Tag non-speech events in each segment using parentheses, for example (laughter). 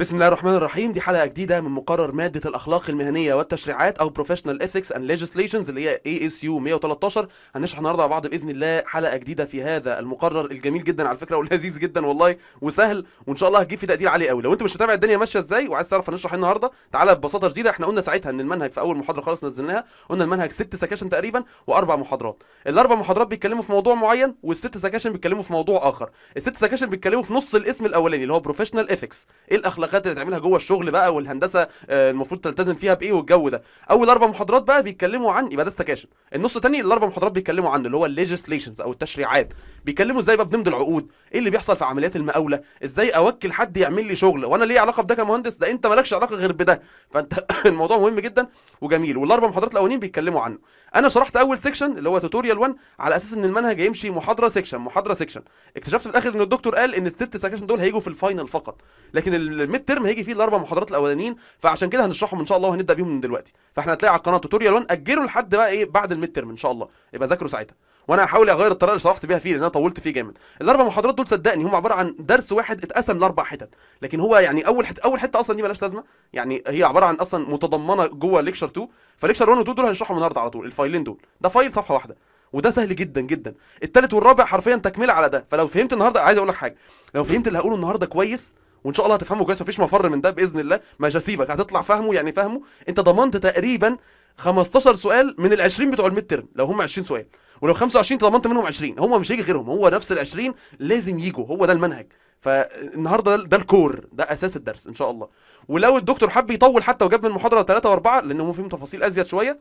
بسم الله الرحمن الرحيم دي حلقه جديده من مقرر ماده الاخلاق المهنيه والتشريعات او بروفيشنال Ethics اند Legislations اللي هي يو 113 هنشرح النهارده مع بعض باذن الله حلقه جديده في هذا المقرر الجميل جدا على فكره ولذيذ جدا والله وسهل وان شاء الله هتجيب فيه تقدير عالي قوي لو انت مش متابع الدنيا ماشيه ازاي وعايز تعرف هنشرح ايه النهارده تعالى ببساطه شديده احنا قلنا ساعتها ان المنهج في اول محاضره خالص نزلناها قلنا المنهج ست سكاشن تقريبا واربع محاضرات الاربع محاضرات بيتكلموا في موضوع معين والست سكاشن بيتكلموا في موضوع اخر الست سكاشن بيتكلموا في نص الاسم الاولاني اللي هو بروفيشنال ايثكس ايه الاخلاق الحلقات اللي تعملها جوه الشغل بقى والهندسه آه، المفروض تلتزم فيها بايه والجو ده اول اربع محاضرات بقى بيتكلموا عن يبقى ده السكاشن النص الثاني الاربع محاضرات بيتكلموا عن اللي هو الليجيسليشنز او التشريعات بيتكلموا ازاي بقى بنمضي العقود ايه اللي بيحصل في عمليات المقاوله ازاي اوكل حد يعمل لي شغل وانا ليه علاقه بده كمهندس ده انت مالكش علاقه غير بده فانت (laughs) الموضوع مهم جدا وجميل والاربع محاضرات الاولانيين بيتكلموا عنه انا شرحت اول سيكشن اللي هو توتوريال 1 على اساس ان المنهج هيمشي محاضره سيكشن محاضره سيكشن اكتشفت في الاخر ان الدكتور قال ان الست سكاشن دول هيجوا في الفاينل فقط لكن الميد الميد ترم هيجي فيه الاربع محاضرات الاولانيين فعشان كده هنشرحهم ان شاء الله وهنبدا بيهم من دلوقتي فاحنا هتلاقي على القناه توتوريال 1 اجله لحد بقى ايه بعد الميد ترم ان شاء الله يبقى ذاكروا ساعتها وانا هحاول اغير الطريقه اللي شرحت بيها فيه لان انا طولت فيه جامد الاربع محاضرات دول صدقني هم عباره عن درس واحد اتقسم لاربع حتت لكن هو يعني اول حته اول حته اصلا دي مالهاش لازمه يعني هي عباره عن اصلا متضمنه جوه ليكشر 2 فليكشر 1 و2 دول هنشرحهم النهارده على طول الفايلين دول ده فايل صفحه واحده وده سهل جدا جدا الثالث والرابع حرفيا تكمله على ده فلو فهمت النهارده عايز اقول لك حاجه لو فهمت اللي هقوله النهارده كويس وان شاء الله هتفهمه كويس مفيش مفر من ده باذن الله مش هسيبك هتطلع فاهمه يعني فاهمه انت ضمنت تقريبا 15 سؤال من ال 20 بتوع الميد ترم لو هم 20 سؤال ولو 25 انت ضمنت منهم 20 هم مش هيجي غيرهم هو نفس ال 20 لازم يجوا هو ده المنهج فالنهارده ده الكور ده اساس الدرس ان شاء الله ولو الدكتور حب يطول حتى وجاب من المحاضره 3 و4 لان هم فيهم تفاصيل ازيد شويه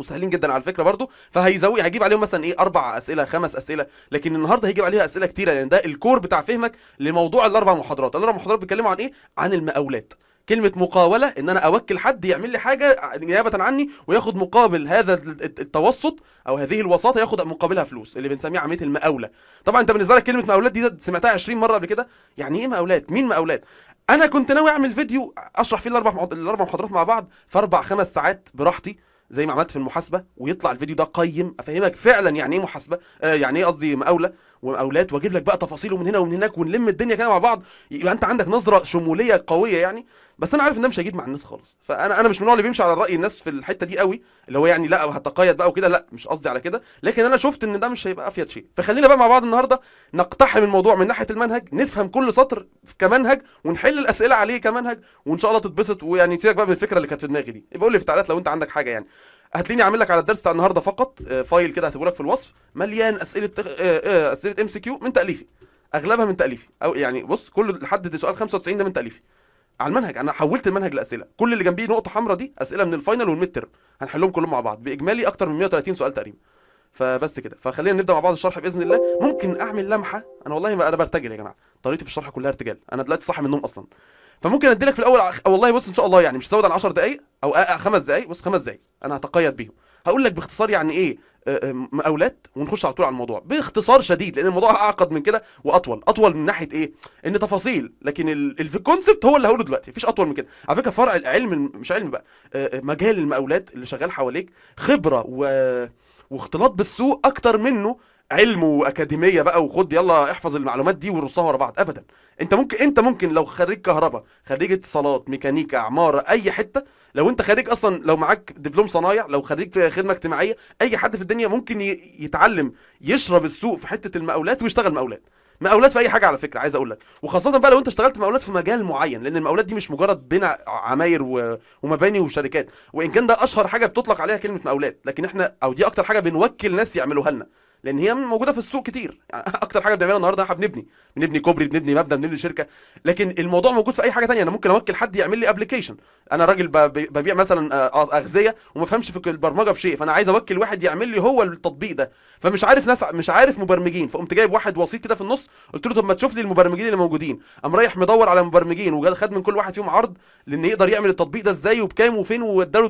وسهلين جدا على فكره برضو فهيزوي هيجيب عليهم مثلا ايه اربع اسئله خمس اسئله لكن النهارده هيجيب عليها اسئله كتيره لان يعني ده الكور بتاع فهمك لموضوع الاربع محاضرات الاربع محاضرات بيتكلموا عن ايه عن المقاولات كلمة مقاولة ان انا اوكل حد يعمل لي حاجة نيابة عني وياخد مقابل هذا التوسط او هذه الوساطة ياخد مقابلها فلوس اللي بنسميها عملية المقاولة طبعا انت بالنسبة لك كلمة مقاولات دي سمعتها 20 مرة قبل كده يعني ايه مقاولات مين مقاولات انا كنت ناوي اعمل فيديو اشرح فيه الاربع الاربع محاضرات مع بعض في اربع خمس ساعات براحتي زي ما عملت في المحاسبه ويطلع الفيديو ده قيم افهمك فعلا يعني ايه محاسبه آه يعني ايه قصدي مقاوله ومقاولات واجيب لك بقى تفاصيله من هنا ومن هناك ونلم الدنيا كده مع بعض يبقى انت عندك نظره شموليه قويه يعني بس انا عارف ان انا مش هجيب مع الناس خالص فانا انا مش من النوع اللي بيمشي على راي الناس في الحته دي قوي اللي هو يعني لا هتقيد بقى وكده لا مش قصدي على كده لكن انا شفت ان ده مش هيبقى افيد شيء فخلينا بقى مع بعض النهارده نقتحم الموضوع من ناحيه المنهج نفهم كل سطر كمنهج ونحل الاسئله عليه كمنهج وان شاء الله تتبسط ويعني سيبك بقى من الفكره اللي كانت في دماغي دي يبقى لي في التعليقات لو انت عندك حاجه يعني هتلاقيني عامل لك على الدرس بتاع النهارده فقط آه، فايل كده هسيبه لك في الوصف مليان اسئله آه، آه، اسئله ام سي كيو من تاليفي اغلبها من تاليفي او يعني بص كل لحد سؤال 95 ده من تاليفي على المنهج انا حولت المنهج لاسئله كل اللي جنبيه نقطه حمراء دي اسئله من الفاينل والميد ترم هنحلهم كلهم مع بعض باجمالي اكتر من 130 سؤال تقريبا فبس كده فخلينا نبدا مع بعض الشرح باذن الله ممكن اعمل لمحه انا والله ما انا برتجل يا جماعه طريقتي في الشرح كلها ارتجال انا دلوقتي صاحي من النوم اصلا فممكن ادي لك في الاول والله بص ان شاء الله يعني مش هزود عن 10 دقائق او خمس دقائق بص خمس دقائق انا هتقيد بيهم هقول لك باختصار يعني ايه مقاولات ونخش على طول على الموضوع باختصار شديد لان الموضوع اعقد من كده واطول اطول من ناحيه ايه ان تفاصيل لكن الكونسبت هو اللي هقوله دلوقتي مفيش اطول من كده على فكره فرع العلم مش علم بقى آه، آه، مجال المقاولات اللي شغال حواليك خبره و... واختلاط بالسوق اكتر منه علم واكاديميه بقى وخد يلا احفظ المعلومات دي ورصها ورا بعض ابدا انت ممكن انت ممكن لو خريج كهرباء خريج اتصالات ميكانيكا عماره اي حته لو انت خريج اصلا لو معاك دبلوم صنايع لو خريج خدمه اجتماعيه اي حد في الدنيا ممكن يتعلم يشرب السوق في حته المقاولات ويشتغل مقاولات مقاولات في اي حاجه على فكره عايز اقول لك وخاصه بقى لو انت اشتغلت مقاولات في مجال معين لان المقاولات دي مش مجرد بناء عماير ومباني وشركات وان كان ده اشهر حاجه بتطلق عليها كلمه مقاولات لكن احنا او دي اكتر حاجه بنوكل ناس يعملوها لنا لان هي موجوده في السوق كتير يعني (laughs) اكتر حاجه بنعملها النهارده احنا بنبني بنبني كوبري بنبني مبنى بنبني شركه لكن الموضوع موجود في اي حاجه تانية انا ممكن اوكل حد يعمل لي ابلكيشن انا راجل ببيع مثلا آه، آه، اغذيه وما فهمش في البرمجه بشيء فانا عايز اوكل واحد يعمل لي هو التطبيق ده فمش عارف ناس مش عارف مبرمجين فقمت جايب واحد وسيط كده في النص قلت له طب ما تشوف لي المبرمجين اللي موجودين قام رايح مدور على مبرمجين وخد من كل واحد فيهم عرض لان يقدر يعمل التطبيق ده ازاي وبكام وفين واداله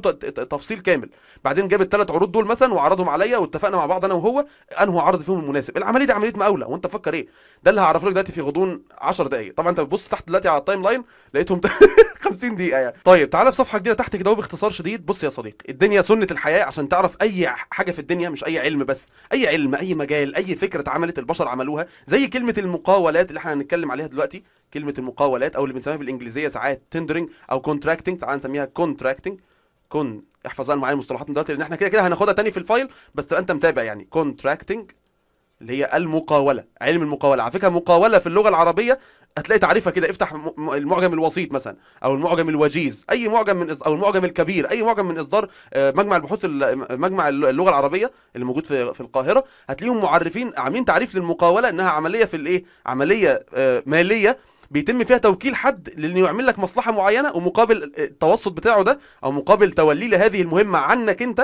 تفصيل كامل بعدين جاب الثلاث عروض دول مثلا وعرضهم عليا واتفقنا مع بعض انا وهو انه عرض فيهم المناسب العمليه دي عمليه مقاوله وانت فكر ايه ده اللي هعرفه لك دلوقتي في غضون 10 دقائق طبعا انت بتبص تحت دلوقتي على التايم لاين لقيتهم 50 (laughs) دقيقه يعني طيب تعالى في صفحه جديده تحت كده وباختصار شديد بص يا صديقي الدنيا سنه الحياه عشان تعرف اي حاجه في الدنيا مش اي علم بس اي علم اي مجال اي فكره اتعملت البشر عملوها زي كلمه المقاولات اللي احنا هنتكلم عليها دلوقتي كلمه المقاولات او اللي بنسميها بالانجليزيه ساعات تندرنج او كونتراكتنج تعالى نسميها كونتراكتنج كون احفظ بقى معايا المصطلحات من دلوقتي لان احنا كده كده هناخدها تاني في الفايل بس تبقى انت متابع يعني كونتراكتنج اللي هي المقاوله علم المقاوله على فكره مقاوله في اللغه العربيه هتلاقي تعريفها كده افتح المعجم الوسيط مثلا او المعجم الوجيز اي معجم من او المعجم الكبير اي معجم من اصدار آه، مجمع البحوث مجمع اللغه العربيه اللي موجود في في القاهره هتلاقيهم معرفين عاملين تعريف للمقاوله انها عمليه في الايه عمليه آه، ماليه بيتم فيها توكيل حد لانه يعمل لك مصلحه معينه ومقابل التوسط بتاعه ده او مقابل توليه لهذه المهمه عنك انت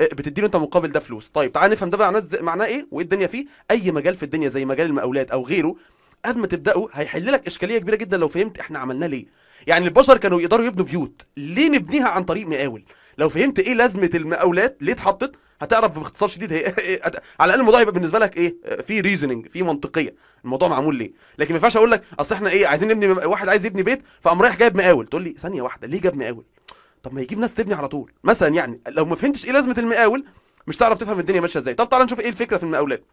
آه، بتدي له انت مقابل ده فلوس طيب تعال نفهم ده معناه معناه ايه وايه الدنيا فيه اي مجال في الدنيا زي مجال المقاولات او غيره قبل ما تبداه هيحل لك اشكاليه كبيره جدا لو فهمت احنا عملناه ليه يعني البشر كانوا يقدروا يبنوا بيوت ليه نبنيها عن طريق مقاول لو فهمت ايه لازمه المقاولات ليه اتحطت هتعرف باختصار شديد هي إيه، إيه، على الاقل الموضوع هيبقى بالنسبه لك ايه آه، في ريزوننج في منطقيه الموضوع معمول ليه لكن ما ينفعش اقول لك اصل احنا ايه عايزين نبني واحد عايز يبني بيت فقام رايح جايب مقاول تقول لي ثانيه واحده ليه جاب مقاول طب ما يجيب ناس تبني على طول مثلا يعني لو ما فهمتش ايه لازمه المقاول مش تعرف تفهم الدنيا ماشيه ازاي طب تعالى نشوف ايه الفكره في المقاولات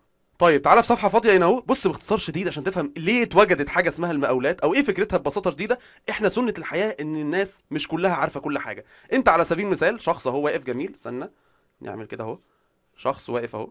طيب تعالى في صفحه فاضيه هنا اهو بص باختصار شديد عشان تفهم ليه اتوجدت حاجه اسمها المقاولات او ايه فكرتها ببساطه شديده احنا سنه الحياه ان الناس مش كلها عارفه كل حاجه انت على سبيل المثال شخص اهو واقف جميل استنى نعمل كده اهو شخص واقف اهو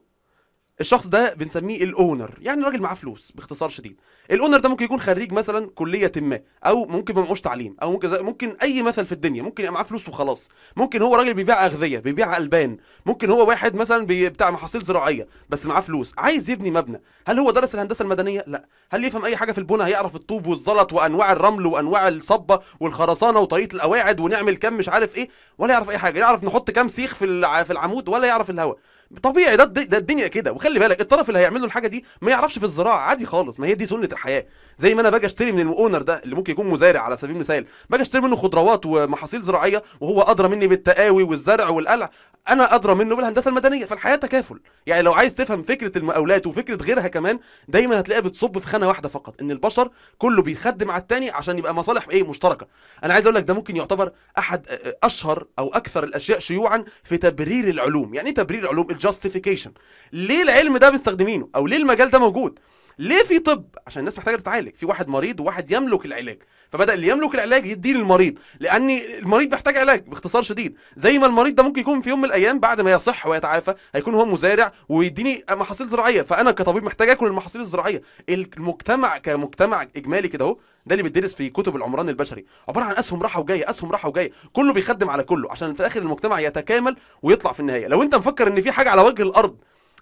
الشخص ده بنسميه الاونر يعني راجل معاه فلوس باختصار شديد الاونر ده ممكن يكون خريج مثلا كليه ما او ممكن ما معهوش تعليم او ممكن ممكن اي مثل في الدنيا ممكن يبقى معاه فلوس وخلاص ممكن هو راجل بيبيع اغذيه بيبيع البان ممكن هو واحد مثلا بتاع محاصيل زراعيه بس معاه فلوس عايز يبني مبنى هل هو درس الهندسه المدنيه لا هل يفهم اي حاجه في البنى هيعرف الطوب والزلط وانواع الرمل وانواع الصبه والخرسانه وطريقه القواعد ونعمل كم مش عارف ايه ولا يعرف اي حاجه يعرف نحط كام سيخ في العمود ولا يعرف الهواء طبيعي ده ده الدنيا كده وخلي بالك الطرف اللي هيعمل له الحاجه دي ما يعرفش في الزراعه عادي خالص ما هي دي سنه الحياه زي ما انا باجي اشتري من الاونر ده اللي ممكن يكون مزارع على سبيل المثال باجي اشتري منه خضروات ومحاصيل زراعيه وهو ادرى مني بالتقاوي والزرع والقلع انا ادرى منه بالهندسه المدنيه فالحياه تكافل يعني لو عايز تفهم فكره المقاولات وفكره غيرها كمان دايما هتلاقيها بتصب في خانه واحده فقط ان البشر كله بيخدم على التاني عشان يبقى مصالح ايه مشتركه انا عايز اقول لك ده ممكن يعتبر احد اشهر او اكثر الاشياء شيوعا في تبرير العلوم يعني ايه تبرير علوم جاستيفيكيشن ليه العلم ده مستخدمينه او ليه المجال ده موجود ليه في طب عشان الناس محتاجه تتعالج في واحد مريض وواحد يملك العلاج فبدا اللي يملك العلاج يديه للمريض لان المريض محتاج علاج باختصار شديد زي ما المريض ده ممكن يكون في يوم من الايام بعد ما يصح ويتعافى هيكون هو مزارع ويديني محاصيل زراعيه فانا كطبيب محتاج اكل المحاصيل الزراعيه المجتمع كمجتمع اجمالي كده اهو ده اللي بيدرس في كتب العمران البشري عباره عن اسهم راحه وجايه اسهم راحه وجايه كله بيخدم على كله عشان في اخر المجتمع يتكامل ويطلع في النهايه لو انت مفكر ان في حاجه على وجه الارض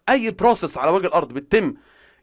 اي بروسيس على وجه الارض بتتم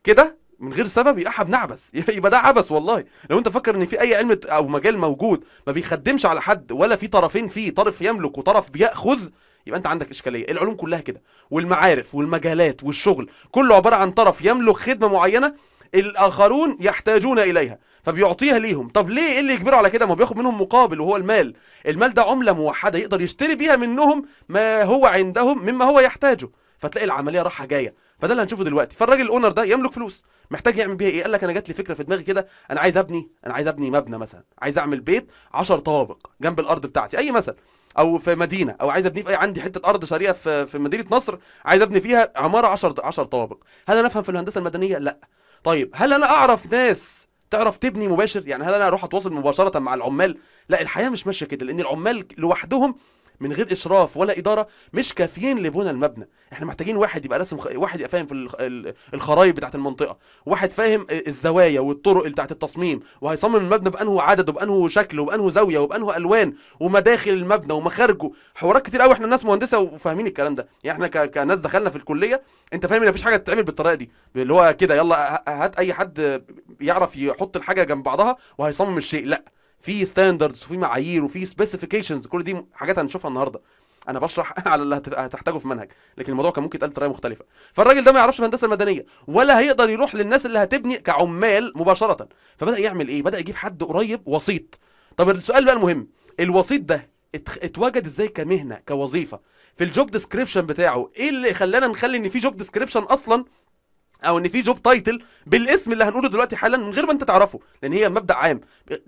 كده من غير سبب يبقى احنا نعبس (laughs) يبقى ده عبس والله لو انت فاكر ان في اي علم او مجال موجود ما بيخدمش على حد ولا في طرفين فيه طرف يملك وطرف بياخذ يبقى انت عندك اشكاليه العلوم كلها كده والمعارف والمجالات والشغل كله عباره عن طرف يملك خدمه معينه الاخرون يحتاجون اليها فبيعطيها ليهم طب ليه ايه اللي يجبره على كده ما بياخد منهم مقابل وهو المال المال ده عمله موحده يقدر يشتري بيها منهم ما هو عندهم مما هو يحتاجه فتلاقي العمليه رايحه جايه فده اللي هنشوفه دلوقتي فالراجل الاونر ده يملك فلوس محتاج يعمل بيها ايه قال لك انا جات لي فكره في دماغي كده انا عايز ابني انا عايز ابني مبنى مثلا عايز اعمل بيت 10 طوابق جنب الارض بتاعتي اي مثلا او في مدينه او عايز ابني في اي عندي حته ارض شاريها في في مدينه نصر عايز ابني فيها عماره 10 10 طوابق هل انا افهم في الهندسه المدنيه لا طيب هل انا اعرف ناس تعرف تبني مباشر يعني هل انا اروح اتواصل مباشره مع العمال لا الحياه مش ماشيه كده لان العمال لوحدهم من غير اشراف ولا اداره مش كافيين لبنى المبنى احنا محتاجين واحد يبقى راسم خ... واحد يبقى فاهم في الخرايط بتاعه المنطقه واحد فاهم الزوايا والطرق بتاعه التصميم وهيصمم المبنى بانه عدد وبانه شكل وبانه زاويه وبانه الوان ومداخل المبنى ومخارجه حوارات كتير قوي احنا ناس مهندسه وفاهمين الكلام ده يعني احنا ك... كناس دخلنا في الكليه انت فاهم ان مفيش حاجه تتعمل بالطريقه دي اللي هو كده يلا هات اي حد يعرف يحط الحاجه جنب بعضها وهيصمم الشيء لا في ستاندردز وفي معايير وفي سبيسيفيكيشنز كل دي حاجات هنشوفها النهارده انا بشرح (laughs) على اللي هتحتاجه في منهج لكن الموضوع كان ممكن يتقال بطريقه مختلفه فالراجل ده ما يعرفش الهندسه المدنيه ولا هيقدر يروح للناس اللي هتبني كعمال مباشره فبدا يعمل ايه بدا يجيب حد قريب وسيط طب السؤال بقى المهم الوسيط ده اتوجد ازاي كمهنه كوظيفه في الجوب ديسكريبشن بتاعه ايه اللي خلانا نخلي ان في جوب ديسكريبشن اصلا او ان في جوب تايتل بالاسم اللي هنقوله دلوقتي حالا من غير ما انت تعرفه لان هي مبدا عام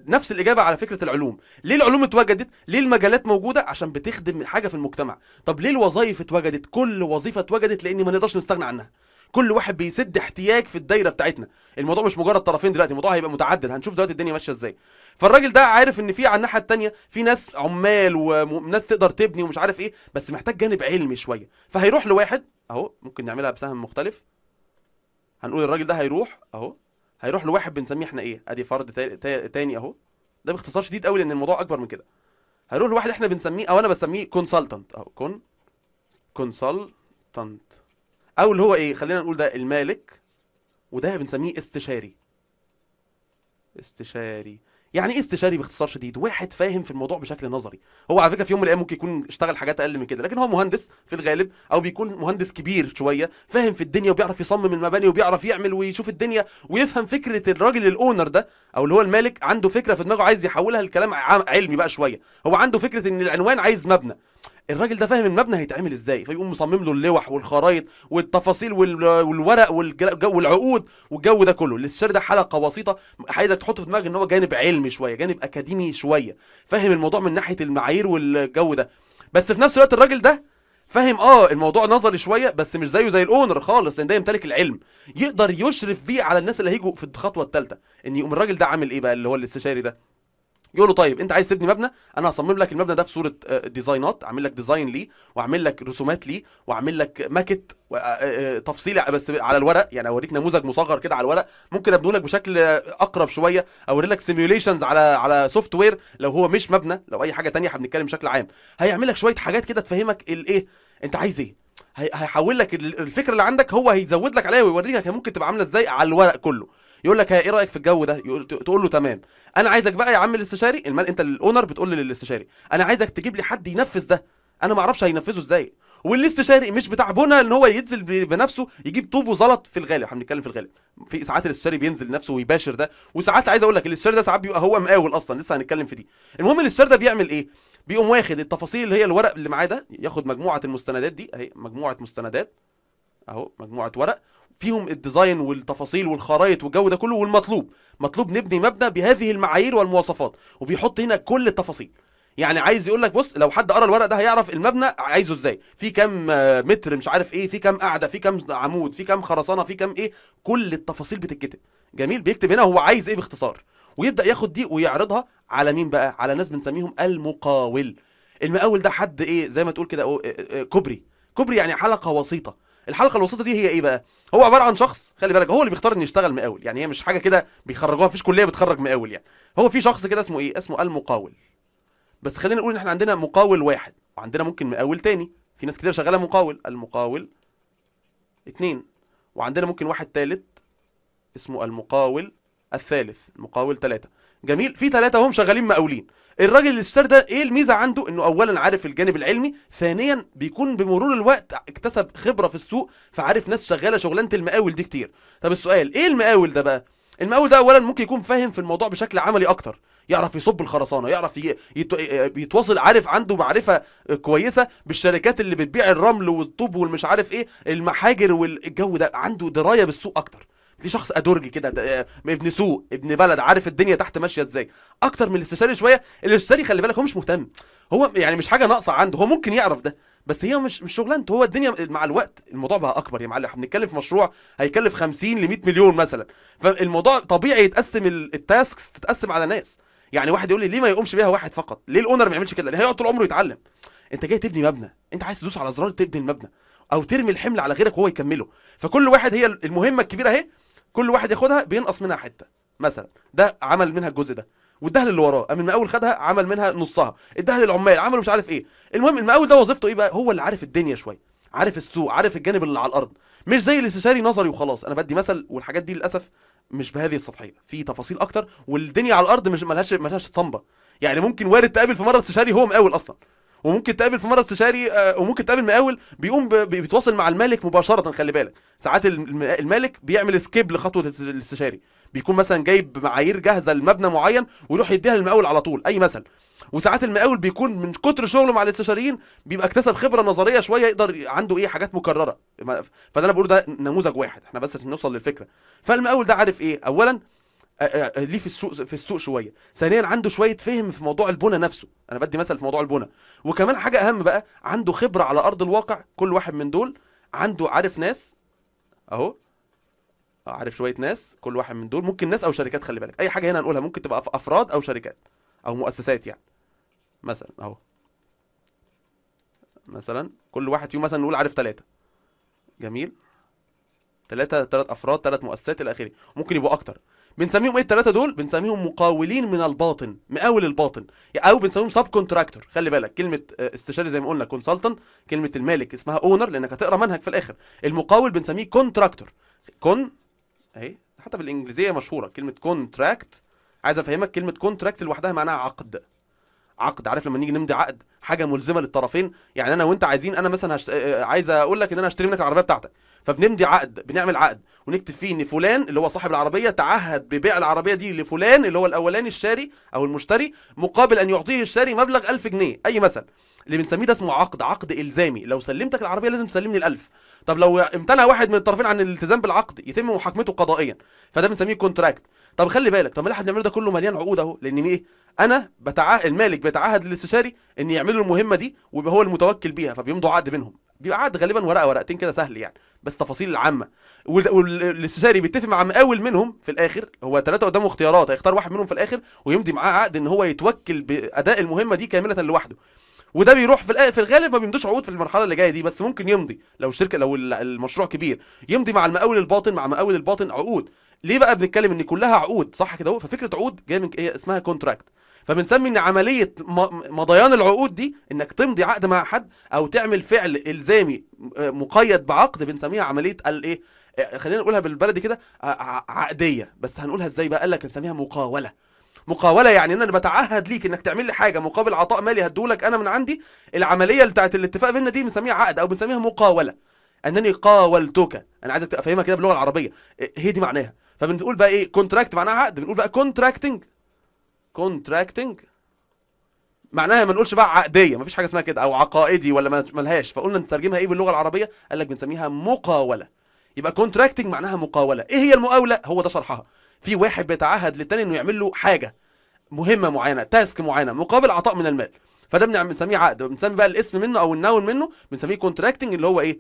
نفس الاجابه على فكره العلوم ليه العلوم اتوجدت ليه المجالات موجوده عشان بتخدم حاجه في المجتمع طب ليه الوظائف اتوجدت كل وظيفه اتوجدت لان ما نقدرش نستغنى عنها كل واحد بيسد احتياج في الدايره بتاعتنا الموضوع مش مجرد طرفين دلوقتي الموضوع هيبقى متعدد هنشوف دلوقتي الدنيا ماشيه ازاي فالراجل ده عارف ان في على الناحيه الثانيه في ناس عمال وناس تقدر تبني ومش عارف ايه بس محتاج جانب علمي شويه فهيروح لواحد اهو ممكن نعملها بسهم مختلف هنقول الراجل ده هيروح اهو هيروح لواحد بنسميه احنا ايه ادي فرد تاني اهو ده باختصار شديد قوي لان الموضوع اكبر من كده هيروح لواحد احنا بنسميه او انا بسميه كونسلتنت اهو كون كونسلتنت او اللي هو ايه خلينا نقول ده المالك وده بنسميه استشاري استشاري يعني ايه استشاري باختصار شديد واحد فاهم في الموضوع بشكل نظري هو على فكره في يوم من الايام ممكن يكون اشتغل حاجات اقل من كده لكن هو مهندس في الغالب او بيكون مهندس كبير شويه فاهم في الدنيا وبيعرف يصمم المباني وبيعرف يعمل ويشوف الدنيا ويفهم فكره الراجل الاونر ده او اللي هو المالك عنده فكره في دماغه عايز يحولها لكلام علمي بقى شويه هو عنده فكره ان العنوان عايز مبنى الراجل ده فاهم المبنى هيتعمل ازاي فيقوم مصمم له اللوح والخرايط والتفاصيل والورق والعقود والجو ده كله الاستشاري ده حلقه بسيطه عايزك تحط في دماغك ان هو جانب علمي شويه جانب اكاديمي شويه فاهم الموضوع من ناحيه المعايير والجو ده بس في نفس الوقت الراجل ده فاهم اه الموضوع نظري شويه بس مش زيه زي الاونر خالص لان ده يمتلك العلم يقدر يشرف بيه على الناس اللي هيجوا في الخطوه الثالثه ان يقوم الراجل ده عامل ايه بقى اللي هو الاستشاري ده يقول له طيب انت عايز تبني مبنى انا هصمم لك المبنى ده في صوره آه، ديزاينات اعمل لك ديزاين ليه واعمل لك رسومات ليه واعمل لك ماكت آه، آه، تفصيلي بس على الورق يعني اوريك نموذج مصغر كده على الورق ممكن ابنيه لك بشكل اقرب شويه اوري لك سيميوليشنز على على سوفت وير لو هو مش مبنى لو اي حاجه تانية بنتكلم بشكل عام هيعمل لك شويه حاجات كده تفهمك الايه انت عايز ايه هيحول لك الفكره اللي عندك هو هيزود لك عليها ويوريك ممكن تبقى عامله ازاي على الورق كله يقول لك ايه رايك في الجو ده تقول له تمام انا عايزك بقى يا عم الاستشاري المال انت الاونر بتقول للاستشاري انا عايزك تجيب لي حد ينفذ ده انا ما اعرفش هينفذه ازاي والاستشاري مش بتاع بنا ان هو ينزل بنفسه يجيب طوب وزلط في الغالب احنا بنتكلم في الغالب في ساعات الاستشاري بينزل نفسه ويباشر ده وساعات عايز اقول لك الاستشاري ده ساعات بيبقى هو مقاول اصلا لسه هنتكلم في دي المهم الاستشاري ده بيعمل ايه بيقوم واخد التفاصيل اللي هي الورق اللي معاه ده ياخد مجموعه المستندات دي اهي مجموعه مستندات اهو مجموعه ورق فيهم الديزاين والتفاصيل والخرايط والجو ده كله والمطلوب مطلوب نبني مبنى بهذه المعايير والمواصفات وبيحط هنا كل التفاصيل يعني عايز يقول لك بص لو حد قرا الورق ده هيعرف المبنى عايزه ازاي في كام متر مش عارف ايه في كام قاعده في كام عمود في كام خرسانه في كام ايه كل التفاصيل بتتكتب جميل بيكتب هنا هو عايز ايه باختصار ويبدا ياخد دي ويعرضها على مين بقى على ناس بنسميهم المقاول المقاول ده حد ايه زي ما تقول كده آه، آه، آه، كوبري كوبري يعني حلقه وسيطه الحلقه الوسيطه دي هي ايه بقى هو عباره عن شخص خلي بالك هو اللي بيختار ان يشتغل مقاول يعني هي مش حاجه كده بيخرجوها مفيش كليه بتخرج مقاول يعني هو في شخص كده اسمه ايه اسمه المقاول بس خلينا نقول ان احنا عندنا مقاول واحد وعندنا ممكن مقاول تاني في ناس كتير شغاله مقاول المقاول اتنين وعندنا ممكن واحد تالت اسمه المقاول الثالث المقاول تلاتة جميل في تلاتة هم شغالين مقاولين الراجل اللي اشترى ده ايه الميزه عنده انه اولا عارف الجانب العلمي ثانيا بيكون بمرور الوقت اكتسب خبره في السوق فعارف ناس شغاله شغلانه المقاول دي كتير طب السؤال ايه المقاول ده بقى المقاول ده اولا ممكن يكون فاهم في الموضوع بشكل عملي اكتر يعرف يصب الخرسانه يعرف يتواصل عارف عنده معرفه كويسه بالشركات اللي بتبيع الرمل والطوب والمش عارف ايه المحاجر والجو ده عنده درايه بالسوق اكتر في شخص ادورجي كده آه، ابن سوق ابن بلد عارف الدنيا تحت ماشيه ازاي اكتر من الاستشاري شويه الاستشاري خلي بالك هو مش مهتم هو يعني مش حاجه ناقصه عنده هو ممكن يعرف ده بس هي مش مش شغلانته هو الدنيا مع الوقت الموضوع بقى اكبر يا معلم احنا بنتكلم في مشروع هيكلف 50 ل 100 مليون مثلا فالموضوع طبيعي يتقسم التاسكس تتقسم على ناس يعني واحد يقول لي ليه ما يقومش بيها واحد فقط ليه الاونر ما يعملش كده ليه هيقعد طول عمره يتعلم انت جاي تبني مبنى انت عايز تدوس على زرار تبني المبنى او ترمي الحمل على غيرك وهو يكمله فكل واحد هي المهمه الكبيره اهي كل واحد ياخدها بينقص منها حته مثلا ده عمل منها الجزء ده واداها اللي وراه اما المقاول خدها عمل منها نصها اداها للعمال عملوا مش عارف ايه المهم المقاول ده وظيفته ايه بقى هو اللي عارف الدنيا شويه عارف السوق عارف الجانب اللي على الارض مش زي الاستشاري نظري وخلاص انا بدي مثل والحاجات دي للاسف مش بهذه السطحيه في تفاصيل اكتر والدنيا على الارض مش ملهاش ملهاش طنبه يعني ممكن وارد تقابل في مره استشاري هو مقاول اصلا وممكن تقابل في مره استشاري آه، وممكن تقابل مقاول بيقوم بيتواصل مع الملك مباشره خلي بالك ساعات الملك بيعمل سكيب لخطوه الاستشاري بيكون مثلا جايب معايير جاهزه لمبنى معين ويروح يديها للمقاول على طول اي مثل وساعات المقاول بيكون من كتر شغله مع الاستشاريين بيبقى اكتسب خبره نظريه شويه يقدر عنده ايه حاجات مكرره فده انا بقول ده نموذج واحد احنا بس عشان نوصل للفكره فالمقاول ده عارف ايه اولا ليه في السوق في السوق شويه ثانيا عنده شويه فهم في موضوع البنى نفسه انا بدي مثل في موضوع البنى وكمان حاجه اهم بقى عنده خبره على ارض الواقع كل واحد من دول عنده عارف ناس اهو أه، عارف شويه ناس كل واحد من دول ممكن ناس او شركات خلي بالك اي حاجه هنا هنقولها ممكن تبقى افراد او شركات او مؤسسات يعني مثلا اهو مثلا كل واحد فيهم مثلا نقول عارف ثلاثه جميل ثلاثه ثلاث افراد ثلاث مؤسسات الى اخره ممكن يبقوا اكتر بنسميهم ايه الثلاثه دول بنسميهم مقاولين من الباطن مقاول الباطن او بنسميهم سب كونتراكتور خلي بالك كلمه آه، استشاري زي ما قلنا كونسلتنت كلمه المالك اسمها اونر لانك هتقرا منهج في الاخر المقاول بنسميه كونتراكتور كون اهي حتى بالانجليزيه مشهوره كلمه كونتراكت عايز افهمك كلمه كونتراكت لوحدها معناها عقد عقد عارف لما نيجي نمضي عقد حاجه ملزمه للطرفين يعني انا وانت عايزين انا مثلا هشت... آه، آه، عايز اقول لك ان انا هشتري منك العربيه بتاعتك فبنمضي عقد بنعمل عقد ونكتب فيه ان فلان اللي هو صاحب العربيه تعهد ببيع العربيه دي لفلان اللي هو الاولاني الشاري او المشتري مقابل ان يعطيه الشاري مبلغ 1000 جنيه اي مثل اللي بنسميه ده اسمه عقد عقد الزامي لو سلمتك العربيه لازم تسلمني ال1000 طب لو امتنع واحد من الطرفين عن الالتزام بالعقد يتم محاكمته قضائيا فده بنسميه كونتراكت طب خلي بالك طب ما اللي احنا بنعمله ده كله مليان عقود اهو لان ايه انا بتعهد المالك بيتعهد للاستشاري ان يعملوا المهمه دي ويبقى هو المتوكل بيها فبيمضوا عقد بينهم بيبقى عقد غالبا ورقه ورقتين كده سهل يعني بس تفاصيل العامه والاستشاري بيتفق مع مقاول منهم في الاخر هو ثلاثه قدامه اختيارات هيختار واحد منهم في الاخر ويمضي معاه عقد ان هو يتوكل باداء المهمه دي كامله لوحده وده بيروح في في الغالب ما بيمضيش عقود في المرحله اللي جايه دي بس ممكن يمضي لو الشركه لو المشروع كبير يمضي مع المقاول الباطن مع مقاول الباطن عقود ليه بقى بنتكلم ان كلها عقود صح كده ففكره عقود جايه من اسمها كونتراكت فبنسمي ان عمليه مضيان العقود دي انك تمضي عقد مع حد او تعمل فعل الزامي مقيد بعقد بنسميها عمليه الايه آه، خلينا نقولها بالبلدي كده آه، عقديه بس هنقولها ازاي بقى قال لك نسميها مقاوله مقاوله يعني ان انا بتعهد ليك انك تعمل لي حاجه مقابل عطاء مالي هديهولك انا من عندي العمليه بتاعت الاتفاق بينا دي بنسميها عقد او بنسميها مقاوله انني قاولتك انا عايزك تفهمها كده باللغه العربيه آه، هي دي معناها فبنقول بقى ايه كونتراكت معناها عقد بنقول بقى كونتراكتنج كونتراكتنج معناها ما نقولش بقى عقديه ما فيش حاجه اسمها كده او عقائدي ولا ما لهاش فقلنا نترجمها ايه باللغه العربيه قال لك بنسميها مقاوله يبقى كونتراكتنج معناها مقاوله ايه هي المقاوله هو ده شرحها في واحد بيتعهد للتاني انه يعمل له حاجه مهمه معينه تاسك معينه مقابل عطاء من المال فده بنسميه عقد بنسمي بقى الاسم منه او النون منه بنسميه كونتراكتنج اللي هو ايه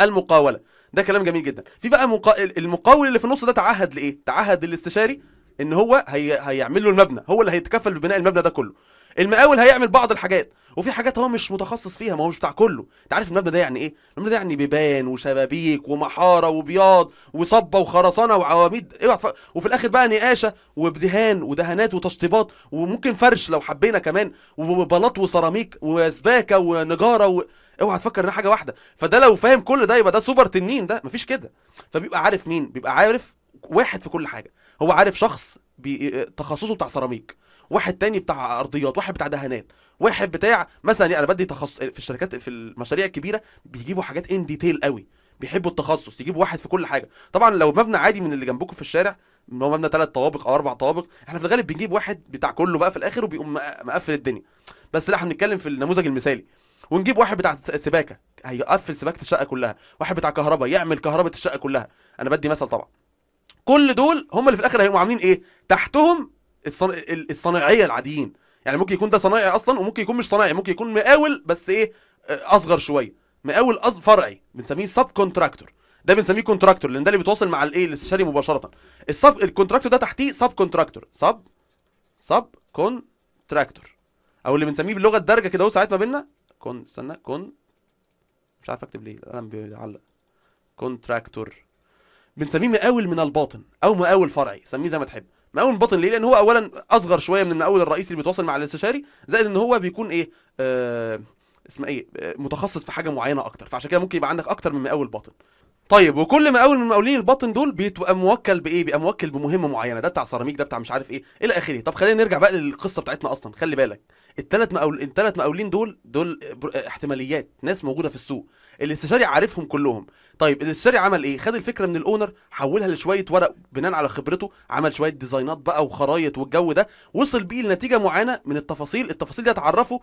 المقاوله ده كلام جميل جدا في بقى المقاول اللي في النص ده تعهد لايه تعهد للاستشاري ان هو هي... هيعمل له المبنى هو اللي هيتكفل ببناء المبنى ده كله المقاول هيعمل بعض الحاجات وفي حاجات هو مش متخصص فيها ما هو مش بتاع كله انت عارف المبنى ده يعني ايه المبنى ده يعني بيبان وشبابيك ومحاره وبياض وصبه وخرسانه وعواميد اوعى إيه وفي الاخر بقى نقاشه وبدهان ودهانات وتشطيبات وممكن فرش لو حبينا كمان وبلاط وسيراميك وسباكه ونجاره و... اوعى تفكر انها حاجه واحده فده لو فاهم كل ده يبقى ده سوبر تنين ده مفيش كده فبيبقى عارف مين بيبقى عارف واحد في كل حاجه هو عارف شخص بي... آه، تخصصه بتاع سيراميك واحد تاني بتاع ارضيات واحد بتاع دهانات واحد بتاع مثلا يعني انا بدي تخصص آه، في الشركات في المشاريع الكبيره بيجيبوا حاجات ان ديتيل قوي بيحبوا التخصص يجيبوا واحد في كل حاجه طبعا لو مبنى عادي من اللي جنبكم في الشارع ان هو مبنى ثلاث طوابق او اربع طوابق احنا في الغالب بنجيب واحد بتاع كله بقى في الاخر وبيقوم مقفل الدنيا بس لا احنا بنتكلم في النموذج المثالي ونجيب واحد بتاع سباكه هيقفل سباكه الشقه كلها واحد بتاع كهرباء يعمل كهرباء الشقه كلها انا بدي مثل طبعا كل دول هم اللي في الاخر هيبقوا عاملين ايه تحتهم الصن... الصناعيه العاديين يعني ممكن يكون ده صناعي اصلا وممكن يكون مش صناعي ممكن يكون مقاول بس ايه آه، اصغر شويه مقاول أص... فرعي بنسميه سب كونتراكتور ده بنسميه كونتراكتور لان ده اللي بيتواصل مع الايه الاستشاري مباشره السب الكونتراكتور ده تحتيه سب كونتراكتور سب سب كونتراكتور او اللي بنسميه باللغه الدارجه كده اهو ساعات ما بينا كون استنى كون مش عارف اكتب ليه القلم بيعلق كونتراكتور بنسميه مقاول من الباطن او مقاول فرعي سميه زي ما تحب مقاول من الباطن ليه لان هو اولا اصغر شويه من المقاول الرئيسي اللي بيتواصل مع الاستشاري زائد ان هو بيكون ايه آه اسمه ايه آه، متخصص في حاجه معينه اكتر فعشان كده ممكن يبقى عندك اكتر من مقاول باطن طيب وكل مقاول من مقاولين الباطن دول بيبقى موكل بايه بيبقى موكل بمهمه معينه ده بتاع سيراميك ده بتاع مش عارف ايه الى اخره طب خلينا نرجع بقى للقصه بتاعتنا اصلا خلي بالك الثلاث مقاول الثلاث مقاولين دول دول احتماليات ناس موجوده في السوق الاستشاري عارفهم كلهم طيب الاستشاري عمل ايه خد الفكره من الاونر حولها لشويه ورق بناء على خبرته عمل شويه ديزاينات بقى وخرايط والجو ده وصل بيه لنتيجه معينه من التفاصيل التفاصيل دي اتعرفوا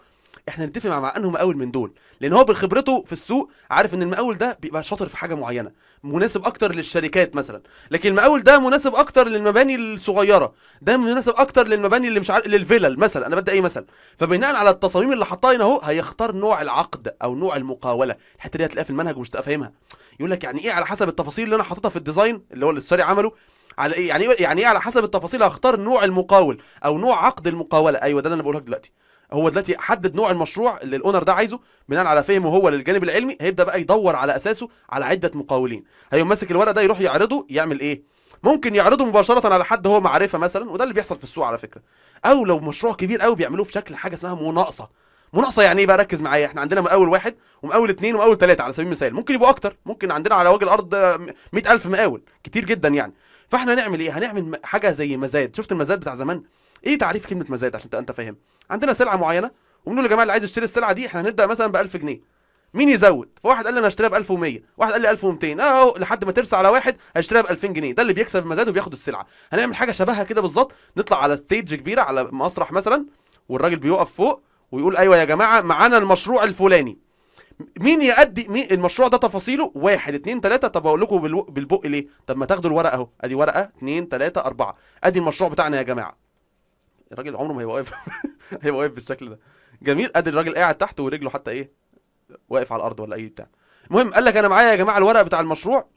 احنا نتفق مع انه مقاول من دول لان هو بخبرته في السوق عارف ان المقاول ده بيبقى شاطر في حاجه معينه مناسب اكتر للشركات مثلا لكن المقاول ده مناسب اكتر للمباني الصغيره ده مناسب اكتر للمباني اللي مش عارف للفلل مثلا انا بدي اي مثلا فبناء على التصاميم اللي حطها هنا اهو هيختار نوع العقد او نوع المقاوله الحته دي هتلاقيها في المنهج ومش فاهمها يقول لك يعني ايه على حسب التفاصيل اللي انا حاططها في الديزاين اللي هو الاستشاري عمله على ايه يعني ايه يعني ايه على حسب التفاصيل هختار نوع المقاول او نوع عقد المقاوله ايوه ده اللي انا بقوله لك دلوقتي هو دلوقتي حدد نوع المشروع اللي الاونر ده عايزه بناء على فهمه هو للجانب العلمي هيبدا بقى يدور على اساسه على عده مقاولين هيقوم ماسك الورق ده يروح يعرضه يعمل ايه ممكن يعرضه مباشره على حد هو معرفه مثلا وده اللي بيحصل في السوق على فكره او لو مشروع كبير قوي بيعملوه في شكل حاجه اسمها مناقصه مناقصه يعني ايه بقى ركز معايا احنا عندنا مقاول واحد ومقاول اثنين ومقاول ثلاثه على سبيل المثال ممكن يبقوا اكتر ممكن عندنا على وجه الارض 100000 مقاول كتير جدا يعني فاحنا هنعمل ايه هنعمل حاجه زي مزاد شفت المزاد بتاع زمان ايه تعريف كلمه مزاد عشان انت فاهم عندنا سلعه معينه وبنقول يا جماعه اللي عايز يشتري السلعه دي احنا هنبدا مثلا ب 1000 جنيه مين يزود فواحد قال لي انا هشتريها ب 1100 واحد قال لي 1200 اهو لحد ما ترسى على واحد هيشتريها ب 2000 جنيه ده اللي بيكسب المزاد وبياخد السلعه هنعمل حاجه شبهها كده بالظبط نطلع على ستيج كبيره على مسرح مثلا والراجل بيقف فوق ويقول ايوه يا جماعه معانا المشروع الفلاني مين يأدي مين المشروع ده تفاصيله واحد اتنين تلاتة طب اقول لكم بالبق ليه طب ما تاخدوا الورقه اهو ادي ورقه اتنين تلاتة اربعة ادي المشروع بتاعنا يا جماعه الراجل عمره ما هيبقى واقف (laughs) هيبقى واقف بالشكل ده جميل ادي الراجل قاعد تحت ورجله حتى ايه واقف على الارض ولا اي بتاع المهم قال لك انا معايا يا جماعه الورق بتاع المشروع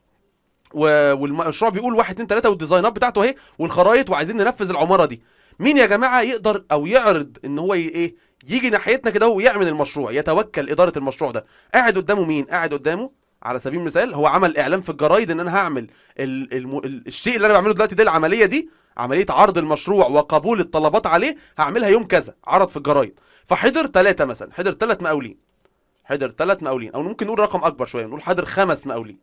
والمشروع بيقول 1 2 3 والديزاينات بتاعته اهي والخرايط وعايزين ننفذ العماره دي مين يا جماعه يقدر او يعرض ان هو ايه يجي ناحيتنا كده ويعمل المشروع يتوكل اداره المشروع ده قاعد قدامه مين قاعد قدامه على سبيل المثال هو عمل اعلان في الجرايد ان انا هعمل ال ال الشيء اللي انا بعمله دلوقتي ده العمليه دي عمليه عرض المشروع وقبول الطلبات عليه هعملها يوم كذا عرض في الجرايد فحضر ثلاثه مثلا حضر ثلاث مقاولين حضر ثلاث مقاولين او ممكن نقول رقم اكبر شويه نقول حضر خمس مقاولين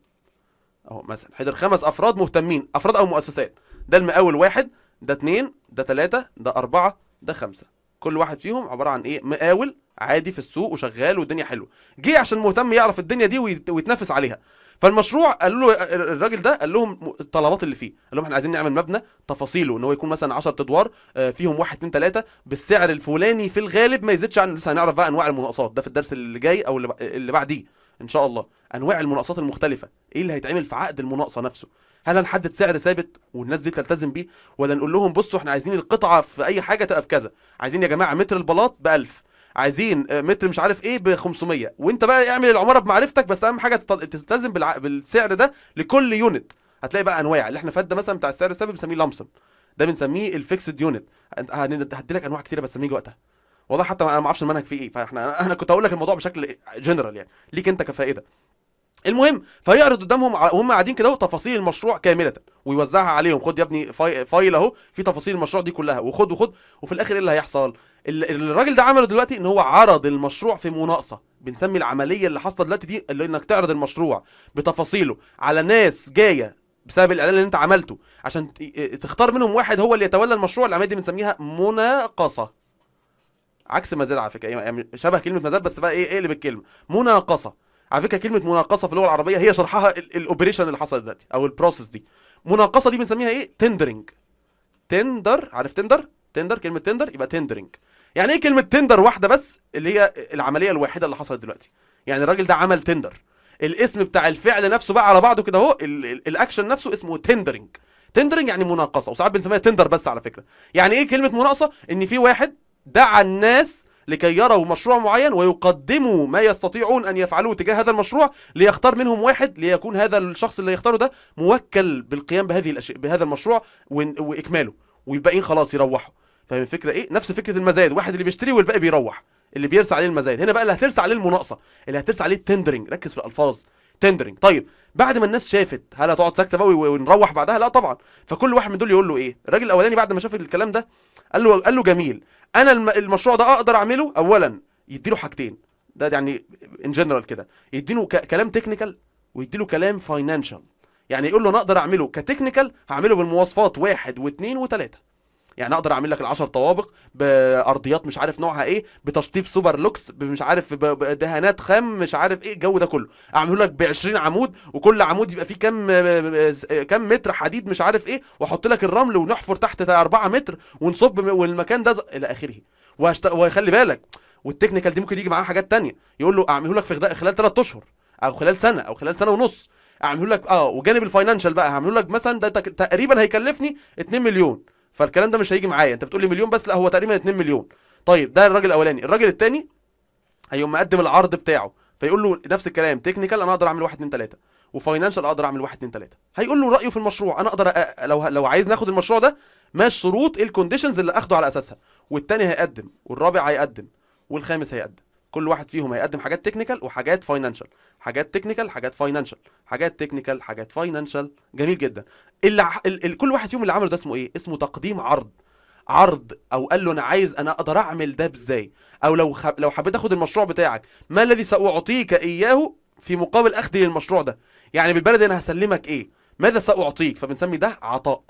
اهو مثلا حضر خمس افراد مهتمين افراد او مؤسسات ده المقاول واحد ده اتنين ده تلاتة ده أربعة ده خمسة كل واحد فيهم عبارة عن إيه مقاول عادي في السوق وشغال والدنيا حلوه جه عشان مهتم يعرف الدنيا دي ويتنافس عليها فالمشروع قالوا له الراجل ده قال لهم الطلبات اللي فيه قال لهم احنا عايزين نعمل مبنى تفاصيله ان هو يكون مثلا 10 ادوار آه، فيهم 1 2 3 بالسعر الفلاني في الغالب ما يزيدش عن لسه هنعرف بقى انواع المناقصات ده في الدرس اللي جاي او اللي بعديه ان شاء الله انواع المناقصات المختلفه ايه اللي هيتعمل في عقد المناقصه نفسه هل هنحدد سعر ثابت والناس دي تلتزم بيه ولا نقول لهم بصوا احنا عايزين القطعه في اي حاجه تبقى بكذا عايزين يا جماعه متر البلاط ب 1000 عايزين آه، متر مش عارف ايه ب 500 وانت بقى اعمل العماره بمعرفتك بس اهم حاجه تلتزم بالع... بالسعر ده لكل يونت هتلاقي بقى انواع اللي احنا فات ده مثلا بتاع السعر السابق بنسميه لامسن ده بنسميه الفيكسد يونت هدي لك انواع كتيره بس لما وقتها والله حتى انا ما اعرفش المنهج فيه ايه فاحنا انا كنت هقول لك الموضوع بشكل جنرال يعني ليك انت كفائده المهم فيعرض قدامهم وهم قاعدين كده تفاصيل المشروع كامله ويوزعها عليهم خد يا ابني فايل اهو في تفاصيل المشروع دي كلها وخد وخد وفي الاخر ايه اللي هيحصل الراجل ده عمله دلوقتي ان هو عرض المشروع في مناقصه بنسمي العمليه اللي حاصله دلوقتي دي اللي انك تعرض المشروع بتفاصيله على ناس جايه بسبب الاعلان اللي انت عملته عشان اه، اه، تختار منهم واحد هو اللي يتولى المشروع العمليه دي بنسميها مناقصه عكس مزاد على فكره يعني, يعني شبه كلمه مزاد بس بقى ايه اقلب اللي الكلمه مناقصه على فكره كلمه مناقصه في اللغه العربيه هي شرحها الاوبريشن اللي حصل دلوقتي او البروسيس دي مناقصه دي بنسميها ايه تندرنج تندر عارف تندر تندر كلمه تندر يبقى تندرنج يعني ايه كلمه تندر واحده بس اللي هي العمليه الواحده اللي حصلت دلوقتي يعني الراجل ده عمل تندر الاسم بتاع الفعل نفسه بقى على بعضه كده اهو الاكشن نفسه اسمه تندرنج تندرنج يعني مناقصه وساعات بنسميها تندر بس على فكره يعني ايه كلمه مناقصه ان في واحد دعا الناس لكي يروا مشروع معين ويقدموا ما يستطيعون ان يفعلوه تجاه هذا المشروع ليختار منهم واحد ليكون هذا الشخص اللي يختاره ده موكل بالقيام بهذه الاشياء بهذا المشروع واكماله والباقيين خلاص يروحوا فاهم الفكره ايه نفس فكره المزايد واحد اللي بيشتري والباقي بيروح اللي بيرسى عليه المزايد هنا بقى اللي هترسى عليه المناقصه اللي هترسى عليه التندرنج ركز في الالفاظ تندرنج طيب بعد ما الناس شافت هل هتقعد ساكته بقى ونروح بعدها لا طبعا فكل واحد من دول يقول له ايه الراجل الاولاني بعد ما شاف الكلام ده قال له قال له جميل انا المشروع ده اقدر اعمله اولا يديله حاجتين ده يعني ان جنرال كده يديله كلام تكنيكال ويديله كلام فاينانشال يعني يقول له انا اقدر اعمله كتكنيكال هعمله بالمواصفات واحد واثنين وثلاثه يعني اقدر اعمل لك ال10 طوابق بارضيات مش عارف نوعها ايه بتشطيب سوبر لوكس مش عارف دهانات خام مش عارف ايه الجو ده كله اعمله لك ب 20 عمود وكل عمود يبقى فيه كام كام متر حديد مش عارف ايه واحط لك الرمل ونحفر تحت 4 متر ونصب والمكان ده الى اخره وهشت... وخلي بالك والتكنيكال دي ممكن يجي معاها حاجات تانية يقول له اعمله لك في خلال 3 اشهر او خلال سنه او خلال سنه ونص اعمله لك اه وجانب الفاينانشال بقى هعمله لك مثلا ده تقريبا هيكلفني 2 مليون فالكلام ده مش هيجي معايا انت بتقول لي مليون بس لا هو تقريبا 2 مليون طيب ده الراجل الاولاني الراجل الثاني هيقوم مقدم العرض بتاعه فيقول له نفس الكلام تكنيكال انا اقدر اعمل 1 2 3 وفاينانشال اقدر اعمل 1 2 3 هيقول له رايه في المشروع انا اقدر أ... لو لو عايز ناخد المشروع ده ما الشروط الكونديشنز اللي اخده على اساسها والثاني هيقدم والرابع هيقدم والخامس هيقدم كل واحد فيهم هيقدم حاجات تكنيكال وحاجات فاينانشال حاجات تكنيكال حاجات فاينانشال حاجات تكنيكال حاجات فاينانشال جميل جدا اللي ال... كل واحد فيهم اللي عمله ده اسمه ايه اسمه تقديم عرض عرض او قال له انا عايز انا اقدر اعمل ده ازاي او لو خ... لو حبيت اخد المشروع بتاعك ما الذي ساعطيك اياه في مقابل اخذي للمشروع ده يعني بالبلدي انا هسلمك ايه ماذا ساعطيك فبنسمي ده عطاء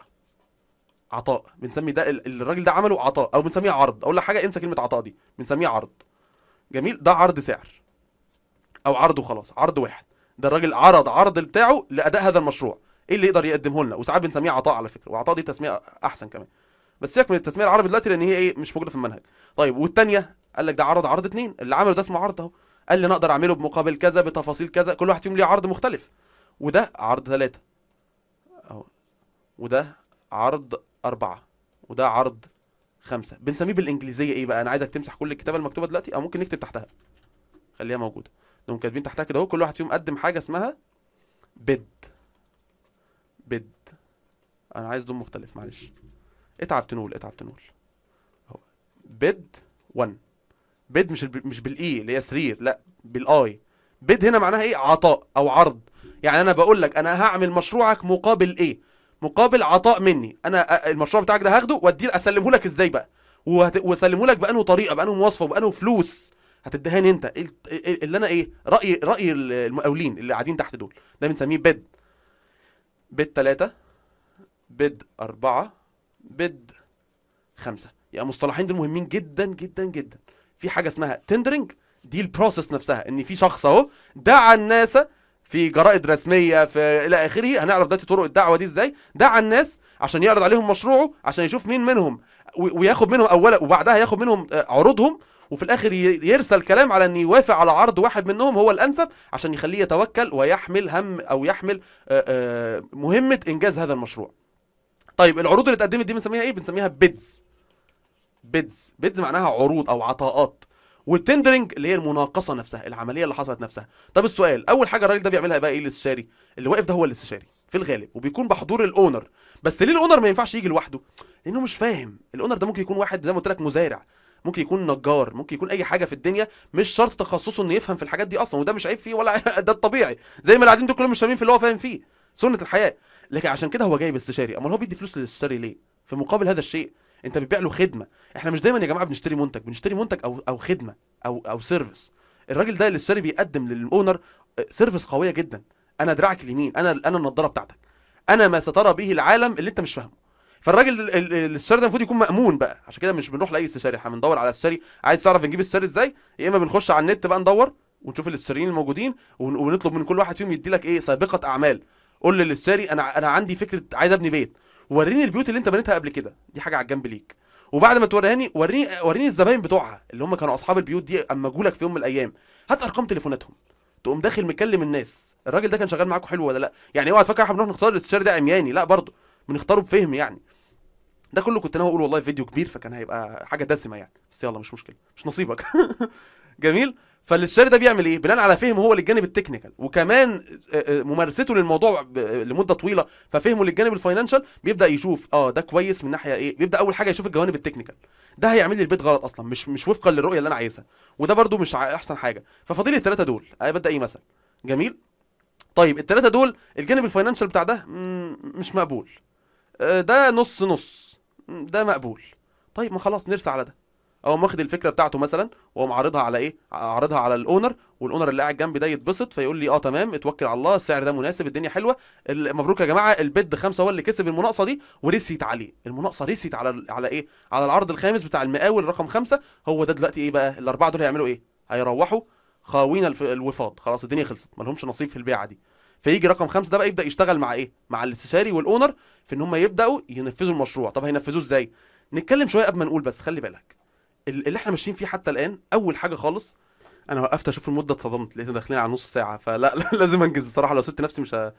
عطاء بنسمي ده الراجل ده عمله عطاء او بنسميه عرض اقول لك حاجه انسى كلمه عطاء دي بنسميه عرض جميل ده عرض سعر او عرض وخلاص عرض واحد ده الراجل عرض عرض بتاعه لاداء هذا المشروع ايه اللي يقدر يقدمه لنا وساعات بنسميه عطاء على فكره وعطاء دي تسميه احسن كمان بس سيبك من التسميه العربي دلوقتي لان هي ايه مش موجوده في المنهج طيب والثانيه قال لك ده عرض عرض اثنين اللي عمله ده اسمه عرض اهو قال لي انا اقدر اعمله بمقابل كذا بتفاصيل كذا كل واحد فيهم ليه عرض مختلف وده عرض ثلاثة اهو وده عرض أربعة وده عرض خمسة بنسميه بالإنجليزية إيه بقى أنا عايزك تمسح كل الكتابة المكتوبة دلوقتي أو ممكن نكتب تحتها خليها موجودة لو كاتبين تحتها كده أهو كل واحد فيهم قدم حاجة اسمها بيد بيد انا عايز دوم مختلف معلش اتعب تنول اتعب تنول اهو بيد 1 بيد مش الب... مش بالاي اللي هي سرير لا بالاي بيد هنا معناها ايه عطاء او عرض يعني انا بقول لك انا هعمل مشروعك مقابل ايه مقابل عطاء مني انا المشروع بتاعك ده هاخده واديه اسلمه لك ازاي بقى وهت... واسلمه لك بانه طريقه بانه مواصفه بانه فلوس هتديها انت اللي انا ايه راي راي المقاولين اللي قاعدين تحت دول ده بنسميه بيد بيد 3 بيد 4 بيد 5 يبقى يعني المصطلحين دول مهمين جدا جدا جدا في حاجه اسمها تندرنج دي البروسيس نفسها ان في شخص اهو دعا الناس في جرائد رسميه في الى اخره هنعرف دلوقتي طرق الدعوه دي ازاي دعا الناس عشان يعرض عليهم مشروعه عشان يشوف مين منهم وياخد منهم اولا وبعدها ياخد منهم آه، عروضهم وفي الاخر يرسل كلام على ان يوافق على عرض واحد منهم هو الانسب عشان يخليه يتوكل ويحمل هم او يحمل مهمه انجاز هذا المشروع طيب العروض اللي اتقدمت دي بنسميها ايه بنسميها بيدز بيدز بيدز معناها عروض او عطاءات والتندرنج اللي هي المناقصه نفسها العمليه اللي حصلت نفسها طب السؤال اول حاجه الراجل ده بيعملها بقى ايه الاستشاري اللي واقف ده هو الاستشاري في الغالب وبيكون بحضور الاونر بس ليه الاونر ما ينفعش يجي لوحده لانه مش فاهم الاونر ده ممكن يكون واحد زي ما قلت لك مزارع ممكن يكون نجار ممكن يكون اي حاجه في الدنيا مش شرط تخصصه انه يفهم في الحاجات دي اصلا وده مش عيب فيه ولا (laughs) ده الطبيعي زي ما قاعدين دول كلهم مش فاهمين في اللي هو فاهم فيه سنه الحياه لكن عشان كده هو جايب استشاري امال هو بيدي فلوس للاستشاري ليه في مقابل هذا الشيء انت بتبيع له خدمه احنا مش دايما يا جماعه بنشتري منتج بنشتري منتج او او خدمه او او سيرفيس الراجل ده الاستشاري بيقدم للاونر آه، سيرفيس قويه جدا انا دراعك اليمين انا انا النضاره بتاعتك انا ما سترى به العالم اللي انت مش فاهمه فالراجل الساري ده المفروض يكون مامون بقى عشان كده مش بنروح لاي استشاري احنا بندور على السري عايز تعرف نجيب السري ازاي يا اما بنخش على النت بقى ندور ونشوف السريين الموجودين ونطلب من كل واحد فيهم يدي لك ايه سابقه اعمال قول للاستشاري انا انا عندي فكره عايز ابني بيت وريني البيوت اللي انت بنيتها قبل كده دي حاجه على الجنب ليك وبعد ما توريني وريني وريني الزباين بتوعها اللي هم كانوا اصحاب البيوت دي اما لك في يوم من الايام هات ارقام تليفوناتهم تقوم داخل مكلم الناس الراجل ده كان شغال معاكم حلو ولا لا يعني اوعى تفكر احنا بنروح نختار الاستشاري ده عمياني لا برضه بنختاره بفهم يعني ده كله كنت ناوي اقول والله فيديو كبير فكان هيبقى حاجه دسمه يعني بس يلا مش مشكله مش نصيبك (laughs) جميل فالشاري ده بيعمل ايه بناء على فهمه هو للجانب التكنيكال وكمان آه، آه، ممارسته للموضوع آه، لمده طويله ففهمه للجانب الفاينانشال بيبدا يشوف اه ده كويس من ناحيه ايه بيبدا اول حاجه يشوف الجوانب التكنيكال ده هيعمل لي البيت غلط اصلا مش مش وفقا للرؤيه اللي انا عايزها وده برده مش احسن حاجه ففاضل لي الثلاثه دول ابدا ايه مثلا جميل طيب الثلاثه دول الجانب الفاينانشال بتاع ده مش مقبول ده نص نص ده مقبول طيب ما خلاص نرسى على ده او واخد الفكره بتاعته مثلا وهو معرضها على ايه عارضها على الاونر والاونر اللي قاعد جنبي ده يتبسط فيقول لي اه تمام اتوكل على الله السعر ده مناسب الدنيا حلوه مبروك يا جماعه البيد خمسه هو اللي كسب المناقصه دي ورسيت عليه المناقصه رسيت على على ايه على العرض الخامس بتاع المقاول رقم خمسة هو ده دلوقتي ايه بقى الاربعه دول هيعملوا ايه هيروحوا خاوين الوفاض خلاص الدنيا خلصت مالهمش نصيب في البيعه دي فيجي رقم خمسه ده بقى يبدا يشتغل مع ايه مع الاستشاري والاونر في ان هم يبداوا ينفذوا المشروع طب هينفذوه ازاي نتكلم شويه قبل ما نقول بس خلي بالك اللي احنا ماشيين فيه حتى الان اول حاجه خالص انا وقفت اشوف المده اتصدمت لقيت داخلين على نص ساعه فلا (laughs) لازم انجز الصراحه لو سبت نفسي مش ه...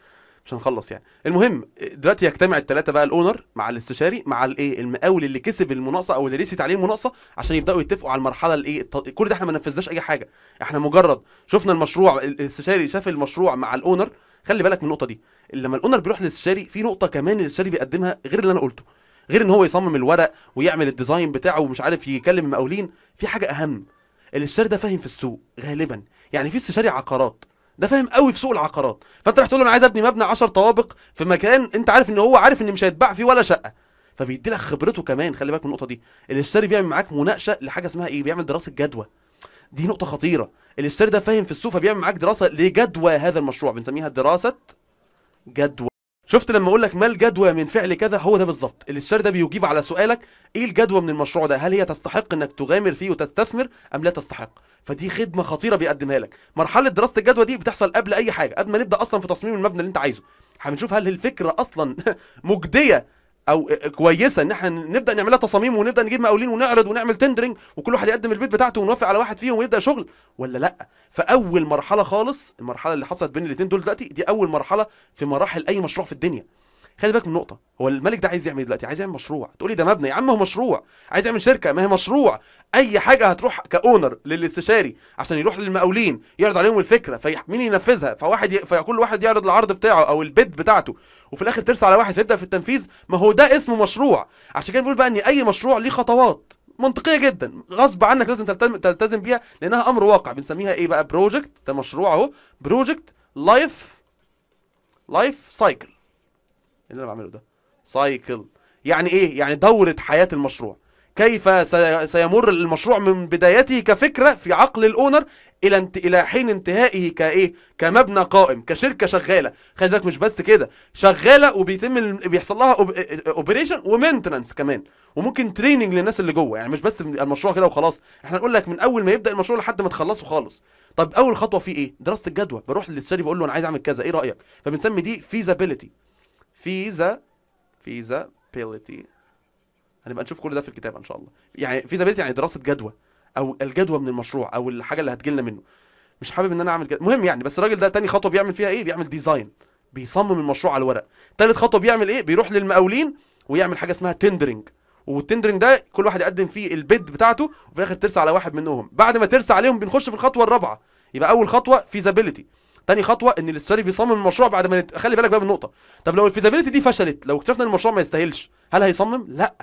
مش هنخلص يعني المهم دلوقتي يجتمع الثلاثه بقى الاونر مع الاستشاري مع الايه المقاول اللي كسب المناقصه او اللي رست عليه المناقصه عشان يبداوا يتفقوا على المرحله الايه كل ده احنا ما نفذناش اي حاجه احنا مجرد شفنا المشروع الاستشاري شاف المشروع مع الاونر خلي بالك من النقطه دي لما الاونر بيروح للشاري في نقطه كمان الشاري بيقدمها غير اللي انا قلته غير ان هو يصمم الورق ويعمل الديزاين بتاعه ومش عارف يكلم المقاولين في حاجه اهم الاستشاري ده فاهم في السوق غالبا يعني في استشاري عقارات ده فاهم قوي في سوق العقارات فانت رح تقول له انا عايز ابني مبنى 10 طوابق في مكان انت عارف ان هو عارف ان مش هيتباع فيه ولا شقه فبيدي لك خبرته كمان خلي بالك من النقطه دي الاستشاري بيعمل معاك مناقشه لحاجه اسمها ايه بيعمل دراسه جدوى دي نقطه خطيره الاستشاري ده فاهم في السوق فبيعمل معاك دراسه لجدوى هذا المشروع بنسميها دراسه جدوى شفت لما اقول لك ما الجدوى من فعل كذا هو ده بالظبط الاستشاري ده بيجيب على سؤالك ايه الجدوى من المشروع ده هل هي تستحق انك تغامر فيه وتستثمر ام لا تستحق فدي خدمه خطيره بيقدمها لك مرحله دراسه الجدوى دي بتحصل قبل اي حاجه قبل ما نبدا اصلا في تصميم المبنى اللي انت عايزه هنشوف هل الفكره اصلا (laughs) مجديه او آه، آه، كويسه ان احنا نبدا نعمل لها تصاميم ونبدا نجيب مقاولين ونعرض ونعمل تندرنج وكل واحد يقدم البيت بتاعته ونوافق على واحد فيهم ويبدا شغل ولا لا فاول مرحله خالص المرحله اللي حصلت بين الاثنين دول دلوقتي دي اول مرحله في مراحل اي مشروع في الدنيا خلي بالك من نقطه هو الملك ده عايز يعمل ايه دلوقتي عايز يعمل مشروع تقول لي ده مبنى يا عم هو مشروع عايز يعمل شركه ما هي مشروع اي حاجه هتروح كاونر للاستشاري عشان يروح للمقاولين يعرض عليهم الفكره فمين ينفذها فواحد ي... فكل واحد يعرض العرض بتاعه او البيد بتاعته وفي الاخر ترسى على واحد فيبدا في التنفيذ ما هو ده اسمه مشروع عشان كده بنقول بقى ان اي مشروع ليه خطوات منطقيه جدا غصب عنك لازم تلتزم بيها لانها امر واقع بنسميها ايه بقى بروجكت ده مشروع اهو بروجكت لايف لايف سايكل اللي انا بعمله ده سايكل يعني ايه يعني دورة حياة المشروع كيف سيمر المشروع من بدايته كفكرة في عقل الاونر الى انت... الى حين انتهائه كايه كمبنى قائم كشركة شغالة خلي بالك مش بس كده شغالة وبيتم بيحصل لها اوبريشن ومينتنس كمان وممكن تريننج للناس اللي جوه يعني مش بس المشروع كده وخلاص احنا نقول لك من اول ما يبدا المشروع لحد ما تخلصه خالص طب اول خطوه فيه ايه دراسه الجدوى بروح للشاري بقول له انا عايز اعمل كذا ايه رايك فبنسمي دي فيزابيليتي فيزا فيزابيلتي هنبقى نشوف كل ده في الكتاب ان شاء الله يعني فيزابيلتي يعني دراسه جدوى او الجدوى من المشروع او الحاجه اللي هتجيلنا منه مش حابب ان انا اعمل كده مهم يعني بس الراجل ده تاني خطوه بيعمل فيها ايه بيعمل ديزاين بيصمم المشروع على الورق تالت خطوه بيعمل ايه بيروح للمقاولين ويعمل حاجه اسمها تندرنج والتندرنج ده كل واحد يقدم فيه البيد بتاعته وفي الاخر ترسى على واحد منهم بعد ما ترسى عليهم بنخش في الخطوه الرابعه يبقى اول خطوه فيزابيلتي تاني خطوه ان الاستشاري بيصمم المشروع بعد ما نت... خلي بالك بقى من النقطه طب لو الفيزابيلتي دي فشلت لو اكتشفنا ان المشروع ما يستاهلش هل هيصمم لا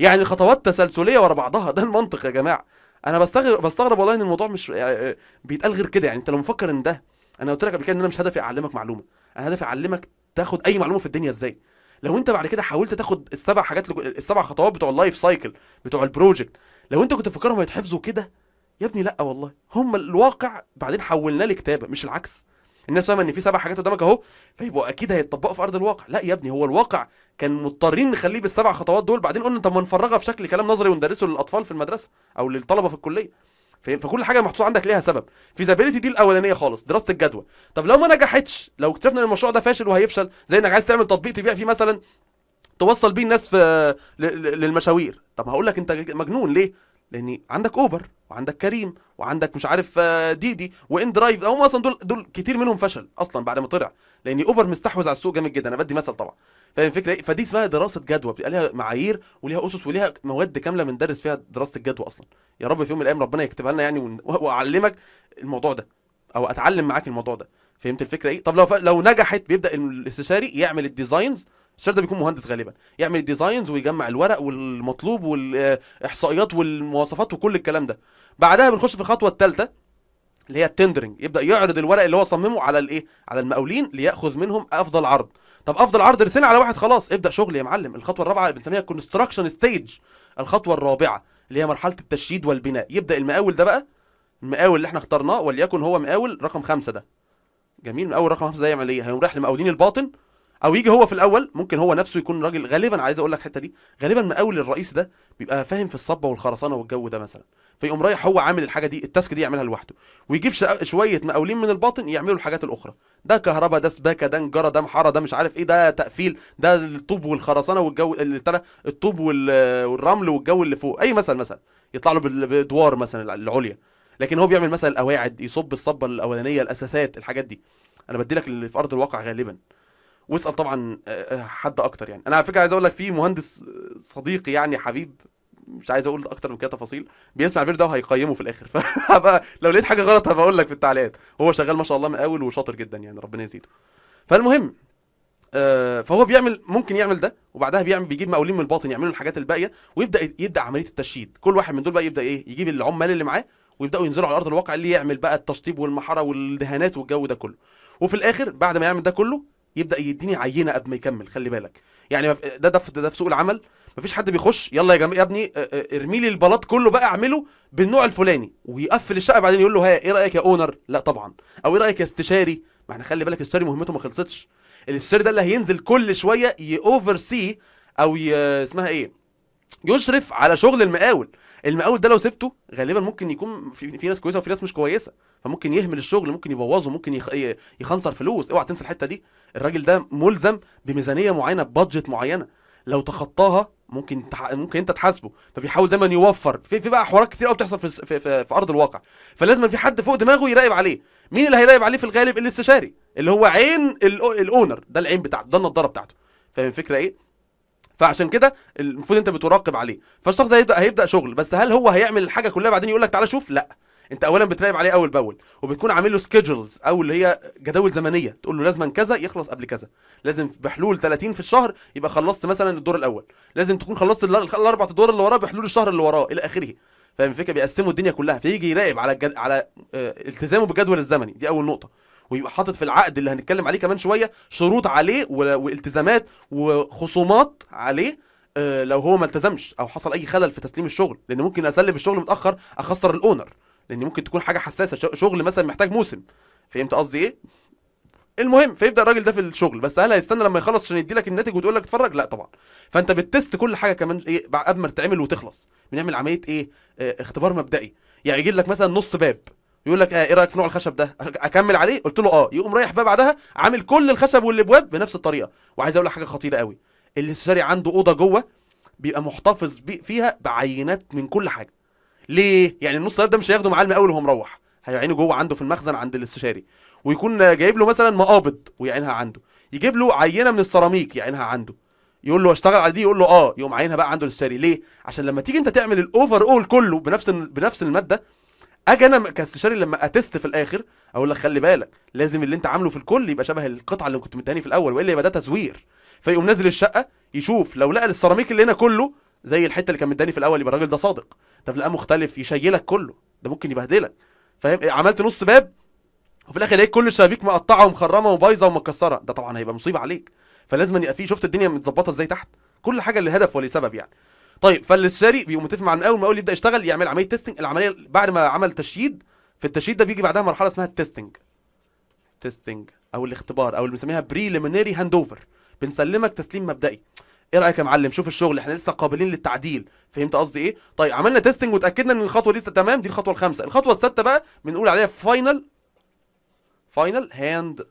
يعني الخطوات تسلسليه ورا بعضها ده المنطق يا جماعه انا بستغرب بستغرب والله ان الموضوع مش آه، آه، بيتقال غير كده يعني انت لو مفكر ان ده انا قلت لك قبل كده ان انا مش هدفي اعلمك معلومه انا هدفي اعلمك تاخد اي معلومه في الدنيا ازاي لو انت بعد كده حاولت تاخد السبع حاجات السبع خطوات بتوع اللايف سايكل بتوع البروجكت لو انت كنت فاكرهم هيتحفظوا كده يا ابني لا والله هم الواقع بعدين حولناه لكتابه مش العكس الناس فاهمه ان في سبع حاجات قدامك اهو فيبقوا اكيد هيتطبقوا في ارض الواقع لا يا ابني هو الواقع كان مضطرين نخليه بالسبع خطوات دول بعدين قلنا طب ما نفرغها في شكل كلام نظري وندرسه للاطفال في المدرسه او للطلبه في الكليه فكل حاجه محطوطه عندك ليها سبب فيزابيليتي دي الاولانيه خالص دراسه الجدوى طب لو ما نجحتش لو اكتشفنا ان المشروع ده فاشل وهيفشل زي انك عايز تعمل تطبيق تبيع فيه مثلا توصل بيه الناس في للمشاوير طب هقول لك انت مجنون ليه لان عندك اوبر وعندك كريم وعندك مش عارف آه، دي دي وان درايف هم اصلا دول دول كتير منهم فشل اصلا بعد ما طلع لان اوبر مستحوذ على السوق جامد جدا انا بدي مثل طبعا فاهم الفكره ايه فدي اسمها دراسه جدوى بتبقى ليها معايير وليها اسس وليها مواد كامله بندرس فيها دراسه الجدوى اصلا يا رب في يوم من الايام ربنا يكتبها لنا يعني واعلمك الموضوع ده او اتعلم معاك الموضوع ده فهمت الفكره ايه طب لو ف... لو نجحت بيبدا الاستشاري يعمل الديزاينز الشركه ده بيكون مهندس غالبا يعمل الديزاينز ويجمع الورق والمطلوب والاحصائيات آه، والمواصفات وكل الكلام ده بعدها بنخش في الخطوه الثالثه اللي هي التندرنج يبدا يعرض الورق اللي هو صممه على الايه على المقاولين لياخذ منهم افضل عرض طب افضل عرض رسينا على واحد خلاص ابدا شغل يا معلم الخطوه الرابعه بنسميها كونستراكشن ستيج الخطوه الرابعه اللي هي مرحله التشييد والبناء يبدا المقاول ده بقى المقاول اللي احنا اخترناه وليكن هو مقاول رقم خمسة ده جميل مقاول رقم خمسة ده يعمل ايه هيقوم رايح لمقاولين الباطن او يجي هو في الاول ممكن هو نفسه يكون راجل غالبا عايز اقول لك الحته دي غالبا مقاول الرئيس ده بيبقى فاهم في الصبه والخرسانه والجو ده مثلا فيقوم رايح هو عامل الحاجه دي التاسك دي يعملها لوحده ويجيب شويه مقاولين من الباطن يعملوا الحاجات الاخرى ده كهرباء ده سباكه ده نجاره ده محاره ده مش عارف ايه ده تقفيل ده الطوب والخرسانه والجو الطوب والرمل والجو اللي فوق اي مثل مثلا يطلع له بادوار مثلا العليا لكن هو بيعمل مثلا القواعد يصب الصبه الاولانيه الاساسات الحاجات دي انا بدي لك اللي في ارض الواقع غالبا واسال طبعا آه، آه، حد اكتر يعني انا على فكره عايز اقول لك في مهندس صديقي يعني حبيب مش عايز اقول اكتر من كده تفاصيل بيسمع الفيديو ده وهيقيمه في الاخر (laughs) فبقى لو لقيت حاجه غلط هبقى اقول لك في التعليقات هو شغال ما شاء الله مقاول وشاطر جدا يعني ربنا يزيده فالمهم آه، فهو بيعمل ممكن يعمل ده وبعدها بيعمل بيجيب مقاولين من الباطن يعملوا الحاجات الباقيه ويبدا يبدا عمليه التشييد كل واحد من دول بقى يبدا ايه يجيب العمال اللي معاه ويبداوا ينزلوا على ارض الواقع اللي يعمل بقى التشطيب والمحاره والدهانات والجو ده كله وفي الاخر بعد ما يعمل ده كله يبدا يديني عينه قبل ما يكمل خلي بالك يعني ده ده في, ده في سوق العمل مفيش حد بيخش يلا يا جم... يا ابني آه، آه، ارمي لي البلاط كله بقى اعمله بالنوع الفلاني ويقفل الشقه بعدين يقول له ها ايه رايك يا اونر لا طبعا او ايه رايك يا استشاري ما احنا خلي بالك الاستشاري مهمته ما خلصتش الاستشاري ده اللي هينزل كل شويه يأوفر سي او ي... اسمها ايه يشرف على شغل المقاول المقاول ده لو سبته غالبا ممكن يكون في, في ناس كويسه وفي ناس مش كويسه فممكن يهمل الشغل ممكن يبوظه ممكن يخنصر فلوس اوعى تنسى الحته دي الراجل ده ملزم بميزانيه معينه بادجت معينه لو تخطاها ممكن تح... ممكن انت تحاسبه فبيحاول دايما يوفر في في بقى حوارات كتير قوي بتحصل في, في, في, في ارض الواقع فلازم في حد فوق دماغه يراقب عليه مين اللي هيراقب عليه في الغالب الاستشاري اللي هو عين الاونر ده العين بتاعته ده النضاره بتاعته فاهم الفكره ايه فعشان كده المفروض انت بتراقب عليه فالشخص ده هيبدا هيبدا شغل بس هل هو هيعمل الحاجه كلها بعدين يقول لك تعالى شوف لا انت اولا بتراقب عليه اول باول وبتكون عامل له سكيدجولز او اللي هي جداول زمنيه تقول له لازم كذا يخلص قبل كذا لازم بحلول 30 في الشهر يبقى خلصت مثلا الدور الاول لازم تكون خلصت الاربع ادوار اللي وراه بحلول الشهر اللي وراه الى اخره فاهم الفكره بيقسموا الدنيا كلها فيجي يراقب على الجد... على آه، التزامه بالجدول الزمني دي اول نقطه ويبقى حاطط في العقد اللي هنتكلم عليه كمان شويه شروط عليه والتزامات وخصومات عليه آه، لو هو ما التزمش او حصل اي خلل في تسليم الشغل لان ممكن اسلم الشغل متاخر اخسر الاونر لان ممكن تكون حاجه حساسه شغل مثلا محتاج موسم فهمت قصدي ايه المهم فيبدا الراجل ده في الشغل بس هل هيستنى لما يخلص عشان يدي لك الناتج وتقول لك اتفرج لا طبعا فانت بتست كل حاجه كمان ايه قبل ما تتعمل وتخلص بنعمل عمليه ايه آه، اختبار مبدئي يعني يجيب لك مثلا نص باب يقول لك آه، ايه رايك في نوع الخشب ده اكمل عليه قلت له اه يقوم رايح بقى بعدها عامل كل الخشب والابواب بنفس الطريقه وعايز اقول لك حاجه خطيره قوي الاستشاري عنده اوضه جوه بيبقى محتفظ بي فيها بعينات من كل حاجه ليه يعني النص ده مش هياخده معاه المقاول وهو مروح هيعينه جوه عنده في المخزن عند الاستشاري ويكون جايب له مثلا مقابض ويعينها عنده يجيب له عينه من السيراميك يعينها عنده يقول له اشتغل على دي يقول له اه يقوم عينها بقى عنده الاستشاري ليه عشان لما تيجي انت تعمل الاوفر اول كله بنفس بنفس الماده اجي انا كاستشاري لما اتست في الاخر اقول لك خلي بالك لازم اللي انت عامله في الكل يبقى شبه القطعه اللي كنت متهني في الاول والا يبقى ده تزوير فيقوم نازل الشقه يشوف لو لقى السيراميك اللي هنا كله زي الحته اللي كان متهني في الاول يبقى الراجل ده صادق طب لقاه مختلف يشيلك كله ده ممكن يبهدلك فاهم عملت نص باب وفي الاخر لقيت كل الشبابيك مقطعه ومخرمه وبايظه ومكسره ده طبعا هيبقى مصيبه عليك فلازم يبقى فيه شفت الدنيا متظبطه ازاي تحت كل حاجه لهدف ولسبب يعني طيب فالاستشاري بيقوم متفق مع ان اول ما اول يبدا يشتغل يعمل عمليه تيستنج العمليه بعد ما عمل تشييد في التشييد ده بيجي بعدها مرحله اسمها التيستنج تيستنج او الاختبار او اللي بنسميها بريليمينري هاند اوفر بنسلمك تسليم مبدئي ايه رايك يا معلم شوف الشغل احنا لسه قابلين للتعديل فهمت قصدي ايه طيب عملنا تيستنج وتاكدنا ان الخطوه دي تمام دي الخطوه الخامسه الخطوه السادسه بقى بنقول عليها فاينل فاينل هاند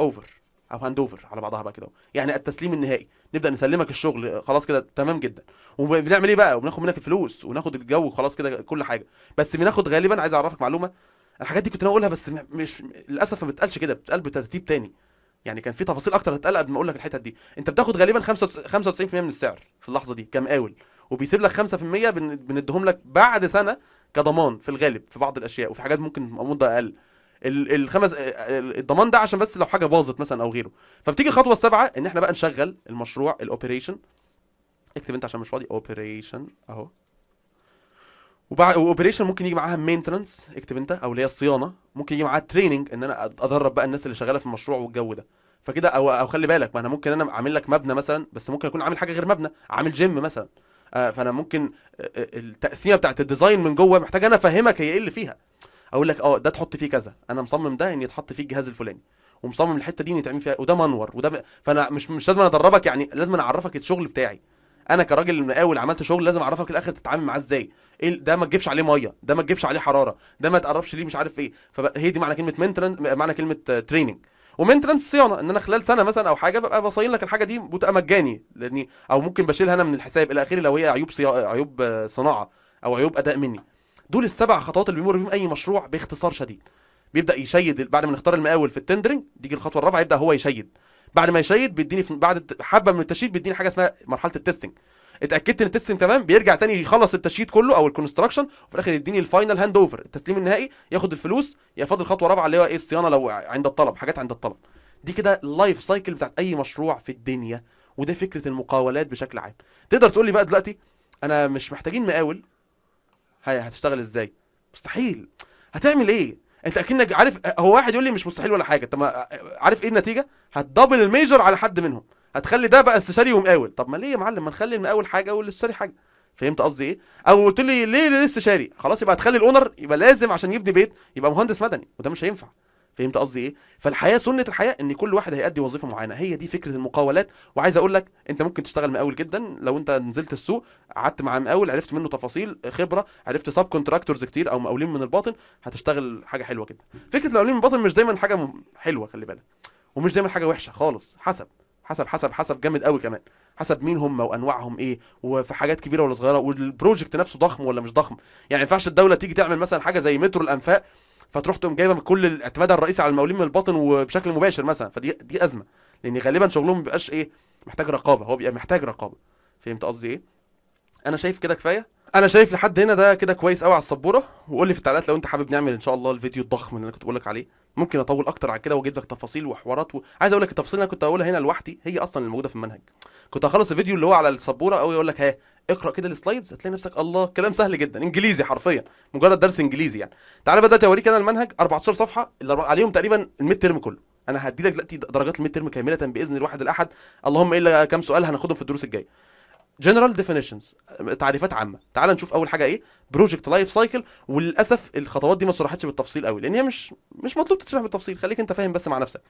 اوفر او هاند اوفر على بعضها بقى كده يعني التسليم النهائي نبدا نسلمك الشغل خلاص كده تمام جدا وبنعمل ايه بقى وبناخد منك الفلوس وناخد الجو خلاص كده كل حاجه بس بناخد غالبا عايز اعرفك معلومه الحاجات دي كنت انا اقولها بس مش للاسف ما بتقالش كده بتقال بترتيب تاني يعني كان في تفاصيل اكتر هتقال قبل ما اقول لك الحتت دي انت بتاخد غالبا 95% من السعر في اللحظه دي كمقاول وبيسيب لك 5% بنديهم لك بعد سنه كضمان في الغالب في بعض الاشياء وفي حاجات ممكن مده اقل الخمس الضمان ده عشان بس لو حاجه باظت مثلا او غيره فبتيجي الخطوه السابعه ان احنا بقى نشغل المشروع الاوبريشن اكتب انت عشان مش فاضي اوبريشن اهو وبعد اوبريشن ممكن يجي معاها مينتننس اكتب انت او اللي هي الصيانه ممكن يجي معاها تريننج ان انا ادرب بقى الناس اللي شغاله في المشروع والجو ده فكده او او خلي بالك ما انا ممكن انا عامل لك مبنى مثلا بس ممكن اكون عامل حاجه غير مبنى عامل جيم مثلا آه، فانا ممكن آه، آه، التقسيمه بتاعت الديزاين من جوه محتاج انا افهمك هي ايه اللي فيها اقول لك اه ده تحط فيه كذا انا مصمم ده ان يتحط فيه الجهاز الفلاني ومصمم الحته دي ان يتعمل فيها وده منور وده م... فانا مش مش لازم ادربك يعني لازم اعرفك الشغل بتاعي انا كراجل مقاول عملت شغل لازم اعرفك الاخر تتعامل معاه ازاي ايه ده ما تجيبش عليه ميه ده ما تجيبش عليه حراره ده ما تقربش ليه مش عارف ايه فهي دي معنى كلمه مينترن معنى كلمه تريننج ومينترنس صيانه ان انا خلال سنه مثلا او حاجه ببقى بصين لك الحاجه دي بتبقى مجاني لاني او ممكن بشيلها انا من الحساب الى اخره لو هي عيوب صيا... عيوب صناعه او عيوب اداء مني دول السبع خطوات اللي بيمر بيهم اي مشروع باختصار شديد بيبدا يشيد بعد ما نختار المقاول في التندرنج تيجي الخطوه الرابعه يبدا هو يشيد بعد ما يشيد بيديني بعد حبه من التشييد بيديني حاجه اسمها مرحله التستنج اتاكدت ان التستنج تمام بيرجع تاني يخلص التشييد كله او الكونستراكشن وفي الاخر يديني الفاينل هاند اوفر التسليم النهائي ياخد الفلوس يا فاضل خطوه رابعه اللي هو ايه الصيانه لو عند الطلب حاجات عند الطلب دي كده اللايف سايكل بتاعت اي مشروع في الدنيا وده فكره المقاولات بشكل عام تقدر تقول لي بقى دلوقتي انا مش محتاجين مقاول هتشتغل ازاي مستحيل هتعمل ايه انت اكنك عارف هو واحد يقول لي مش مستحيل ولا حاجه طب عارف ايه النتيجه هتدبل الميجر على حد منهم هتخلي ده بقى استشاري ومقاول طب ما ليه يا معلم ما نخلي المقاول حاجه والاستشاري حاجه فهمت قصدي ايه او قلت لي ليه الاستشاري خلاص يبقى هتخلي الاونر يبقى لازم عشان يبني بيت يبقى مهندس مدني وده مش هينفع فهمت قصدي ايه فالحياه سنه الحياه ان كل واحد هيأدي وظيفه معينه هي دي فكره المقاولات وعايز اقول لك انت ممكن تشتغل مقاول جدا لو انت نزلت السوق قعدت مع مقاول عرفت منه تفاصيل خبره عرفت سب كونتراكتورز كتير او مقاولين من الباطن هتشتغل حاجه حلوه جدا فكره المقاولين من الباطن مش دايما حاجه حلوه خلي بالك ومش دايما حاجه وحشه خالص حسب حسب حسب حسب جامد قوي كمان حسب مين هم وانواعهم ايه وفي حاجات كبيره ولا صغيره والبروجكت نفسه ضخم ولا مش ضخم يعني ما ينفعش الدوله تيجي تعمل مثلا حاجه زي مترو الانفاق فتروح تقوم جايبه من كل الاعتماد الرئيسي على المقاولين من الباطن وبشكل مباشر مثلا فدي دي ازمه لان غالبا شغلهم ما بيبقاش ايه محتاج رقابه هو بيبقى محتاج رقابه فهمت قصدي ايه انا شايف كده كفايه انا شايف لحد هنا ده كده كويس قوي على السبوره وقول لي في التعليقات لو انت حابب نعمل ان شاء الله الفيديو الضخم اللي انا كنت بقول لك عليه ممكن اطول اكتر عن كده واجيب لك تفاصيل وحوارات و... عايز اقول لك التفاصيل اللي انا كنت هقولها هنا لوحدي هي اصلا اللي موجوده في المنهج كنت هخلص الفيديو اللي هو على السبوره قوي يقول لك ها اقرا كده السلايدز هتلاقي نفسك الله كلام سهل جدا انجليزي حرفيا مجرد درس انجليزي يعني تعالى بدات اوريك انا المنهج 14 صفحه اللي عليهم تقريبا الميد ترم كله انا هدي لك دلوقتي درجات الميد ترم كامله باذن الواحد الاحد اللهم الا كام سؤال هناخدهم في الدروس الجايه جنرال ديفينيشنز تعريفات عامه تعال نشوف اول حاجه ايه بروجكت لايف سايكل وللاسف الخطوات دي ما صرحتش بالتفصيل قوي لان هي مش مش مطلوب تشرح بالتفصيل خليك انت فاهم بس مع نفسك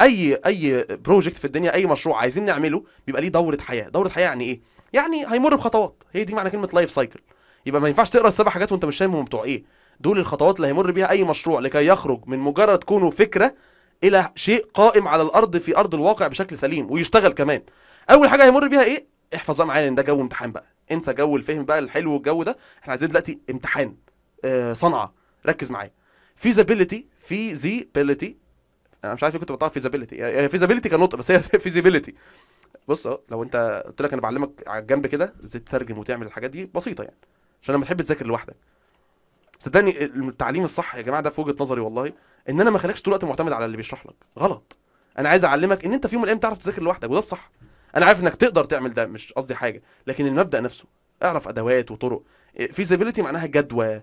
اي اي بروجكت في الدنيا اي مشروع عايزين نعمله بيبقى ليه دوره حياه دوره حياه يعني ايه يعني هيمر بخطوات هي دي معنى كلمه لايف سايكل يبقى ما ينفعش تقرا السبع حاجات وانت مش فاهم هم بتوع ايه دول الخطوات اللي هيمر بيها اي مشروع لكي يخرج من مجرد كونه فكره الى شيء قائم على الارض في ارض الواقع بشكل سليم ويشتغل كمان اول حاجه هيمر بيها ايه احفظ بقى معايا ان ده جو امتحان بقى انسى جو الفهم بقى الحلو والجو ده احنا عايزين دلوقتي امتحان آه صنعه ركز معايا فيزابيلتي فيزيبيلتي انا مش عارف إيه كنت بطلع فيزابيلتي فيزابيلتي كنطق بس هي فيزابيلتي (laughs) بص اهو لو انت قلت لك انا بعلمك على الجنب كده ازاي تترجم وتعمل الحاجات دي بسيطه يعني عشان لما تحب تذاكر لوحدك صدقني التعليم الصح يا جماعه ده في وجهه نظري والله ان انا ما خليكش طول الوقت معتمد على اللي بيشرح لك غلط انا عايز اعلمك ان انت في يوم من الايام تعرف تذاكر لوحدك وده الصح انا عارف انك تقدر تعمل ده مش قصدي حاجه لكن المبدا نفسه اعرف ادوات وطرق فيزابيلتي معناها جدوى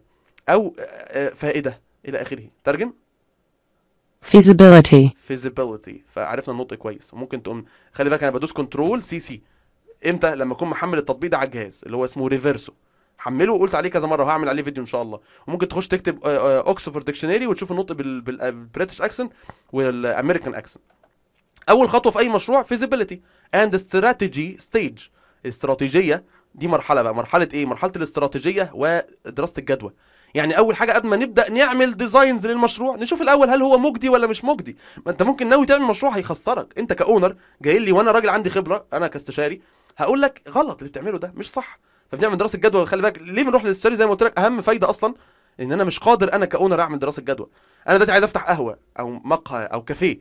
او آه، آه، فائده الى اخره ترجم feasibility feasibility فعرفنا النطق كويس وممكن تقوم خلي بالك انا بدوس كنترول سي سي امتى لما اكون محمل التطبيق ده على الجهاز اللي هو اسمه ريفيرسو حمله وقلت عليه كذا مره وهعمل عليه فيديو ان شاء الله وممكن تخش تكتب اوكسفورد آه، ديكشنري آه، وتشوف النطق بالبريتش اكسنت آه، والامريكان اكسنت اول خطوه في اي مشروع فيزيبيليتي اند ستراتيجي ستيج الاستراتيجيه دي مرحله بقى مرحله ايه مرحله الاستراتيجيه ودراسه الجدوى يعني اول حاجه قبل ما نبدا نعمل ديزاينز للمشروع نشوف الاول هل هو مجدي ولا مش مجدي ما انت ممكن ناوي تعمل مشروع هيخسرك انت كاونر جاي لي وانا راجل عندي خبره انا كاستشاري هقول لك غلط اللي بتعمله ده مش صح فبنعمل دراسه جدوى خلي بالك ليه بنروح للاستشاري زي ما قلت لك اهم فايده اصلا ان انا مش قادر انا كاونر اعمل دراسه جدوى انا دلوقتي عايز افتح قهوه او مقهى او كافيه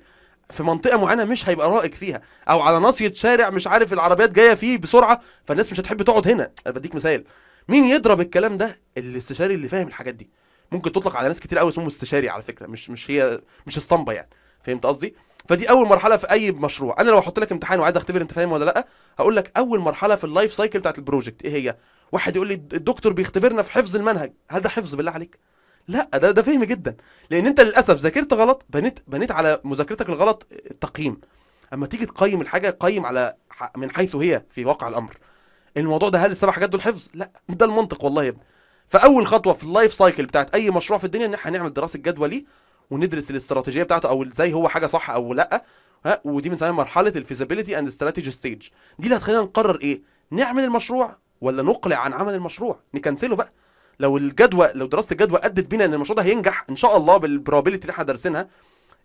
في منطقه معينه مش هيبقى رائج فيها او على ناصيه شارع مش عارف العربيات جايه فيه بسرعه فالناس مش هتحب تقعد هنا انا بديك مثال مين يضرب الكلام ده الاستشاري اللي فاهم الحاجات دي ممكن تطلق على ناس كتير قوي اسمهم استشاري على فكره مش مش هي مش اسطمبه يعني فهمت قصدي فدي اول مرحله في اي مشروع انا لو احط لك امتحان وعايز اختبر انت فاهم ولا لا هقول لك اول مرحله في اللايف سايكل بتاعت البروجكت ايه هي واحد يقول لي الدكتور بيختبرنا في حفظ المنهج هل ده حفظ بالله عليك لا ده ده فهم جدا لان انت للاسف ذاكرت غلط بنيت بنيت على مذاكرتك الغلط التقييم اما تيجي تقيم الحاجه قيم على من حيث هي في واقع الامر الموضوع ده هل السبع حاجات دول حفظ لا ده المنطق والله يا ابني فاول خطوه في اللايف سايكل بتاعت اي مشروع في الدنيا ان احنا نعمل دراسه جدوى ليه وندرس الاستراتيجيه بتاعته او ازاي هو حاجه صح او لا ها ودي بنسميها مرحله الفيزابيلتي اند استراتيجي ستيج دي اللي هتخلينا نقرر ايه نعمل المشروع ولا نقلع عن عمل المشروع نكنسله بقى لو الجدوى لو دراسه الجدوى ادت بينا ان المشروع ده هينجح ان شاء الله بالبروبابيلتي اللي احنا دارسينها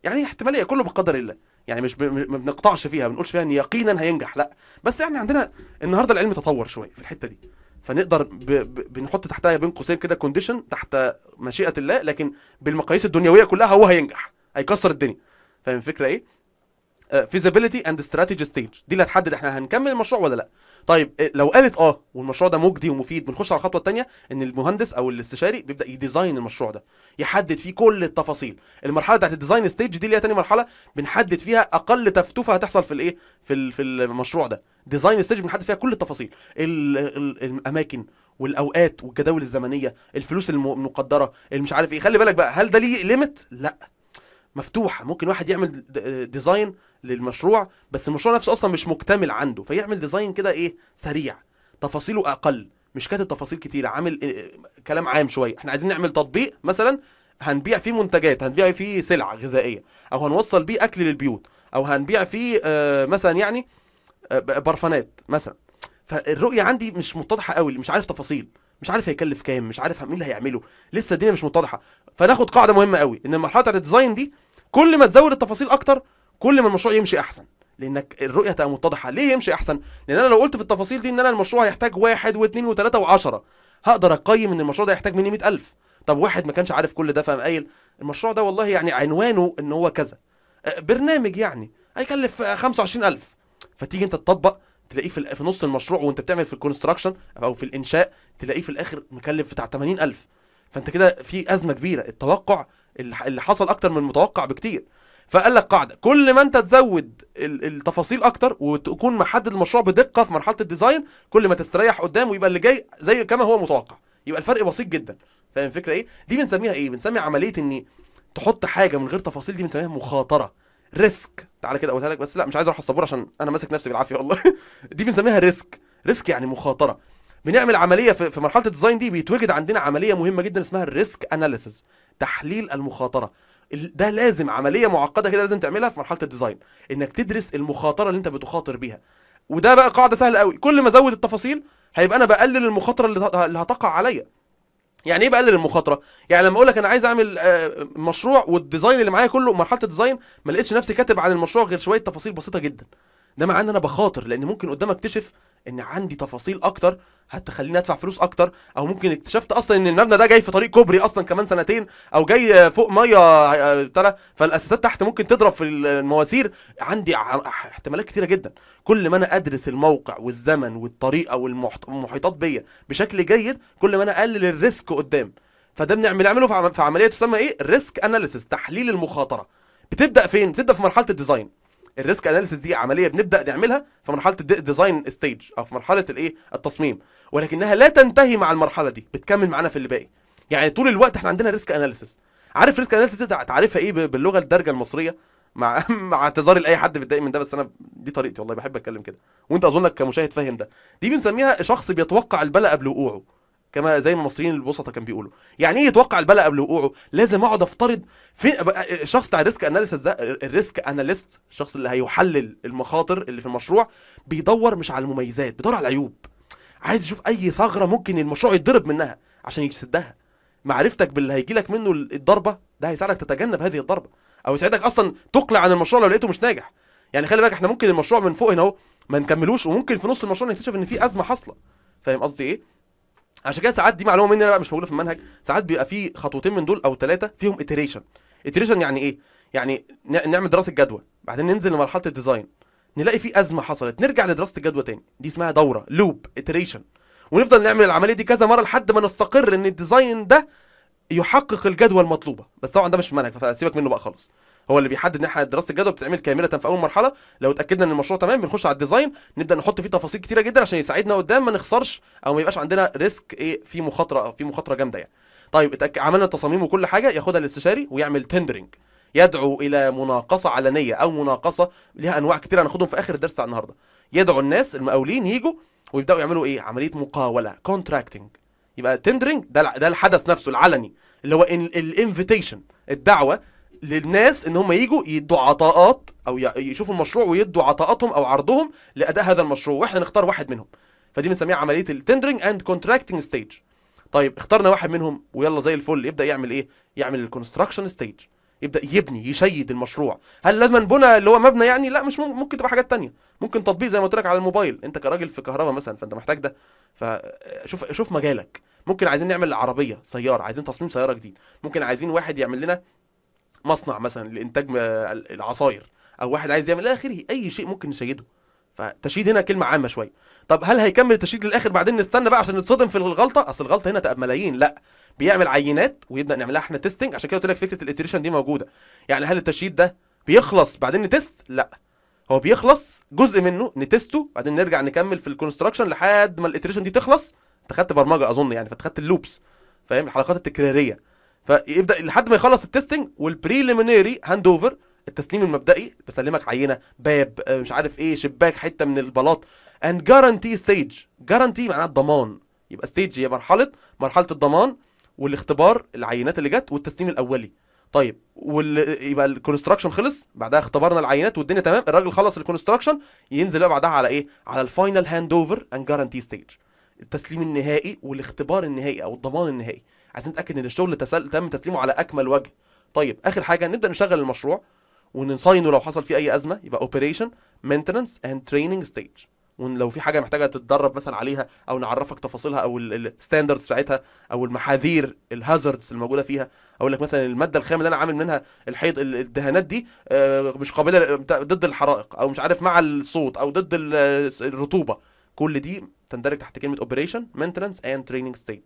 يعني احتماليه كله بقدر الله يعني مش ب... ما بنقطعش فيها ما بنقولش فيها ان يقينا هينجح لا بس احنا عندنا النهارده العلم تطور شويه في الحته دي فنقدر ب... ب... بنحط تحتها بين قوسين كده كونديشن تحت مشيئه الله لكن بالمقاييس الدنيويه كلها هو هينجح هيكسر الدنيا فاهم الفكره ايه فيزابيلتي اند استراتيجي ستيج دي اللي هتحدد احنا هنكمل المشروع ولا لا طيب آه، لو قالت اه والمشروع ده مجدي ومفيد بنخش على الخطوه الثانيه ان المهندس او الاستشاري بيبدا يديزاين المشروع ده يحدد فيه كل التفاصيل المرحله بتاعت الديزاين ستيج دي اللي هي ثاني مرحله بنحدد فيها اقل تفتوفه هتحصل في الايه في في المشروع ده ديزاين ستيج بنحدد فيها كل التفاصيل الاماكن والاوقات والجداول الزمنيه الفلوس المقدره اللي مش عارف ايه خلي بالك بقى هل ده ليه ليميت لا مفتوحه ممكن واحد يعمل ديزاين آه، للمشروع بس المشروع نفسه اصلا مش مكتمل عنده فيعمل ديزاين كده ايه سريع تفاصيله اقل مش كاتب تفاصيل كتير عامل آه، آه، كلام عام شويه احنا عايزين نعمل تطبيق مثلا هنبيع فيه منتجات هنبيع فيه سلع غذائيه او هنوصل بيه اكل للبيوت او هنبيع فيه آه، مثلا يعني برفانات مثلا فالرؤيه عندي مش متضحه قوي مش عارف تفاصيل مش عارف هيكلف كام مش عارف مين اللي هيعمله لسه الدنيا مش متضحه فناخد قاعده مهمه قوي ان بتاعت الديزاين دي كل ما تزود التفاصيل اكتر كل ما المشروع يمشي احسن لانك الرؤيه تبقى متضحه ليه يمشي احسن لان انا لو قلت في التفاصيل دي ان انا المشروع هيحتاج واحد واثنين وثلاثه وعشرة هقدر اقيم ان المشروع ده هيحتاج مني 100000 طب واحد ما كانش عارف كل ده فقام قايل المشروع ده والله يعني عنوانه ان هو كذا أه، برنامج يعني هيكلف 25000 فتيجي انت تطبق تلاقيه في في نص المشروع وانت بتعمل في الكونستراكشن او في الانشاء تلاقيه في الاخر مكلف بتاع 80000 فانت كده في ازمه كبيره التوقع اللي حصل اكتر من المتوقع بكتير فقال لك قاعده كل ما انت تزود التفاصيل اكتر وتكون محدد المشروع بدقه في مرحله الديزاين كل ما تستريح قدام ويبقى اللي جاي زي كما هو متوقع يبقى الفرق بسيط جدا فاهم الفكره ايه دي بنسميها ايه بنسمي عمليه ان تحط حاجه من غير تفاصيل دي بنسميها مخاطره ريسك تعالى كده اقولها لك بس لا مش عايز اروح الصبور عشان انا ماسك نفسي بالعافيه والله (laughs) دي بنسميها ريسك ريسك يعني مخاطره بنعمل عمليه في مرحله الديزاين دي بيتوجد عندنا عمليه مهمه جدا اسمها الريسك اناليسز تحليل المخاطره ده لازم عمليه معقده كده لازم تعملها في مرحله الديزاين انك تدرس المخاطره اللي انت بتخاطر بيها وده بقى قاعده سهله قوي كل ما ازود التفاصيل هيبقى انا بقلل المخاطره اللي هتقع عليا يعني ايه بقلل المخاطره يعني لما اقول لك انا عايز اعمل آه، مشروع والديزاين اللي معايا كله مرحله الديزاين ما لقيتش نفسي كاتب عن المشروع غير شويه تفاصيل بسيطه جدا ده معناه ان انا بخاطر لان ممكن قدام اكتشف ان عندي تفاصيل اكتر هتخليني ادفع فلوس اكتر او ممكن اكتشفت اصلا ان المبنى ده جاي في طريق كوبري اصلا كمان سنتين او جاي فوق ميه آه، ترى فالاساسات تحت ممكن تضرب في المواسير عندي احتمالات كتيره جدا كل ما انا ادرس الموقع والزمن والطريقه والمحيطات بيا بشكل جيد كل ما انا اقلل الريسك قدام فده بنعمل نعمله في عمليه تسمى ايه ريسك اناليسيس تحليل المخاطره بتبدا فين بتبدا في مرحله الديزاين الريسك اناليسيس دي عمليه بنبدا نعملها في مرحله الديزاين ستيج او في مرحله الايه التصميم ولكنها لا تنتهي مع المرحله دي بتكمل معانا في اللي باقي يعني طول الوقت احنا عندنا ريسك اناليسيس عارف ريسك اناليسيس تعرفها ايه باللغه الدارجه المصريه مع (laughs) مع اعتذاري لاي حد بيتضايق من ده بس انا دي طريقتي والله بحب اتكلم كده وانت اظنك كمشاهد فاهم ده دي بنسميها شخص بيتوقع البلاء قبل وقوعه كما زي ما المصريين البسطة كانوا بيقولوا يعني ايه يتوقع البلاء قبل وقوعه لازم اقعد افترض في الشخص بتاع الريسك اناليسز ده الريسك اناليست الشخص اللي هيحلل المخاطر اللي في المشروع بيدور مش على المميزات بيدور على العيوب عايز يشوف اي ثغره ممكن المشروع يتضرب منها عشان يسدها معرفتك باللي هيجي لك منه الضربه ده هيساعدك تتجنب هذه الضربه او يساعدك اصلا تقلع عن المشروع لو لقيته مش ناجح يعني خلي بالك احنا ممكن المشروع من فوق هنا اهو ما نكملوش وممكن في نص المشروع نكتشف ان في ازمه حاصله فاهم قصدي ايه عشان كده ساعات دي معلومه مني انا بقى مش موجوده في المنهج ساعات بيبقى في خطوتين من دول او ثلاثه فيهم اتريشن اتريشن يعني ايه يعني نعمل دراسه جدوى بعدين ننزل لمرحله الديزاين نلاقي في ازمه حصلت نرجع لدراسه الجدوى تاني دي اسمها دوره لوب اتريشن ونفضل نعمل العمليه دي كذا مره لحد ما نستقر ان الديزاين ده يحقق الجدوى المطلوبه بس طبعا ده مش منهج فسيبك منه بقى خالص هو اللي بيحدد ان احنا دراسه الجدوى بتتعمل كامله في اول مرحله لو اتاكدنا ان المشروع تمام بنخش على الديزاين نبدا نحط فيه تفاصيل كتيره جدا عشان يساعدنا قدام ما نخسرش او ما يبقاش عندنا ريسك ايه في مخاطره او في مخاطره جامده يعني طيب اتأك... عملنا التصاميم وكل حاجه ياخدها الاستشاري ويعمل تندرنج يدعو الى مناقصه علنيه او مناقصه ليها انواع كتير هناخدهم في اخر الدرس بتاع النهارده يدعو الناس المقاولين يجوا ويبداوا يعملوا ايه عمليه مقاوله كونتراكتنج يبقى تندرنج ده ده الحدث نفسه العلني اللي هو الانفيتيشن الدعوه للناس ان هم يجوا يدوا عطاءات او يشوفوا المشروع ويدوا عطاءاتهم او عرضهم لاداء هذا المشروع واحنا نختار واحد منهم فدي بنسميها عمليه التندرنج اند كونتراكتنج ستيج طيب اخترنا واحد منهم ويلا زي الفل يبدا يعمل ايه يعمل الكونستراكشن ستيج يبدا يبني يشيد المشروع هل لازم بنى اللي هو مبنى يعني لا مش ممكن, تبقى حاجات تانية ممكن تطبيق زي ما قلت لك على الموبايل انت كراجل في كهرباء مثلا فانت محتاج ده فشوف شوف مجالك ممكن عايزين نعمل عربيه سياره عايزين تصميم سياره جديد ممكن عايزين واحد يعمل لنا مصنع مثلا لانتاج العصاير او واحد عايز يعمل الى اخره اي شيء ممكن نشيده فتشييد هنا كلمه عامه شويه طب هل هيكمل التشييد للاخر بعدين نستنى بقى عشان نتصدم في الغلطه اصل الغلطه هنا تبقى ملايين لا بيعمل عينات ويبدا نعملها احنا تيستنج عشان كده قلت لك فكره الاتريشن دي موجوده يعني هل التشييد ده بيخلص بعدين نتست لا هو بيخلص جزء منه نتسته بعدين نرجع نكمل في الكونستراكشن لحد ما الاتريشن دي تخلص انت خدت برمجه اظن يعني فانت خدت اللوبس فاهم الحلقات التكراريه فيبدا لحد ما يخلص التستنج والبريليمينري هاند اوفر التسليم المبدئي بسلمك عينه باب آه، مش عارف ايه شباك حته من البلاط اند جارانتي ستيج جارانتي معناها الضمان يبقى ستيج هي مرحله مرحله الضمان والاختبار العينات اللي جت والتسليم الاولي طيب وال... يبقى الكونستراكشن خلص بعدها اختبرنا العينات والدنيا تمام الراجل خلص الكونستراكشن ينزل بقى بعدها على ايه على الفاينل هاند اوفر اند جارانتي ستيج التسليم النهائي والاختبار النهائي او الضمان النهائي عايزين نتاكد ان الشغل تسل... تم تسليمه على اكمل وجه طيب اخر حاجه نبدا نشغل المشروع ونصينه لو حصل فيه اي ازمه يبقى اوبريشن مينتننس اند تريننج ستيج ولو في حاجه محتاجه تتدرب مثلا عليها او نعرفك تفاصيلها او الستاندردز بتاعتها او المحاذير الهازاردز الموجوده فيها اقول لك مثلا الماده الخام اللي انا عامل منها الحيض الدهانات دي آه، مش قابله ضد الحرائق او مش عارف مع الصوت او ضد الرطوبه كل دي تندرج تحت كلمه اوبريشن مينتننس اند تريننج ستيج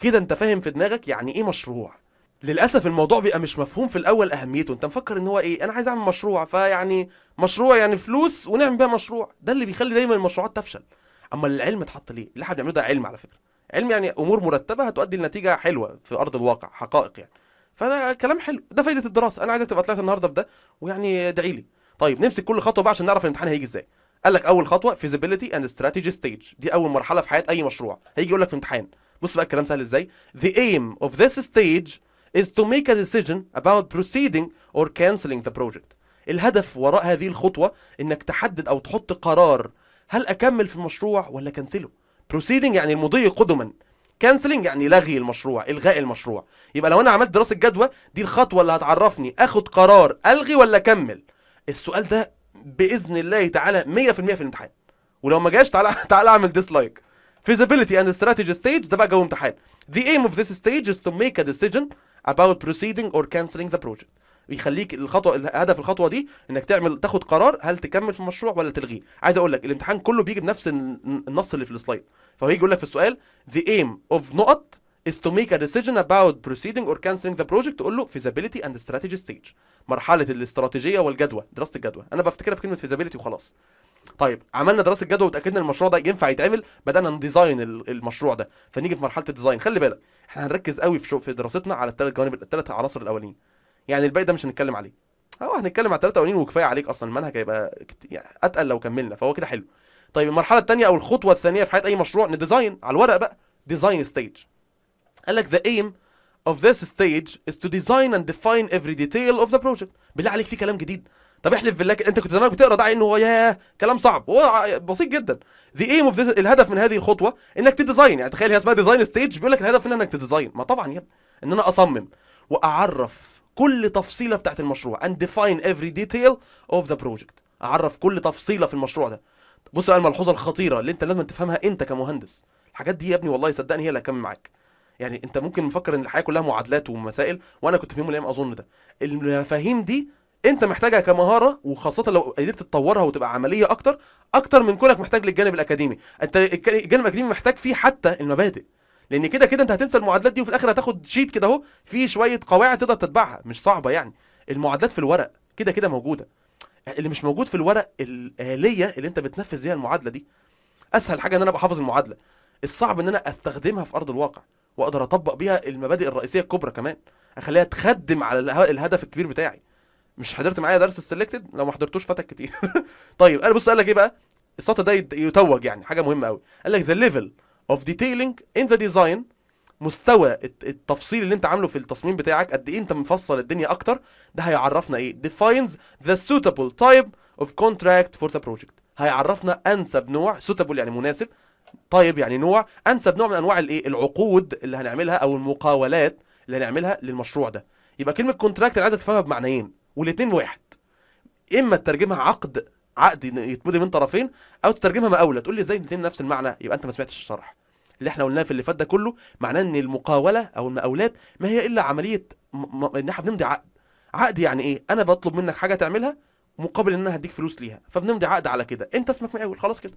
كده انت فاهم في دماغك يعني ايه مشروع للاسف الموضوع بيبقى مش مفهوم في الاول اهميته انت مفكر ان هو ايه انا عايز اعمل مشروع فيعني مشروع يعني فلوس ونعمل بيها مشروع ده اللي بيخلي دايما المشروعات تفشل اما العلم اتحط ليه اللي احنا بنعمله ده علم على فكره علم يعني امور مرتبه هتؤدي لنتيجه حلوه في ارض الواقع حقائق يعني فده كلام حلو ده فايده الدراسه انا عايزك تبقى طلعت النهارده بده ويعني ادعي لي طيب نمسك كل خطوه بقى عشان نعرف الامتحان هيجي ازاي قال لك اول خطوه فيزيبيليتي اند strategy ستيج دي اول مرحله في حياه اي مشروع هيجي يقول لك في امتحان بص بقى الكلام سهل ازاي the aim of this stage is to make a decision about proceeding or canceling the project الهدف وراء هذه الخطوة انك تحدد او تحط قرار هل اكمل في المشروع ولا كنسله proceeding يعني المضي قدما canceling يعني لغي المشروع الغاء المشروع يبقى لو انا عملت دراسه جدوى دي الخطوه اللي هتعرفني اخد قرار الغي ولا اكمل السؤال ده باذن الله تعالى 100% في الامتحان ولو ما جاش تعالى تعالى اعمل ديسلايك feasibility and strategy stage ده بقى جو امتحان the aim of this stage is to make a decision about proceeding or canceling the project يخليك الخطوه الهدف الخطوه دي انك تعمل تاخد قرار هل تكمل في المشروع ولا تلغيه عايز اقول لك الامتحان كله بيجي بنفس النص اللي في السلايد فهو يجي يقول لك في السؤال the aim of نقط is to make a decision about proceeding or canceling the project تقول له feasibility and strategy stage مرحله الاستراتيجيه والجدوى دراسه الجدوى انا بفتكرها في كلمه feasibility وخلاص طيب عملنا دراسه جدوى وتاكدنا المشروع ده ينفع يتعمل بدانا نديزاين المشروع ده فنيجي في مرحله الديزاين خلي بالك احنا هنركز قوي في شو في دراستنا على الثلاث جوانب الثلاث عناصر الاولين يعني الباقي ده مش هنتكلم عليه اه هنتكلم على التلات أولين وكفايه عليك اصلا المنهج هيبقى يعني اتقل لو كملنا فهو كده حلو طيب المرحله الثانيه او الخطوه الثانيه في حياه اي مشروع نديزاين على الورق بقى ديزاين ستيج قال لك the aim of this stage is to design and define every detail of the project بالله عليك في كلام جديد طب احلف بالله انت كنت زمان بتقرا ده انه هو ياه كلام صعب هو بسيط جدا the aim of this الهدف من هذه الخطوه انك تديزاين يعني تخيل هي اسمها ديزاين ستيج بيقول لك الهدف منها انك تديزاين ما طبعا يا ان انا اصمم واعرف كل تفصيله بتاعت المشروع and define every detail of the project اعرف كل تفصيله في المشروع ده بص بقى الملحوظه الخطيره اللي انت لازم تفهمها انت كمهندس الحاجات دي يا ابني والله صدقني هي اللي هتكمل معاك يعني انت ممكن مفكر ان الحياه كلها معادلات ومسائل وانا كنت في يوم من الايام اظن ده المفاهيم دي انت محتاجها كمهاره وخاصه لو قدرت تطورها وتبقى عمليه اكتر اكتر من كونك محتاج للجانب الاكاديمي انت الجانب الاكاديمي محتاج فيه حتى المبادئ لان كده كده انت هتنسى المعادلات دي وفي الاخر هتاخد شيت كده اهو فيه شويه قواعد تقدر تتبعها مش صعبه يعني المعادلات في الورق كده كده موجوده اللي مش موجود في الورق الاليه اللي انت بتنفذ بيها المعادله دي اسهل حاجه ان انا ابقى حافظ المعادله الصعب ان انا استخدمها في ارض الواقع واقدر اطبق بيها المبادئ الرئيسيه الكبرى كمان اخليها تخدم على الهدف الكبير بتاعي مش حضرت معايا درس السلكتد لو ما حضرتوش فاتك كتير (laughs) طيب قال بص قال لك ايه بقى السطر ده يتوج يعني حاجه مهمه قوي قال لك ذا ليفل اوف ديتيلينج ان ذا ديزاين مستوى التفصيل اللي انت عامله في التصميم بتاعك قد ايه انت مفصل الدنيا اكتر ده هيعرفنا ايه ديفاينز ذا سوتابل تايب اوف كونتراكت فور ذا بروجكت هيعرفنا انسب نوع سوتابل يعني مناسب طيب يعني نوع انسب نوع من انواع الايه العقود اللي هنعملها او المقاولات اللي هنعملها للمشروع ده يبقى كلمه كونتراكت انا تفهمها بمعنيين والاثنين واحد اما تترجمها عقد عقد يتمضي من طرفين او تترجمها مقاوله تقول لي ازاي الاثنين نفس المعنى يبقى انت ما سمعتش الشرح اللي احنا قلناه في اللي فات ده كله معناه ان المقاوله او المقاولات ما هي الا عمليه م... م... ان احنا بنمضي عقد عقد يعني ايه انا بطلب منك حاجه تعملها مقابل ان انا هديك فلوس ليها فبنمضي عقد على كده انت اسمك مقاول خلاص كده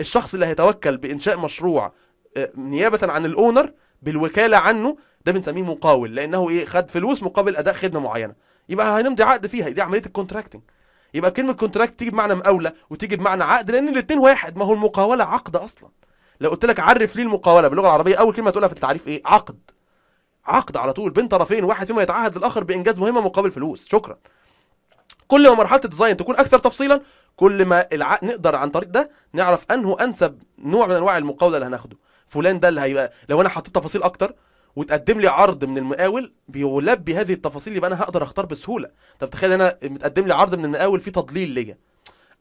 الشخص اللي هيتوكل بانشاء مشروع آه، نيابه عن الاونر بالوكاله عنه ده بنسميه مقاول لانه ايه خد فلوس مقابل اداء خدمه معينه يبقى هنمضي عقد فيها دي عمليه الكونتراكتنج يبقى كلمه كونتراكت تيجي بمعنى مقاوله وتيجي بمعنى عقد لان الاثنين واحد ما هو المقاوله عقد اصلا لو قلت لك عرف لي المقاوله باللغه العربيه اول كلمه تقولها في التعريف ايه عقد عقد على طول بين طرفين واحد فيهم يتعهد للاخر بانجاز مهمه مقابل فلوس شكرا كل ما مرحله الديزاين تكون اكثر تفصيلا كل ما العقل نقدر عن طريق ده نعرف انه انسب نوع من انواع المقاوله اللي هناخده فلان ده اللي هيبقى لو انا حطيت تفاصيل اكتر وتقدم لي عرض من المقاول بيلبي هذه التفاصيل يبقى انا هقدر اختار بسهوله طب تخيل انا متقدم لي عرض من المقاول فيه تضليل ليا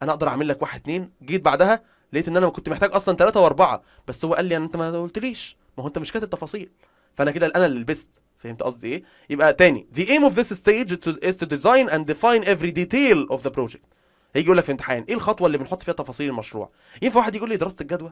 انا اقدر اعمل لك واحد اتنين جيت بعدها لقيت ان انا كنت محتاج اصلا ثلاثة واربعة بس هو قال لي انت ما قلتليش ما هو انت مش كاتب التفاصيل فانا كده انا اللي لبست فهمت قصدي ايه يبقى تاني the aim of this stage is to design and define every detail of the project هيجي يقول لك في امتحان ايه الخطوه اللي بنحط فيها تفاصيل المشروع ينفع واحد يقول لي دراسه الجدوى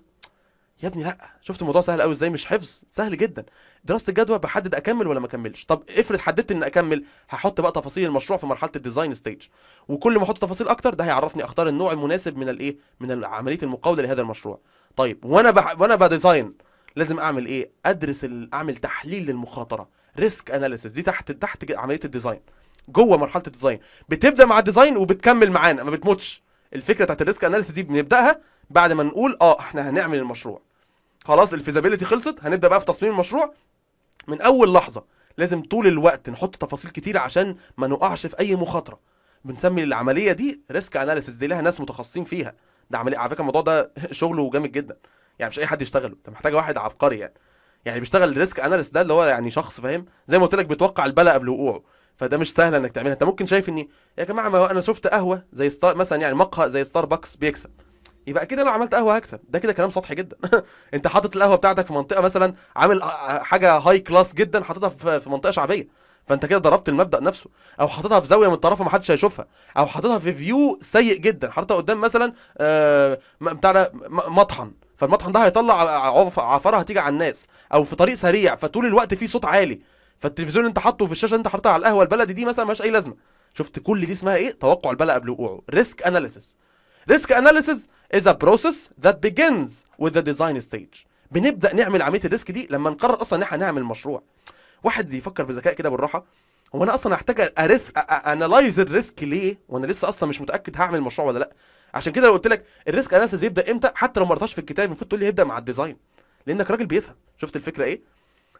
يا ابني لا شفت الموضوع سهل قوي ازاي مش حفظ سهل جدا دراسه الجدوى بحدد اكمل ولا ما اكملش طب افرض حددت ان اكمل هحط بقى تفاصيل المشروع في مرحله الديزاين ستيج وكل ما احط تفاصيل اكتر ده هيعرفني اختار النوع المناسب من الايه من عمليه المقاوله لهذا المشروع طيب وانا بح... وانا بديزاين لازم اعمل ايه ادرس ال... اعمل تحليل للمخاطره ريسك اناليسيس دي تحت تحت عمليه الديزاين جوه مرحله الديزاين بتبدا مع الديزاين وبتكمل معانا ما بتموتش الفكره بتاعت الريسك اناليسيس دي بنبداها بعد ما نقول اه احنا هنعمل المشروع خلاص الفيزابيلتي خلصت هنبدا بقى في تصميم المشروع من اول لحظه لازم طول الوقت نحط تفاصيل كتير عشان ما نقعش في اي مخاطره بنسمي العمليه دي ريسك اناليسيس دي لها ناس متخصصين فيها ده عمليه على فكره الموضوع ده (laughs) شغله جامد جدا يعني مش اي حد يشتغله انت محتاج واحد عبقري يعني يعني بيشتغل ريسك اناليس ده اللي هو يعني شخص فاهم زي ما قلت لك بيتوقع البلاء قبل وقوعه فده مش سهل انك تعملها انت ممكن شايف ان يا جماعه ما انا شفت قهوه زي ستار مثلا يعني مقهى زي ستاربكس بيكسب يبقى كده لو عملت قهوه هكسب ده كده كلام سطحي جدا (laughs) انت حاطط القهوه بتاعتك في منطقه مثلا عامل حاجه هاي كلاس جدا حاططها في منطقه شعبيه فانت كده ضربت المبدا نفسه او حاططها في زاويه من طرفها ما حدش هيشوفها او حاططها في فيو سيء جدا حاططها قدام مثلا آه بتاع مطحن فالمطحن ده هيطلع عفره هتيجي على الناس او في طريق سريع فطول الوقت في صوت عالي فالتلفزيون انت حاطه في الشاشه انت حاطها على القهوه البلدي دي مثلا ملهاش اي لازمه شفت كل دي اسمها ايه توقع البلاء قبل وقوعه ريسك اناليسيس ريسك اناليسيس از ا بروسيس ذات بيجنز وذ ذا ديزاين ستيج بنبدا نعمل عمليه الريسك دي لما نقرر اصلا ان احنا نعمل مشروع واحد يفكر بذكاء كده بالراحه هو انا اصلا احتاج اريس انالايز الريسك ليه وانا لسه اصلا مش متاكد هعمل المشروع ولا لا عشان كده لو قلت لك الريسك اناليسيس يبدا امتى حتى لو ما قريتهاش في الكتاب المفروض تقول لي يبدا مع الديزاين لانك راجل بيفهم شفت الفكره ايه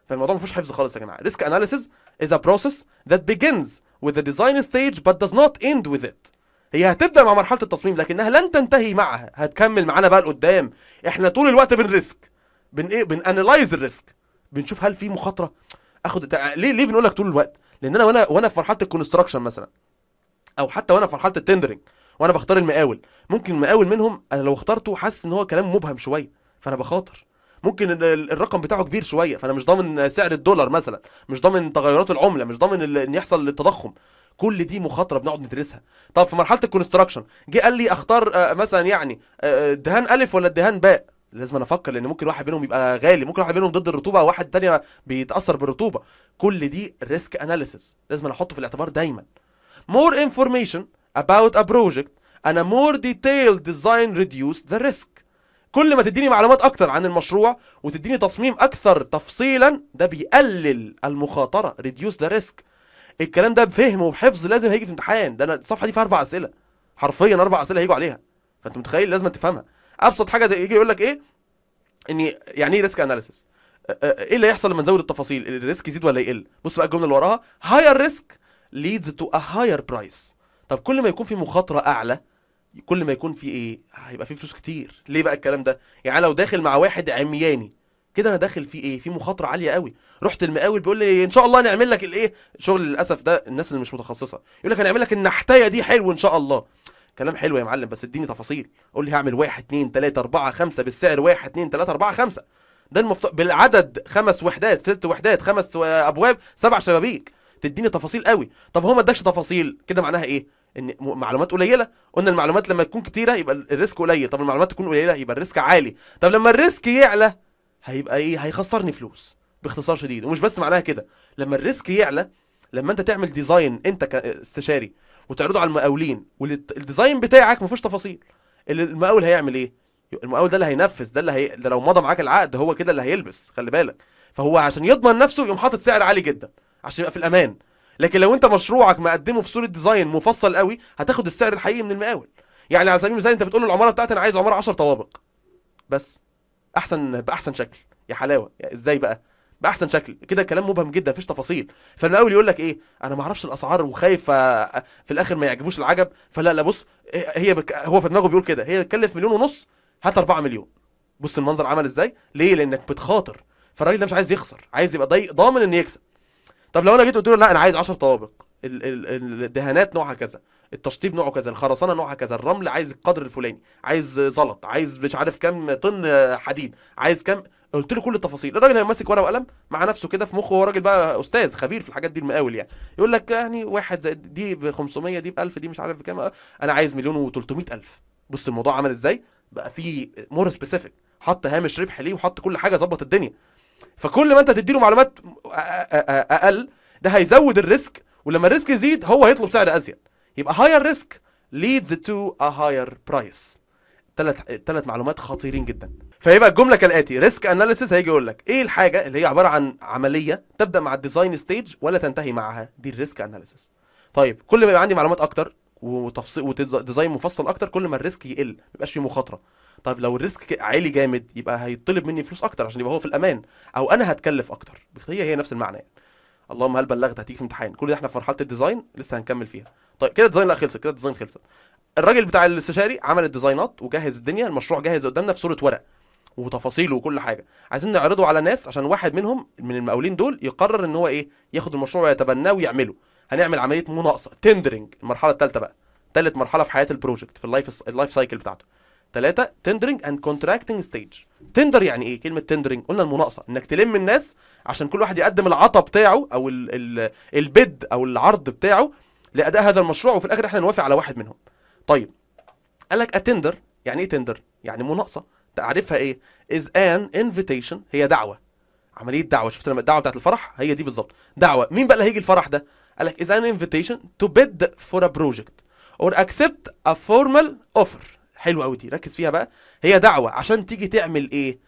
فالموضوع ما فيهوش حفظ خالص يا جماعه ريسك اناليسيز از ا بروسيس ذات بيجنز وذ ذا ديزاين ستيج but داز نوت اند وذ ات هي هتبدا مع مرحله التصميم لكنها لن تنتهي معها هتكمل معانا بقى لقدام احنا طول الوقت بنريسك بن ايه بنانلايز الريسك بنشوف هل في مخاطره اخد ليه ليه بنقول لك طول الوقت لان انا وانا وانا في مرحله الكونستراكشن مثلا او حتى وانا في مرحله التندرنج وانا بختار المقاول ممكن المقاول منهم انا لو اخترته حاسس ان هو كلام مبهم شويه فانا بخاطر ممكن الرقم بتاعه كبير شويه فانا مش ضامن سعر الدولار مثلا مش ضامن تغيرات العمله مش ضامن ان يحصل التضخم كل دي مخاطره بنقعد ندرسها طب في مرحله الكونستراكشن جه قال لي اختار آه، مثلا يعني آه، آه، دهان الف ولا الدهان باء لازم انا افكر لان ممكن واحد بينهم يبقى غالي ممكن واحد بينهم ضد الرطوبه او واحد تاني بيتاثر بالرطوبه كل دي ريسك اناليسيس لازم انا احطه في الاعتبار دايما مور انفورميشن اباوت ا بروجكت انا مور ديتيل ديزاين ريديوس ذا ريسك كل ما تديني معلومات اكتر عن المشروع وتديني تصميم اكثر تفصيلا ده بيقلل المخاطره ريديوس ذا ريسك الكلام ده بفهم وبحفظ لازم هيجي في امتحان ده انا الصفحه دي فيها اربع اسئله حرفيا اربع اسئله هيجوا عليها فانت متخيل لازم تفهمها ابسط حاجه يجي يقول لك ايه ان يعني ايه ريسك اناليسيس ايه اللي هيحصل لما نزود التفاصيل الريسك يزيد ولا يقل بص بقى الجمله اللي وراها هاير ريسك ليدز تو ا هاير برايس طب كل ما يكون في مخاطره اعلى كل ما يكون في ايه هيبقى في فلوس كتير ليه بقى الكلام ده يعني لو داخل مع واحد عمياني كده انا داخل في ايه في مخاطره عاليه قوي رحت المقاول بيقول لي ان شاء الله نعمل لك الايه شغل للاسف ده الناس اللي مش متخصصه يقول لك هنعمل لك النحتايه دي حلو ان شاء الله كلام حلو يا معلم بس اديني تفاصيل قول لي هعمل 1 2 3 4 5 بالسعر 1 2 3 4 5 ده المفتوح بالعدد خمس وحدات ست وحدات خمس ابواب سبع شبابيك تديني تفاصيل قوي طب هو ما ادكش تفاصيل كده معناها ايه ان معلومات قليله قلنا المعلومات لما تكون كتيره يبقى الريسك قليل طب المعلومات تكون قليله يبقى الريسك عالي طب لما الريسك يعلى هيبقى ايه هيخسرني فلوس باختصار شديد ومش بس معناها كده لما الريسك يعلى لما انت تعمل ديزاين انت كاستشاري وتعرضه على المقاولين والديزاين بتاعك ما فيهوش تفاصيل المقاول هيعمل ايه المقاول ده اللي هينفذ ده اللي هي... ده لو مضى معاك العقد هو كده اللي هيلبس خلي بالك فهو عشان يضمن نفسه يقوم حاطط سعر عالي جدا عشان يبقى في الامان لكن لو انت مشروعك مقدمه في صوره ديزاين مفصل قوي هتاخد السعر الحقيقي من المقاول يعني على سبيل المثال انت بتقول له العماره بتاعتي انا عايز عماره 10 طوابق بس احسن باحسن شكل يا حلاوه يعني ازاي بقى باحسن شكل كده الكلام مبهم جدا مفيش تفاصيل فالمقاول يقول لك ايه انا ما اعرفش الاسعار وخايف آه، آه، في الاخر ما يعجبوش العجب فلا لا بص إيه، هي بك... هو في دماغه بيقول كده هي بتكلف مليون ونص هات 4 مليون بص المنظر عمل ازاي ليه لانك بتخاطر فالراجل ده مش عايز يخسر عايز يبقى ضامن انه يكسب طب لو انا جيت قلت له لا انا عايز 10 طوابق ال ال الدهانات نوعها كذا التشطيب نوعه كذا الخرسانه نوعها كذا الرمل عايز القدر الفلاني عايز زلط عايز مش عارف كام طن حديد عايز كام قلت له كل التفاصيل الراجل ماسك ورقه وقلم مع نفسه كده في مخه هو راجل بقى استاذ خبير في الحاجات دي المقاول يعني يقول لك يعني واحد زائد دي ب 500 دي ب 1000 دي مش عارف بكام أه، انا عايز مليون و300 الف بص الموضوع عمل ازاي بقى في مور سبيسيفيك حط هامش ربح ليه وحط كل حاجه ظبط الدنيا فكل ما انت تديله معلومات اقل ده هيزود الريسك ولما الريسك يزيد هو هيطلب سعر ازيد يبقى هاير ريسك ليدز تو ا هاير برايس ثلاث ثلاث معلومات خطيرين جدا فيبقى الجمله كالاتي ريسك اناليسيس هيجي يقول لك ايه الحاجه اللي هي عباره عن عمليه تبدا مع الديزاين ستيج ولا تنتهي معها دي الريسك اناليسيس طيب كل ما يبقى عندي معلومات اكتر وتفصيل وديزاين مفصل اكتر كل ما الريسك يقل ما يبقاش فيه مخاطره طيب لو الريسك عالي جامد يبقى هيطلب مني فلوس اكتر عشان يبقى هو في الامان او انا هتكلف اكتر هي هي نفس المعنى يعني اللهم هل بلغت هتيجي في امتحان كل ده احنا في مرحله الديزاين لسه هنكمل فيها طيب كده الديزاين لا خلصت كده الديزاين خلصت الراجل بتاع الاستشاري عمل الديزاينات وجهز الدنيا المشروع جاهز قدامنا في صوره ورق وتفاصيله وكل حاجه عايزين نعرضه على ناس عشان واحد منهم من المقاولين دول يقرر ان هو ايه ياخد المشروع ويتبناه ويعمله هنعمل عمليه مناقصه تندرنج المرحله الثالثه بقى ثالث مرحله في حياه البروجكت في اللايف اللايف سايكل بتاعته ثلاثة تندرنج اند كونتراكتنج ستيج تندر يعني ايه كلمه تندرنج قلنا المناقصه انك تلم الناس عشان كل واحد يقدم العطا بتاعه او الـ الـ البد او العرض بتاعه لاداء هذا المشروع وفي الاخر احنا نوافق على واحد منهم طيب قال لك اتندر يعني ايه تندر يعني مناقصه تعرفها ايه از ان انفيتيشن هي دعوه عمليه دعوه شفت لما الدعوه بتاعت الفرح هي دي بالظبط دعوه مين بقى اللي هيجي الفرح ده قال لك از ان انفيتيشن تو بيد فور ا بروجكت اور اكسبت ا فورمال اوفر حلوه قوي دي ركز فيها بقى هي دعوه عشان تيجي تعمل ايه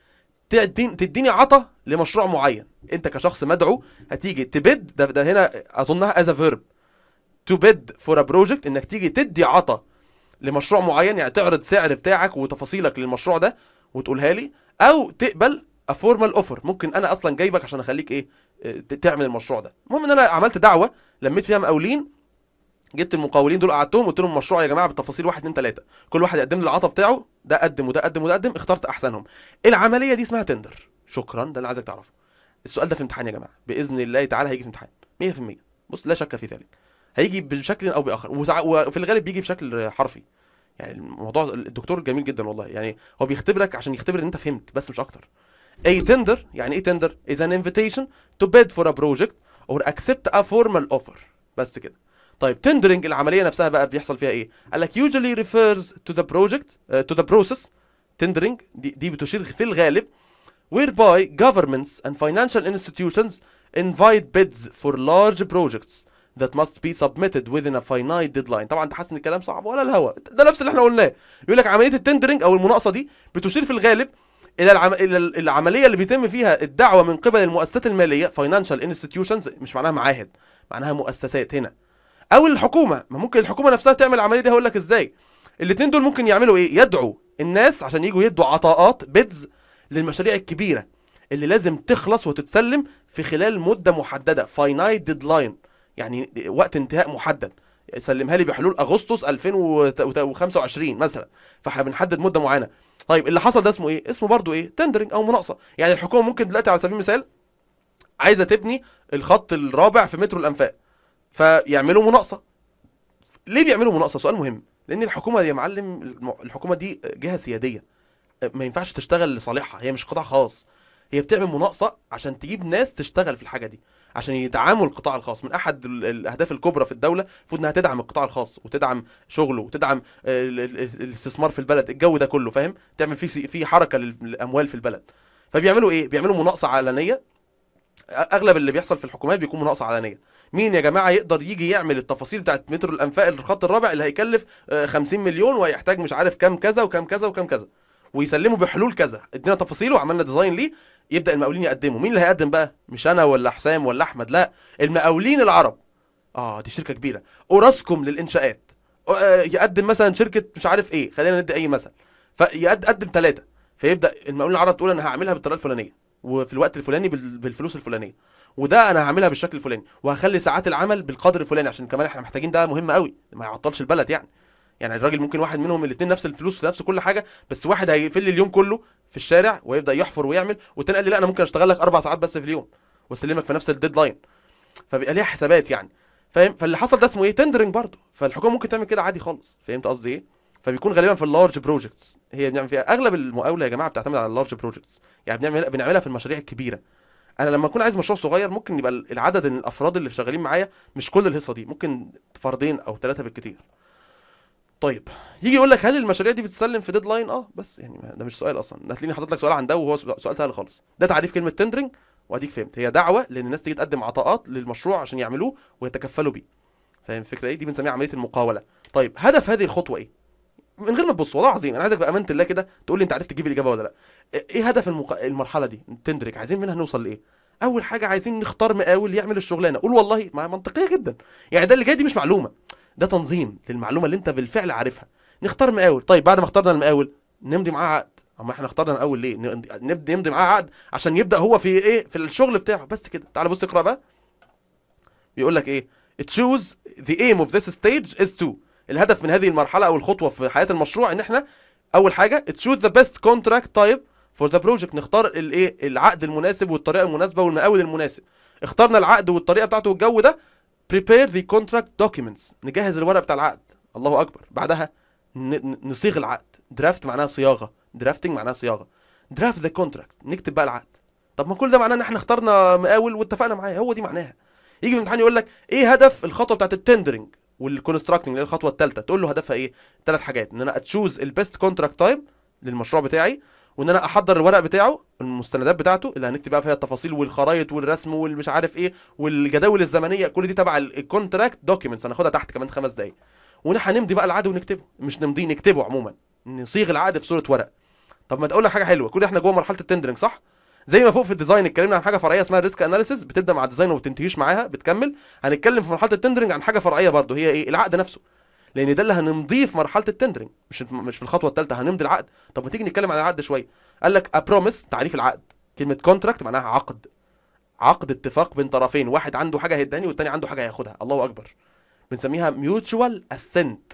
تديني عطا لمشروع معين انت كشخص مدعو هتيجي تبد ده, ده هنا اظنها از فيرب تو بيد فور ا بروجكت انك تيجي تدي عطا لمشروع معين يعني تعرض سعر بتاعك وتفاصيلك للمشروع ده وتقولها لي او تقبل افورمال اوفر ممكن انا اصلا جايبك عشان اخليك ايه آه، تعمل المشروع ده المهم ان انا عملت دعوه لميت فيها مقاولين جبت المقاولين دول قعدتهم قلت لهم مشروع يا جماعه بالتفاصيل 1 2 3 كل واحد يقدم لي العطا بتاعه ده قدم وده قدم وده قدم اخترت احسنهم العمليه دي اسمها تندر شكرا ده اللي عايزك تعرفه السؤال ده في امتحان يا جماعه باذن الله تعالى هيجي في امتحان 100% بص لا شك في ذلك هيجي بشكل او باخر وفي الغالب بيجي بشكل حرفي يعني الموضوع الدكتور جميل جدا والله يعني هو بيختبرك عشان يختبر ان انت فهمت بس مش اكتر اي تندر يعني ايه تندر از ان انفيتيشن تو بيد فور ا بروجكت اور اكسبت ا فورمال اوفر بس كده طيب تندرنج العمليه نفسها بقى بيحصل فيها ايه قال لك يوجوالي ريفيرز تو ذا بروجكت تو ذا بروسس تندرنج دي, بتشير في الغالب whereby governments and financial institutions invite bids for large projects that must be submitted within a finite deadline طبعا انت حاسس ان الكلام صعب ولا الهوا ده نفس اللي احنا قلناه يقول لك عمليه التندرنج او المناقصه دي بتشير في الغالب الى العم... الى العمليه اللي بيتم فيها الدعوه من قبل المؤسسات الماليه financial institutions مش معناها معاهد معناها مؤسسات هنا او الحكومه ما ممكن الحكومه نفسها تعمل العمليه دي هقول لك ازاي الاثنين دول ممكن يعملوا ايه يدعوا الناس عشان يجوا يدوا عطاءات بيدز للمشاريع الكبيره اللي لازم تخلص وتتسلم في خلال مده محدده فاينايت ديدلاين يعني وقت انتهاء محدد سلمها لي بحلول اغسطس 2025 مثلا فاحنا بنحدد مده معينه طيب اللي حصل ده اسمه ايه اسمه برضو ايه تندرنج او مناقصه يعني الحكومه ممكن دلوقتي على سبيل المثال عايزه تبني الخط الرابع في مترو الانفاق فيعملوا مناقصه ليه بيعملوا مناقصه سؤال مهم لان الحكومه يا معلم الحكومه دي جهه سياديه ما ينفعش تشتغل لصالحها هي مش قطاع خاص هي بتعمل مناقصه عشان تجيب ناس تشتغل في الحاجه دي عشان يدعموا القطاع الخاص من احد الاهداف الكبرى في الدوله المفروض انها تدعم القطاع الخاص وتدعم شغله وتدعم آه، الاستثمار في البلد الجو ده كله فاهم تعمل فيه في حركه للاموال في البلد فبيعملوا ايه بيعملوا مناقصه علنيه اغلب اللي بيحصل في الحكومات بيكون مناقصه علنيه مين يا جماعه يقدر يجي يعمل التفاصيل بتاعت مترو الانفاق الخط الرابع اللي هيكلف 50 آه، مليون وهيحتاج مش عارف كام كذا وكام كذا وكام كذا ويسلموا بحلول كذا ادينا تفاصيله وعملنا ديزاين ليه يبدا المقاولين يقدموا مين اللي هيقدم بقى مش انا ولا حسام ولا احمد لا المقاولين العرب اه دي شركه كبيره اوراسكوم للانشاءات آه، يقدم مثلا شركه مش عارف ايه خلينا ندي اي مثل فيقدم ثلاثه فيبدا المقاولين العرب تقول انا هعملها بالطريقه الفلانيه وفي الوقت الفلاني بالفلوس الفلانيه وده انا هعملها بالشكل الفلاني وهخلي ساعات العمل بالقدر الفلاني عشان كمان احنا محتاجين ده مهم قوي ما يعطلش البلد يعني يعني الراجل ممكن واحد منهم الاثنين نفس الفلوس نفس كل حاجه بس واحد هيقفل اليوم كله في الشارع ويبدا يحفر ويعمل والتاني قال لي لا انا ممكن اشتغل لك اربع ساعات بس في اليوم واسلمك في نفس الديدلاين فبيبقى ليها حسابات يعني فاهم فاللي حصل ده اسمه ايه تندرنج برضه فالحكومه ممكن تعمل كده عادي خالص فهمت قصدي ايه فبيكون غالبا في اللارج بروجكتس هي بنعمل فيها اغلب المقاوله يا جماعه بتعتمد على اللارج بروجكتس يعني بنعمل بنعملها في المشاريع الكبيره انا لما اكون عايز مشروع صغير ممكن يبقى العدد الافراد اللي شغالين معايا مش كل الهيصه دي ممكن فردين او ثلاثه بالكتير طيب يجي يقول لك هل المشاريع دي بتسلم في ديدلاين اه بس يعني ده مش سؤال اصلا هتلاقيني حاطط لك سؤال عن ده وهو سؤال سهل خالص ده تعريف كلمه تندرنج واديك فهمت هي دعوه لان الناس تيجي تقدم عطاءات للمشروع عشان يعملوه ويتكفلوا بيه فاهم الفكره ايه دي بنسميها عمليه المقاوله طيب هدف هذه الخطوه ايه من غير ما تبص والله العظيم انا عايزك بامانه الله كده تقول لي انت عرفت تجيب الاجابه ولا لا ايه, إيه هدف المق... المرحله دي تندرك عايزين منها نوصل لايه اول حاجه عايزين نختار مقاول يعمل الشغلانه قول والله ما منطقيه جدا يعني ده اللي جاي دي مش معلومه ده تنظيم للمعلومه اللي انت بالفعل عارفها نختار مقاول طيب بعد ما اخترنا المقاول نمضي معاه عقد اما احنا اخترنا المقاول ليه نبدا نمضي معاه عقد عشان يبدا هو في ايه في الشغل بتاعه بس كده تعال بص اقرا بقى بيقول لك ايه تشوز ذا ايم اوف ذس ستيج از تو الهدف من هذه المرحله او الخطوه في حياه المشروع ان احنا اول حاجه تشوز ذا بيست كونتراكت تايب فور ذا بروجكت نختار الايه العقد المناسب والطريقه المناسبه والمقاول المناسب اخترنا العقد والطريقه بتاعته والجو ده prepare the contract documents نجهز الورق بتاع العقد الله اكبر بعدها نصيغ العقد درافت معناها صياغه درافتنج معناها صياغه درافت ذا كونتراكت نكتب بقى العقد طب ما كل ده معناه ان احنا اخترنا مقاول واتفقنا معاه هو دي معناها يجي الامتحان يقول لك ايه هدف الخطوه بتاعت التندرنج والكونستراكتنج اللي الخطوه الثالثه تقول له هدفها ايه ثلاث حاجات ان انا اتشوز البيست كونتراكت تايم للمشروع بتاعي وان انا احضر الورق بتاعه المستندات بتاعته اللي هنكتب بقى فيها التفاصيل والخرايط والرسم والمش عارف ايه والجداول الزمنيه كل دي تبع الكونتراكت دوكيومنتس هناخدها تحت كمان خمس دقايق هنمضي بقى العقد ونكتبه مش نمضيه نكتبه عموما نصيغ العقد في صوره ورق طب ما تقول لك حاجه حلوه كل احنا جوه مرحله التندرنج صح زي ما فوق في الديزاين اتكلمنا عن حاجه فرعيه اسمها ريسك اناليسيس بتبدا مع الديزاين وما بتنتهيش معاها بتكمل هنتكلم في مرحله التندرنج عن حاجه فرعيه برضه هي ايه العقد نفسه لان ده اللي هنمضيه في مرحله التندرنج مش مش في الخطوه الثالثه هنمضي العقد طب ما تيجي نتكلم عن العقد شويه قال لك ابروميس تعريف العقد كلمه كونتراكت معناها عقد عقد اتفاق بين طرفين واحد عنده حاجه هيداني والتاني عنده حاجه هياخدها الله اكبر بنسميها ميوتشوال اسنت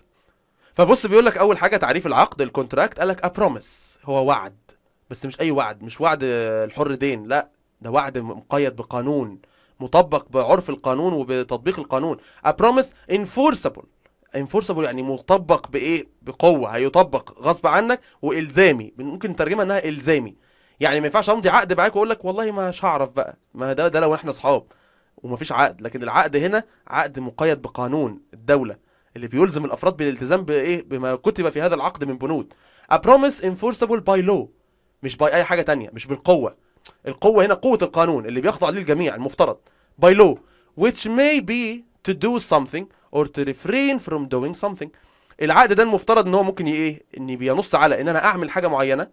فبص بيقول لك اول حاجه تعريف العقد الكونتراكت قال لك ابروميس هو وعد بس مش اي وعد مش وعد الحر دين لا ده وعد مقيد بقانون مطبق بعرف القانون وبتطبيق القانون I promise enforceable enforceable يعني مطبق بايه بقوه هيطبق غصب عنك والزامي ممكن نترجمها انها الزامي يعني ما ينفعش امضي عقد معاك واقول لك والله مش هعرف بقى ما ده ده لو احنا اصحاب ومفيش عقد لكن العقد هنا عقد مقيد بقانون الدوله اللي بيلزم الافراد بالالتزام بايه بما كتب في هذا العقد من بنود ا promise enforceable by law مش باي اي حاجه تانية مش بالقوه القوه هنا قوه القانون اللي بيخضع ليه الجميع المفترض باي لو which may be to do something or to refrain from doing something العقد ده المفترض ان هو ممكن ايه ان بينص على ان انا اعمل حاجه معينه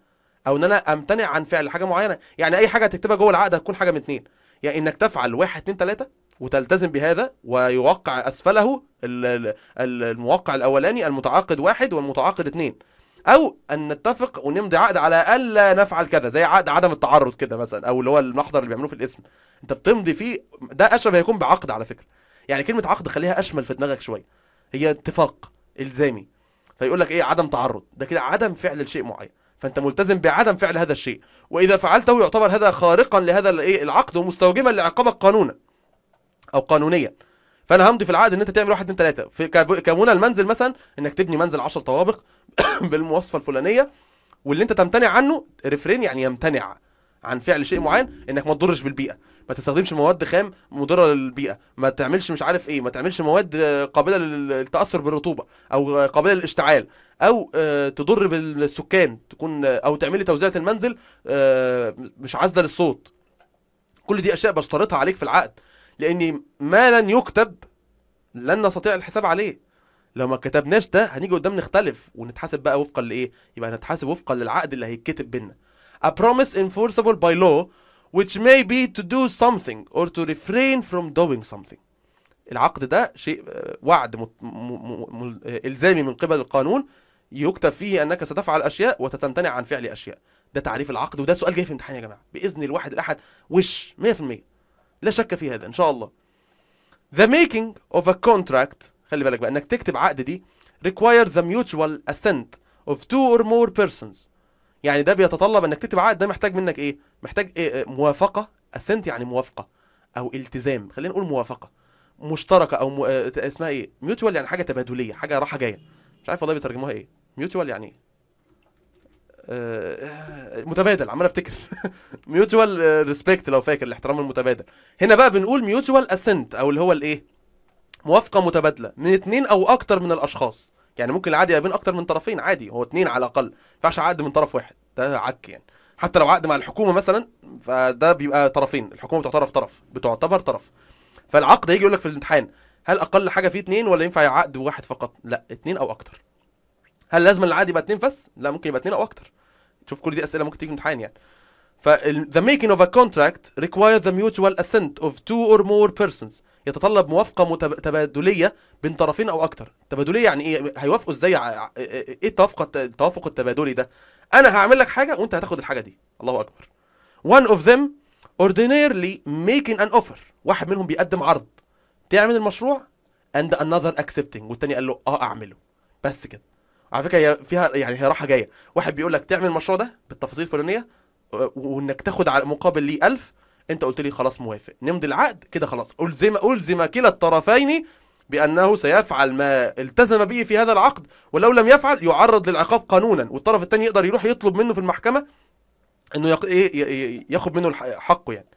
او ان انا امتنع عن فعل حاجه معينه يعني اي حاجه هتكتبها جوه العقد هتكون حاجه من اتنين يا يعني انك تفعل واحد اتنين تلاته وتلتزم بهذا ويوقع اسفله الموقع الاولاني المتعاقد واحد والمتعاقد اتنين او ان نتفق ونمضي عقد على الا نفعل كذا زي عقد عدم التعرض كده مثلا او اللي هو المحضر اللي بيعملوه في الاسم انت بتمضي فيه ده اشرف هيكون بعقد على فكره يعني كلمه عقد خليها اشمل في دماغك شويه هي اتفاق الزامي فيقول لك ايه عدم تعرض ده كده عدم فعل لشيء معين فانت ملتزم بعدم فعل هذا الشيء واذا فعلته يعتبر هذا خارقا لهذا الايه العقد ومستوجبا لعقابك قانونا او قانونيا فانا همضي في العقد ان انت تعمل واحد اثنين ثلاثه في كمونة المنزل مثلا انك تبني منزل 10 طوابق (coughs) بالمواصفه الفلانيه واللي انت تمتنع عنه ريفرين يعني يمتنع عن فعل شيء معين انك ما تضرش بالبيئه ما تستخدمش مواد خام مضره للبيئه ما تعملش مش عارف ايه ما تعملش مواد قابله للتاثر بالرطوبه او قابله للاشتعال او آه، تضر بالسكان تكون آه، او تعملي توزيعه المنزل آه، مش عازله للصوت كل دي اشياء بشترطها عليك في العقد لان ما لن يكتب لن نستطيع الحساب عليه لو ما كتبناش ده هنيجي قدام نختلف ونتحاسب بقى وفقا لايه يبقى هنتحاسب وفقا للعقد اللي هيتكتب بينا a promise enforceable by law which may be to do something or to refrain from doing something العقد ده شيء آه، وعد م... م... م... آه، الزامي من قبل القانون يكتب فيه انك ستفعل اشياء وتتمتنع عن فعل اشياء ده تعريف العقد وده سؤال جاي في امتحان يا جماعه باذن الواحد الاحد وش 100% لا شك في هذا ان شاء الله the making of a contract خلي بالك بقى انك تكتب عقد دي require the mutual assent of two or more persons يعني ده بيتطلب انك تكتب عقد ده محتاج منك ايه محتاج إيه, إيه؟ موافقه assent يعني موافقه او التزام خلينا نقول موافقه مشتركه او م... آه، اسمها ايه mutual يعني حاجه تبادليه حاجه راحه جايه مش عارف والله بيترجموها ايه mutual يعني ايه آه، آه، متبادل عمال افتكر ميوتشوال (laughs) ريسبكت لو فاكر الاحترام المتبادل هنا بقى بنقول ميوتشوال اسنت او اللي هو الايه موافقه متبادله من اتنين او اكتر من الاشخاص يعني ممكن العقد يبقى بين اكتر من طرفين عادي هو اتنين على الاقل ما ينفعش عقد من طرف واحد ده عك يعني حتى لو عقد مع الحكومه مثلا فده بيبقى طرفين الحكومه بتعترف طرف بتعتبر طرف فالعقد هيجي يقول لك في الامتحان هل اقل حاجه فيه اتنين ولا ينفع عقد واحد فقط لا اتنين او اكتر هل لازم العقد يبقى اتنين بس لا ممكن يبقى اتنين او اكتر شوف كل دي اسئله ممكن تيجي في الامتحان يعني ف the making of a contract requires the mutual assent of two or more persons يتطلب موافقه تبادليه بين طرفين او اكتر تبادليه يعني ايه هيوافقوا ازاي ايه التوافق التوافق التبادلي ده انا هعمل لك حاجه وانت هتاخد الحاجه دي الله اكبر one of them ordinarily making an offer واحد منهم بيقدم عرض تعمل المشروع and another accepting والتاني قال له اه اعمله بس كده على فكره هي فيها يعني هي راحه جايه واحد بيقول لك تعمل المشروع ده بالتفاصيل الفلانيه آه، وانك تاخد على مقابل ليه 1000 انت قلت لي خلاص موافق نمضي العقد كده خلاص الزم الزم كلا الطرفين بانه سيفعل ما التزم به في هذا العقد ولو لم يفعل يعرض للعقاب قانونا والطرف الثاني يقدر يروح يطلب منه في المحكمه انه يق... إيه، ياخد منه حقه يعني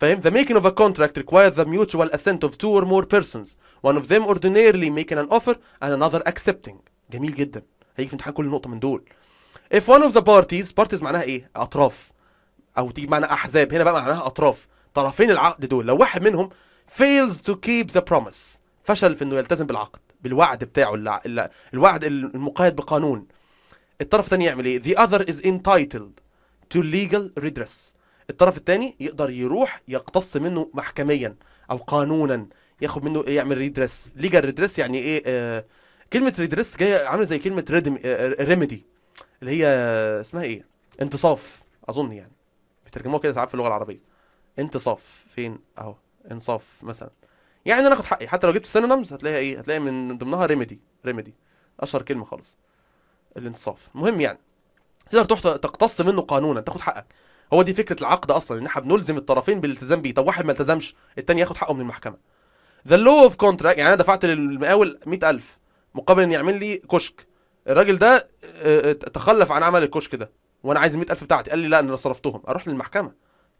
فاهم the making of a contract requires the mutual assent of two or more persons one of them ordinarily making an offer and another accepting جميل جدا هيجي في امتحان كل نقطه من دول if one of the parties parties معناها ايه اطراف او تيجي معنى احزاب هنا بقى معناها اطراف طرفين العقد دول لو واحد منهم fails to keep the promise فشل في انه يلتزم بالعقد بالوعد بتاعه الع... الوعد المقيد بقانون الطرف الثاني يعمل ايه the other is entitled to legal redress الطرف الثاني يقدر يروح يقتص منه محكميا او قانونا ياخد منه يعمل ريدرس legal ريدرس يعني ايه آه كلمه ريدريس جايه عامله زي كلمه ريدم ريميدي آه، اللي هي اسمها ايه انتصاف اظن يعني بيترجموها كده ساعات في اللغه العربيه انتصاف فين اهو انصاف مثلا يعني انا اخد حقي حتى لو جبت سينونيمز هتلاقيها ايه هتلاقي من ضمنها ريميدي ريميدي اشهر كلمه خالص الانتصاف المهم يعني تقدر تروح تقتص منه قانونا تاخد حقك هو دي فكره العقد اصلا ان احنا بنلزم الطرفين بالالتزام بيه طب واحد ما التزمش التاني ياخد حقه من المحكمه ذا لو اوف كونتراكت يعني انا دفعت للمقاول 100000 مقابل ان يعمل لي كشك الراجل ده آه، آه، تخلف عن عمل الكشك ده وانا عايز ال ألف بتاعتي قال لي لا انا صرفتهم اروح للمحكمه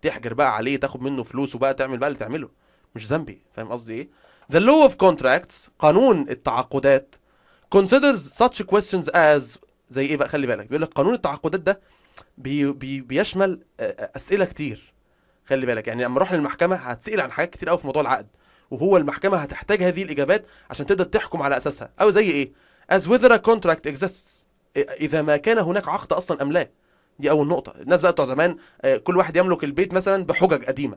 تحجر بقى عليه تاخد منه فلوس وبقى تعمل بقى اللي تعمله مش ذنبي فاهم قصدي ايه ذا لو اوف كونتراكتس قانون التعاقدات considers such questions as زي ايه بقى خلي بالك بيقول لك قانون التعاقدات ده بي بي بيشمل آه، اسئله كتير خلي بالك يعني لما اروح للمحكمه هتسال عن حاجات كتير قوي في موضوع العقد وهو المحكمه هتحتاج هذه الاجابات عشان تقدر تحكم على اساسها او زي ايه as whether a contract exists اذا ما كان هناك عقد اصلا ام لا دي اول نقطه الناس بقى بتوع زمان آه، كل واحد يملك البيت مثلا بحجج قديمه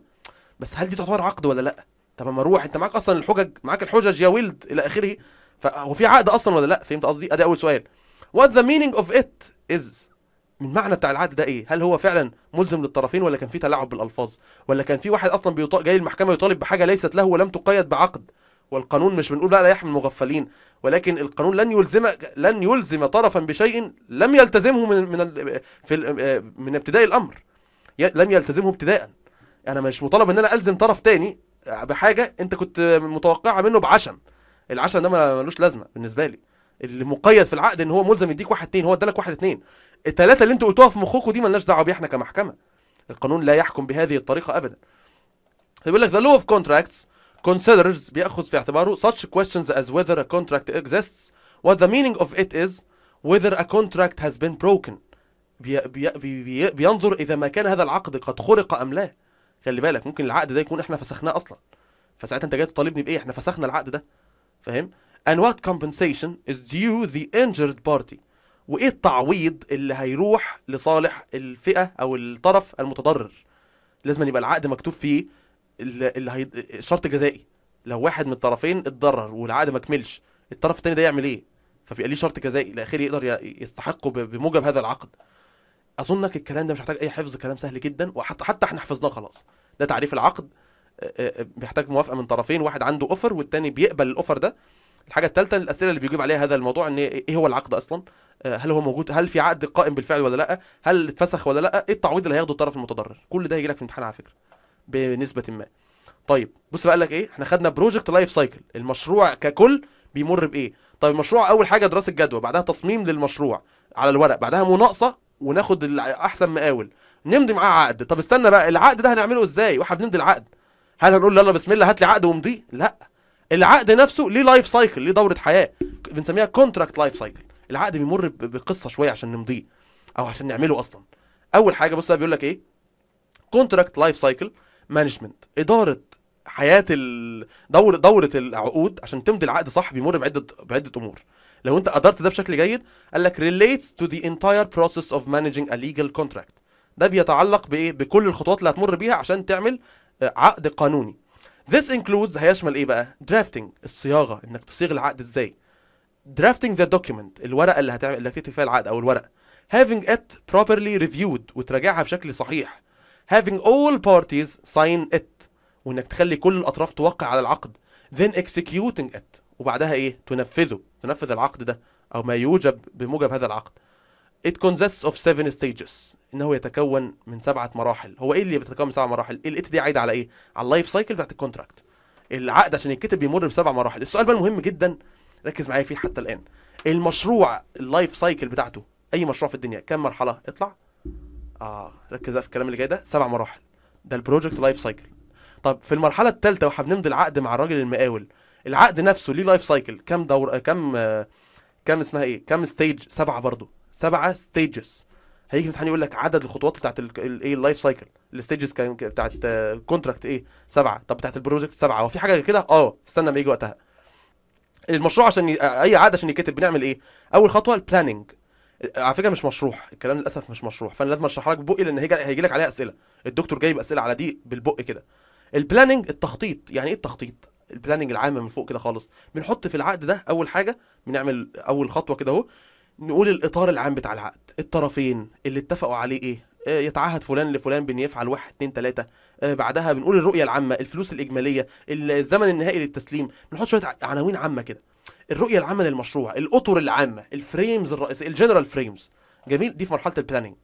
بس هل دي تعتبر عقد ولا لا طب ما روح انت معاك اصلا الحجج معاك الحجج يا ولد الى اخره فهو في عقد اصلا ولا لا فهمت قصدي ادي اول سؤال what the meaning of it is المعنى بتاع العقد ده ايه هل هو فعلا ملزم للطرفين ولا كان في تلاعب بالالفاظ ولا كان في واحد اصلا بيط... جاي المحكمه يطالب بحاجه ليست له ولم تقيد بعقد والقانون مش بنقول بقى لا يحمي المغفلين ولكن القانون لن يلزم لن يلزم طرفا بشيء لم يلتزمه من من ال... في ال... من ابتداء الامر ي... لم يلتزمه ابتداء انا مش مطالب ان انا الزم طرف تاني بحاجه انت كنت متوقعه منه بعشم العشم ده ملوش لازمه بالنسبه لي اللي مقيد في العقد ان هو ملزم يديك واحد اتنين هو ادالك واحد اتنين التلاتة اللي انتوا قلتوها في مخكم دي مالناش دعوه بيها احنا كمحكمه القانون لا يحكم بهذه الطريقه ابدا بيقول لك the law of contracts considers بياخذ في اعتباره such questions as whether a contract exists what the meaning of it is whether a contract has been broken بي بي بي بينظر اذا ما كان هذا العقد قد خرق ام لا خلي بالك ممكن العقد ده يكون احنا فسخناه اصلا فساعتها انت جاي تطالبني بايه احنا فسخنا العقد ده فاهم and what compensation is due the injured party وايه التعويض اللي هيروح لصالح الفئه او الطرف المتضرر لازم يبقى العقد مكتوب فيه اللي هي... الشرط الجزائي لو واحد من الطرفين اتضرر والعقد ما كملش الطرف الثاني ده يعمل ايه فبيبقى ليه شرط جزائي الاخير يقدر يستحقه بموجب هذا العقد اظنك الكلام ده مش محتاج اي حفظ كلام سهل جدا وحتى حتى احنا حفظناه خلاص ده تعريف العقد بيحتاج موافقه من طرفين واحد عنده اوفر والتاني بيقبل الاوفر ده الحاجه الثالثه الاسئله اللي بيجيب عليها هذا الموضوع ان ايه, إيه هو العقد اصلا آه، هل هو موجود هل في عقد قائم بالفعل ولا لا هل اتفسخ ولا لا ايه التعويض اللي هياخده الطرف المتضرر كل ده هيجي لك في الامتحان على فكره بنسبه ما طيب بص بقى لك ايه احنا خدنا بروجكت لايف سايكل المشروع ككل بيمر بايه طيب المشروع اول حاجه دراسه جدوى بعدها تصميم للمشروع على الورق بعدها مناقصه وناخد احسن مقاول نمضي معاه عقد طب استنى بقى العقد ده هنعمله ازاي واحنا بنمضي العقد هل هنقول له يلا بسم الله هات لي عقد وامضيه لا العقد نفسه ليه لايف سايكل ليه دوره حياه بنسميها كونتراكت لايف سايكل العقد بيمر بقصه شويه عشان نمضيه او عشان نعمله اصلا اول حاجه بص بيقول لك ايه كونتراكت لايف سايكل مانجمنت اداره حياه دوره دوره العقود عشان تمضي العقد صح بيمر بعده بعده امور لو انت قدرت ده بشكل جيد قال لك relates to the entire process of managing a legal contract ده بيتعلق بايه بكل الخطوات اللي هتمر بيها عشان تعمل آه، عقد قانوني This includes هيشمل ايه بقى؟ drafting الصياغه انك تصيغ العقد ازاي. drafting the document الورقه اللي هتعمل اللي هتكتب فيها العقد او الورق. having it properly reviewed وتراجعها بشكل صحيح. having all parties sign it وانك تخلي كل الاطراف توقع على العقد. then executing it وبعدها ايه؟ تنفذه، تنفذ العقد ده او ما يوجب بموجب هذا العقد. it consists of seven stages انه يتكون من سبعه مراحل هو ايه اللي بيتكون من سبع مراحل الات دي عايده على ايه على اللايف سايكل بتاعت الكونتراكت العقد عشان يتكتب بيمر بسبع مراحل السؤال بقى المهم جدا ركز معايا فيه حتى الان المشروع اللايف سايكل بتاعته اي مشروع في الدنيا كام مرحله اطلع اه ركز بقى في الكلام اللي جاي ده سبع مراحل ده البروجكت لايف سايكل طب في المرحله الثالثه وهنمضي العقد مع الراجل المقاول العقد نفسه ليه لايف سايكل كام دور كام آه، كام اسمها ايه كام ستيج سبعه برضه سبعه ستيجز هيجي امتحان الامتحان يقول لك عدد الخطوات بتاعت الايه اللايف سايكل الستيجز كان بتاعت كونتراكت آه، ايه سبعه طب بتاعت البروجكت سبعه هو في حاجه كده اه استنى ما يجي وقتها المشروع عشان ي... اي عقد عشان يتكتب بنعمل ايه اول خطوه البلاننج على فكره مش مشروح الكلام للاسف مش مشروح فانا لازم اشرح لك ببقي لان هيجي هيجي لك عليها اسئله الدكتور جايب اسئله على دي بالبق كده البلاننج التخطيط يعني ايه التخطيط البلاننج العام من فوق كده خالص بنحط في العقد ده اول حاجه بنعمل اول خطوه كده اهو نقول الاطار العام بتاع العقد الطرفين اللي اتفقوا عليه ايه آه، يتعهد فلان لفلان بان يفعل واحد اتنين تلاته آه، بعدها بنقول الرؤيه العامه الفلوس الاجماليه الزمن النهائي للتسليم بنحط شويه عناوين عامه كده الرؤيه العامه للمشروع الاطر العامه الفريمز الرئيسيه الجنرال فريمز جميل دي في مرحله البلاننج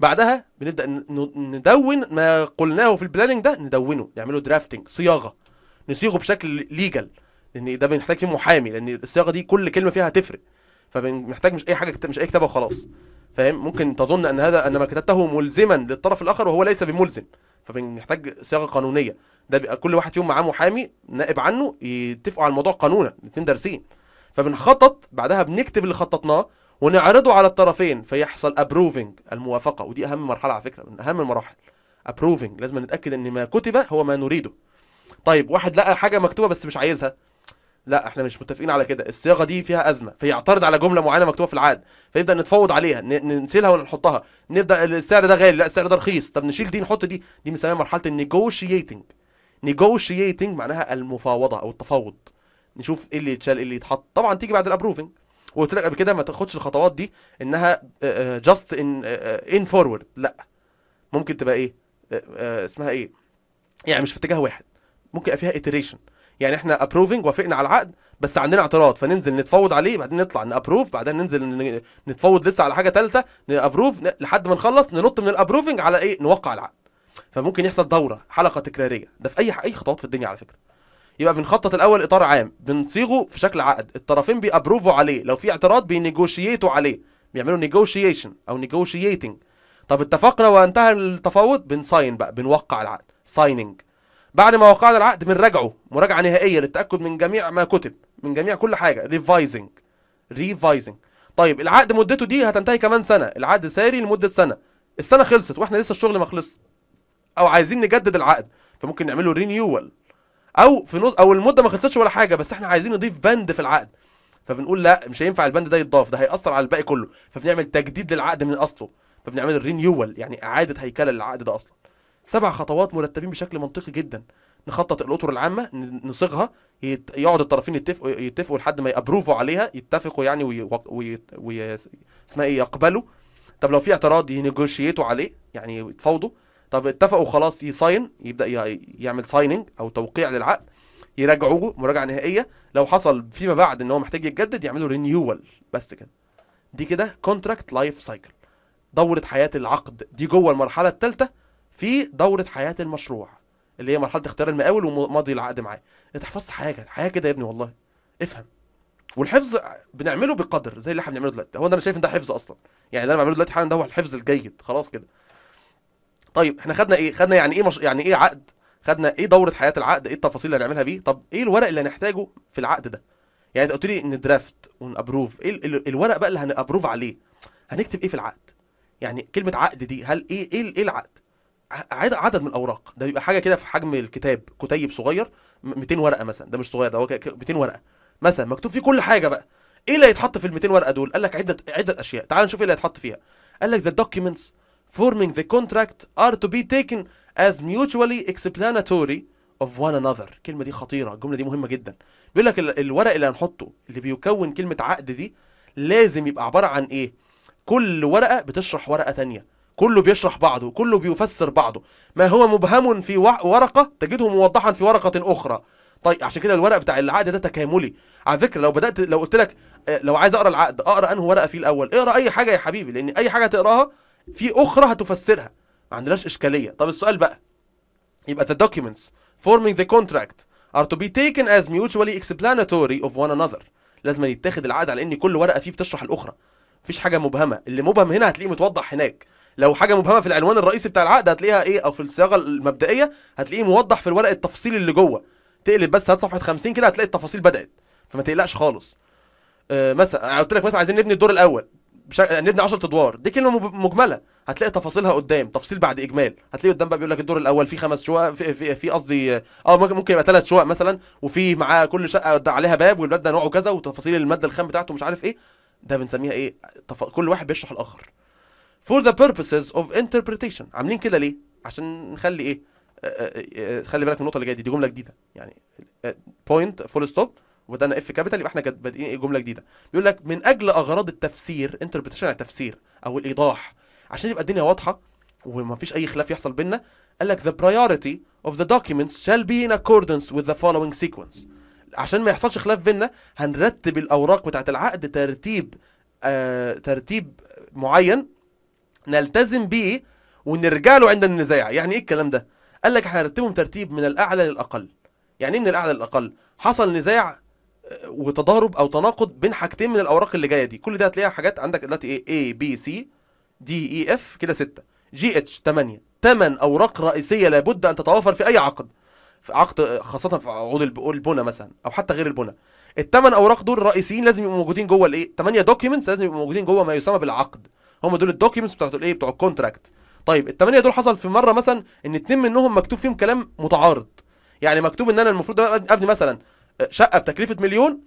بعدها بنبدا ندون ما قلناه في البلاننج ده ندونه نعمله درافتنج صياغه نصيغه بشكل ليجل لان ده بنحتاج فيه محامي لان الصياغه دي كل كلمه فيها هتفرق فمحتاج مش اي حاجه مش اي كتابه وخلاص فاهم ممكن تظن ان هذا ان ما كتبته ملزما للطرف الاخر وهو ليس بملزم فمحتاج صياغه قانونيه ده بيبقى كل واحد فيهم معاه محامي نائب عنه يتفقوا على الموضوع قانونا الاثنين دارسين فبنخطط بعدها بنكتب اللي خططناه ونعرضه على الطرفين فيحصل ابروفنج الموافقه ودي اهم مرحله على فكره من اهم المراحل ابروفنج لازم نتاكد ان ما كتب هو ما نريده طيب واحد لقى حاجه مكتوبه بس مش عايزها لا احنا مش متفقين على كده الصياغه دي فيها ازمه فيعترض على جمله معينه مكتوبه في العقد فيبدا نتفاوض عليها ننسلها ونحطها نبدا السعر ده غالي لا السعر ده رخيص طب نشيل دي نحط دي دي بنسميها مرحله النيجوشيتنج نيجوشيتنج معناها المفاوضه او التفاوض نشوف ايه اللي يتشال ايه اللي يتحط طبعا تيجي بعد الابروفنج وقلت لك قبل كده ما تاخدش الخطوات دي انها جاست ان ان فورورد لا ممكن تبقى ايه اسمها ايه يعني مش في اتجاه واحد ممكن يبقى فيها iteration يعني احنا ابروفنج وافقنا على العقد بس عندنا اعتراض فننزل نتفاوض عليه بعدين نطلع نابروف بعدين ننزل نتفاوض لسه على حاجه ثالثه نابروف لحد ما نخلص ننط من الابروفنج على ايه نوقع العقد فممكن يحصل دوره حلقه تكراريه ده في اي اي خطوات في الدنيا على فكره يبقى بنخطط الاول اطار عام بنصيغه في شكل عقد الطرفين بيابروفوا عليه لو في اعتراض بينيجوشيتوا عليه بيعملوا نيجوشيشن او نيجوشيتنج طب اتفقنا وانتهى التفاوض بنساين بقى بنوقع العقد سايننج بعد ما وقعنا العقد بنراجعه مراجعه نهائيه للتاكد من جميع ما كتب من جميع كل حاجه ريفايزنج ريفايزنج طيب العقد مدته دي هتنتهي كمان سنه العقد ساري لمده سنه السنه خلصت واحنا لسه الشغل ما خلص او عايزين نجدد العقد فممكن نعمله رينيوال او في نص او المده ما خلصتش ولا حاجه بس احنا عايزين نضيف بند في العقد فبنقول لا مش هينفع البند ده يتضاف ده هيأثر على الباقي كله فبنعمل تجديد للعقد من اصله فبنعمل رينيوال يعني اعاده هيكله للعقد ده اصلا سبع خطوات مرتبين بشكل منطقي جدا نخطط الاطر العامه نصيغها يقعد الطرفين يتفقوا يتفقوا لحد ما يابروفوا عليها يتفقوا يعني وي... اسمها ايه يقبلوا طب لو في اعتراض ينيجوشيتوا عليه يعني يتفاوضوا طب اتفقوا خلاص يساين يبدا يعمل سايننج او توقيع للعقد يراجعوه مراجعه نهائيه لو حصل فيما بعد ان هو محتاج يتجدد يعملوا رينيوال بس كده دي كده كونتراكت لايف سايكل دوره حياه العقد دي جوه المرحله الثالثه في دوره حياه المشروع اللي هي مرحله اختيار المقاول وماضي العقد معاه انت حفظت حاجه الحياه كده يا ابني والله افهم والحفظ بنعمله بقدر زي اللي احنا بنعمله دلوقتي هو انا شايف ان ده حفظ اصلا يعني اللي انا بعمله دلوقتي حالا ده هو الحفظ الجيد خلاص كده طيب احنا خدنا ايه خدنا يعني ايه مش... يعني ايه عقد خدنا ايه دوره حياه العقد ايه التفاصيل اللي هنعملها بيه طب ايه الورق اللي هنحتاجه في العقد ده يعني انت قلت لي ان درافت ونابروف ايه الورق بقى اللي هنابروف عليه هنكتب ايه في العقد يعني كلمه عقد دي هل ايه ايه, إيه العقد عدد من الاوراق ده بيبقى حاجه كده في حجم الكتاب كتيب صغير 200 ورقه مثلا ده مش صغير ده هو 200 ورقه مثلا مكتوب فيه كل حاجه بقى ايه اللي هيتحط في ال 200 ورقه دول قال لك عده عده اشياء تعال نشوف ايه اللي هيتحط فيها قال لك the documents forming the contract are to be taken as mutually explanatory of one another الكلمه دي خطيره الجمله دي مهمه جدا بيقول لك الورق اللي هنحطه اللي بيكون كلمه عقد دي لازم يبقى عباره عن ايه كل ورقه بتشرح ورقه ثانيه كله بيشرح بعضه كله بيفسر بعضه ما هو مبهم في ورقة تجده موضحا في ورقة أخرى طيب عشان كده الورق بتاع العقد ده تكاملي على فكره لو بدات لو قلت لك آه، لو عايز اقرا العقد اقرا انه ورقه فيه الاول اقرا اي حاجه يا حبيبي لان اي حاجه تقراها في اخرى هتفسرها ما عندناش اشكاليه طب السؤال بقى يبقى the documents forming the contract are to be taken as mutually explanatory of one another لازم يتاخد العقد على ان كل ورقه فيه بتشرح الاخرى مفيش حاجه مبهمه اللي مبهم هنا هتلاقيه متوضح هناك لو حاجه مبهمه في العنوان الرئيسي بتاع العقد هتلاقيها ايه او في الصياغه المبدئيه هتلاقيه موضح في الورق التفصيل اللي جوه تقلب بس هات صفحه 50 كده هتلاقي التفاصيل بدات فما تقلقش خالص آه مثلا قلت لك مثلا عايزين نبني الدور الاول آه، نبني 10 ادوار دي كلمه مجمله هتلاقي تفاصيلها قدام تفصيل بعد اجمال هتلاقي قدام بقى بيقول لك الدور الاول فيه خمس شقق في قصدي اه ممكن ممكن يبقى ثلاث شقق مثلا وفي معاه كل شقه عليها باب والباب ده نوعه كذا وتفاصيل الماده الخام بتاعته مش عارف ايه ده بنسميها ايه تف... كل واحد بيشرح الاخر for the purposes of interpretation عاملين كده ليه عشان نخلي ايه آه، آه، آه، خلي بالك من النقطه اللي جايه دي دي جمله جديده يعني بوينت فول ستوب وده انا اف كابيتال يبقى احنا بادئين ايه جمله جديده بيقول لك من اجل اغراض التفسير انتربريتيشن يعني تفسير او الايضاح عشان يبقى الدنيا واضحه وما فيش اي خلاف يحصل بينا قال لك the priority of the documents shall be in accordance with the following sequence عشان ما يحصلش خلاف بينا هنرتب الاوراق بتاعه العقد ترتيب آه ترتيب معين نلتزم به ونرجع له عند النزاع يعني ايه الكلام ده قال لك هنرتبهم ترتيب من الاعلى للاقل يعني ايه من الاعلى للاقل حصل نزاع آه، وتضارب او تناقض بين حاجتين من الاوراق اللي جايه دي كل ده هتلاقيها حاجات عندك دلوقتي ايه A B C D E F كده 6 جي اتش 8 8 اوراق رئيسيه لابد ان تتوافر في اي عقد في عقد خاصه في عقود البنى مثلا او حتى غير البنى الثمان اوراق دول رئيسيين لازم يبقوا موجودين جوه الايه 8 دوكيومنتس لازم يبقوا موجودين جوه ما يسمى بالعقد هم دول الدوكيومنتس بتاعت الايه بتوع الكونتراكت طيب الثمانيه دول حصل في مره مثلا ان اتنين منهم مكتوب فيهم كلام متعارض يعني مكتوب ان انا المفروض ابني مثلا آه، شقه بتكلفه مليون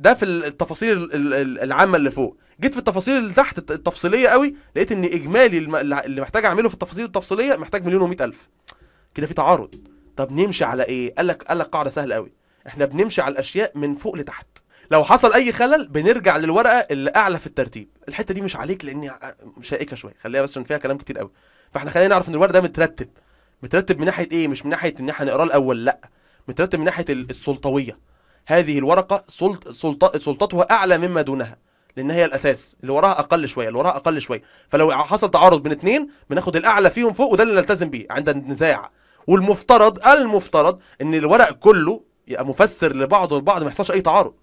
ده في التفاصيل العامه اللي فوق جيت في التفاصيل اللي تحت التفصيليه قوي لقيت ان اجمالي اللي محتاج اعمله في التفاصيل التفصيليه محتاج مليون و الف كده في تعارض طب نمشي على ايه قال لك قال لك قاعده سهله قوي احنا بنمشي على الاشياء من فوق لتحت لو حصل اي خلل بنرجع للورقه اللي اعلى في الترتيب الحته دي مش عليك لاني شائكه شويه خليها بس فيها كلام كتير قوي فاحنا خلينا نعرف ان الورق ده مترتب مترتب من ناحيه ايه مش من ناحيه ان احنا نقراه الاول لا مترتب من ناحيه السلطويه هذه الورقه سلط... سلط... سلطتها اعلى مما دونها لان هي الاساس اللي وراها اقل شويه اللي وراها اقل شويه فلو حصل تعارض بين اثنين بناخد الاعلى فيهم فوق وده اللي نلتزم بيه عند النزاع والمفترض المفترض ان الورق كله يبقى مفسر لبعضه البعض ما يحصلش اي تعارض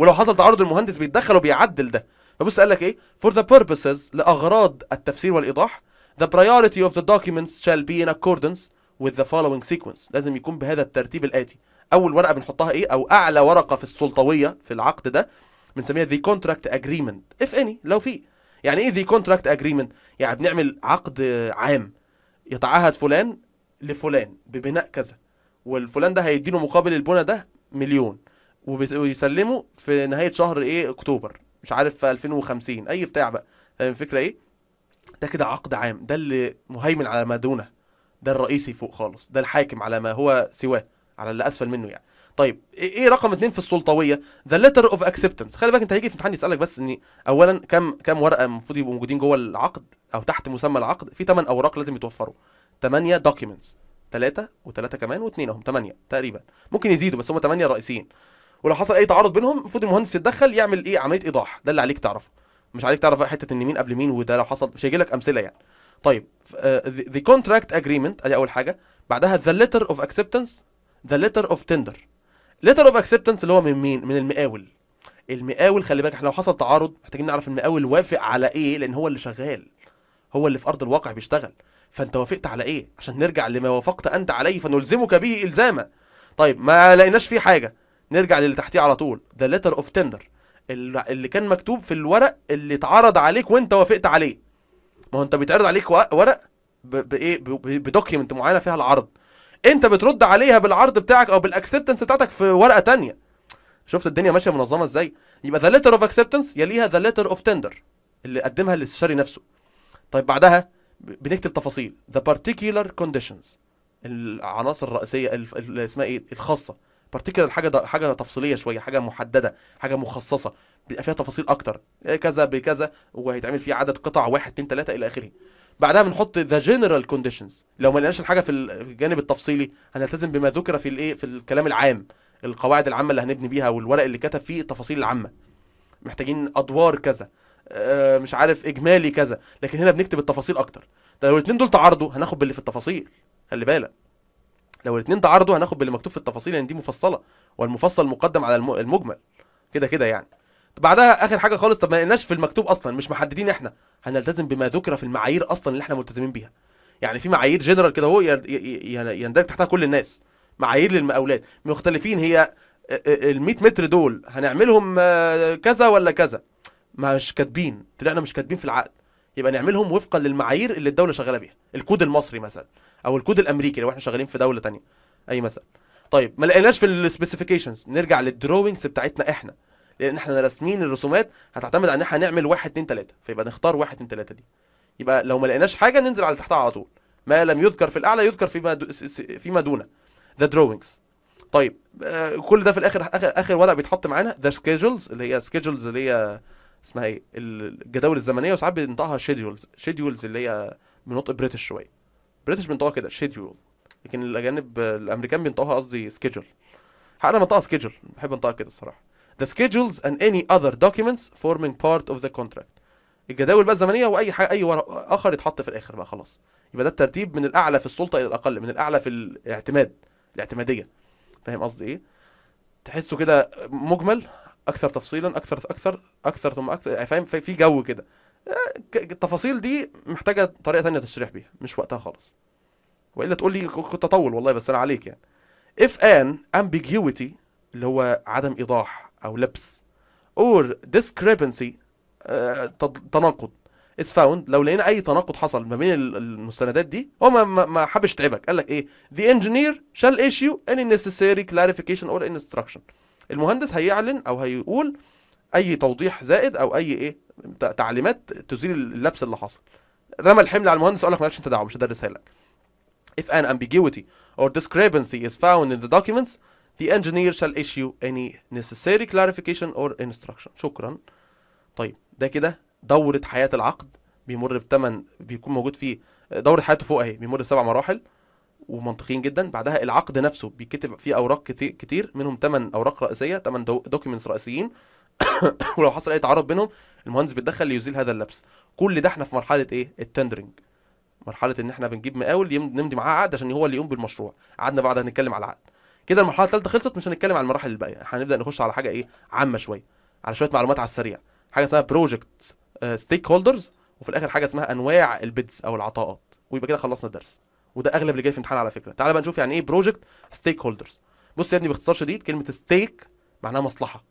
ولو حصل تعارض المهندس بيتدخل وبيعدل ده فبص قال لك ايه for the purposes لاغراض التفسير والايضاح the priority of the documents shall be in accordance with the following sequence لازم يكون بهذا الترتيب الاتي اول ورقه بنحطها ايه او اعلى ورقه في السلطويه في العقد ده بنسميها the contract agreement if any لو في يعني ايه the contract agreement يعني بنعمل عقد عام يتعهد فلان لفلان ببناء كذا والفلان ده هيديله مقابل البنى ده مليون ويسلموا في نهايه شهر ايه اكتوبر مش عارف في 2050 اي بتاع بقى فاهم الفكره ايه ده كده عقد عام ده اللي مهيمن على ما دونه ده الرئيسي فوق خالص ده الحاكم على ما هو سواه على اللي اسفل منه يعني طيب ايه, إيه رقم اتنين في السلطويه ذا ليتر اوف اكسبتنس خلي بالك انت هيجي في امتحان يسالك بس ان اولا كم كم ورقه المفروض يبقوا موجودين جوه العقد او تحت مسمى العقد في 8 اوراق لازم يتوفروا 8 دوكيومنتس ثلاثة وثلاثة كمان واثنين اهم ثمانيه تقريبا ممكن يزيدوا بس هم ثمانية رئيسيين ولو حصل اي تعارض بينهم المفروض المهندس يتدخل يعمل ايه عمليه ايضاح ده اللي عليك تعرفه مش عليك تعرف حته ان مين قبل مين وده لو حصل مش هيجي لك امثله يعني طيب ذا كونتراكت اجريمنت ادي اول حاجه بعدها ذا ليتر اوف اكسبتنس ذا ليتر اوف تندر ليتر اوف اكسبتنس اللي هو من مين من المقاول المقاول خلي بالك احنا لو حصل تعارض محتاجين نعرف المقاول وافق على ايه لان هو اللي شغال هو اللي في ارض الواقع بيشتغل فانت وافقت على ايه عشان نرجع لما وافقت انت عليه فنلزمك به الزاما طيب ما لقيناش فيه حاجه نرجع للي تحتيه على طول ذا ليتر اوف تندر اللي كان مكتوب في الورق اللي اتعرض عليك وانت وافقت عليه ما هو انت بيتعرض عليك ورق بايه بدوكيومنت معينه فيها العرض انت بترد عليها بالعرض بتاعك او بالاكسبتنس بتاعتك في ورقه تانية شفت الدنيا ماشيه منظمه ازاي يبقى ذا ليتر اوف اكسبتنس يليها ذا ليتر اوف تندر اللي قدمها الاستشاري نفسه طيب بعدها بنكتب تفاصيل ذا particular كونديشنز العناصر الرئيسيه اللي اسمها ايه الخاصه بارتيكلر حاجه حاجه تفصيليه شويه حاجه محدده حاجه مخصصه بيبقى فيها تفاصيل اكتر إيه، كذا بكذا وهيتعمل فيه عدد قطع واحد اتنين تلاته الى اخره بعدها بنحط ذا جنرال كونديشنز لو ما لقيناش الحاجه في الجانب التفصيلي هنلتزم بما ذكر في الايه في الكلام العام القواعد العامه اللي هنبني بيها والورق اللي كتب فيه التفاصيل العامه محتاجين ادوار كذا آه، مش عارف اجمالي كذا لكن هنا بنكتب التفاصيل اكتر ده لو طيب، الاثنين دول تعارضوا هناخد باللي في التفاصيل خلي بالك لو الاثنين تعارضوا هناخد باللي مكتوب في التفاصيل لان دي مفصله والمفصل مقدم على المجمل كده كده يعني بعدها اخر حاجه خالص طب ما لقيناش في المكتوب اصلا مش محددين احنا هنلتزم بما ذكر في المعايير اصلا اللي احنا ملتزمين بيها يعني في معايير جنرال كده اهو يعني يندرج تحتها كل الناس معايير للمقاولات مختلفين هي ال 100 متر دول هنعملهم آه، كذا ولا كذا مش كاتبين طلعنا مش كاتبين في العقد يبقى نعملهم وفقا للمعايير اللي الدوله شغاله بيها الكود المصري مثلا او الكود الامريكي لو احنا شغالين في دوله تانية اي مثلا طيب ما لقيناش في السبيسيفيكيشنز نرجع للدروينجز بتاعتنا احنا لان احنا راسمين الرسومات هتعتمد على ان احنا هنعمل 1 2 3 فيبقى نختار 1 2 3 دي يبقى لو ما لقيناش حاجه ننزل على تحتها على طول ما لم يذكر في الاعلى يذكر فيما فيما دونه ذا دروينجز طيب آه كل ده في الاخر اخر اخر ورق بيتحط معانا ذا سكيدجولز اللي هي سكيدجولز اللي هي اسمها ايه الجداول الزمنيه وساعات بنطقها شيدجولز شيدجولز اللي هي بنطق بريتش شويه البريتش بينطقوها كده شيديول لكن الاجانب الامريكان بينطقوها قصدي سكيدجول انا بنطقها سكيدجول بحب انطقها كده الصراحه the schedules and any other documents forming part of the contract الجداول بقى الزمنيه واي حاجه اي ورق اخر يتحط في الاخر بقى خلاص يبقى ده الترتيب من الاعلى في السلطه الى الاقل من الاعلى في الاعتماد الاعتماديه فاهم قصدي ايه تحسه كده مجمل اكثر تفصيلا اكثر اكثر اكثر ثم اكثر يعني فاهم في جو كده التفاصيل دي محتاجه طريقه ثانيه تشريح بيها مش وقتها خالص والا تقول لي كنت اطول والله بس انا عليك يعني if an ambiguity اللي هو عدم ايضاح او لبس or discrepancy آه، تناقض is found لو لقينا اي تناقض حصل ما بين المستندات دي هو ما, ما حبش يتعبك قال لك ايه the engineer shall issue any necessary clarification or instruction المهندس هيعلن او هيقول اي توضيح زائد او اي ايه تعليمات تزيل اللبس اللي حصل رمى الحمل على المهندس قال لك مالكش انت دعوه مش هدرسها لك if an ambiguity or discrepancy is found in the documents the engineer shall issue any necessary clarification or instruction شكرا طيب ده كده دورة حياة العقد بيمر بثمن بيكون موجود فيه دورة حياته فوق اهي بيمر بسبع مراحل ومنطقيين جدا بعدها العقد نفسه بيتكتب فيه اوراق كتير منهم 8 اوراق رئيسيه 8 دوكيومنتس رئيسيين (coughs) ولو حصل اي تعارض بينهم المهندس بيتدخل ليزيل هذا اللبس كل ده احنا في مرحله ايه التندرنج مرحله ان احنا بنجيب مقاول نمضي معاه عقد عشان هو اللي يقوم بالمشروع قعدنا بعدها نتكلم على العقد كده المرحله الثالثه خلصت مش هنتكلم على المراحل الباقيه هنبدا نخش على حاجه ايه عامه شويه على شويه معلومات على السريع حاجه اسمها بروجكت ستيك هولدرز وفي الاخر حاجه اسمها انواع البيدز او العطاءات ويبقى كده خلصنا الدرس وده اغلب اللي جاي في امتحان على فكره تعال بقى نشوف يعني ايه بروجكت ستيك هولدرز بص يا ابني باختصار شديد كلمه ستيك معناها مصلحه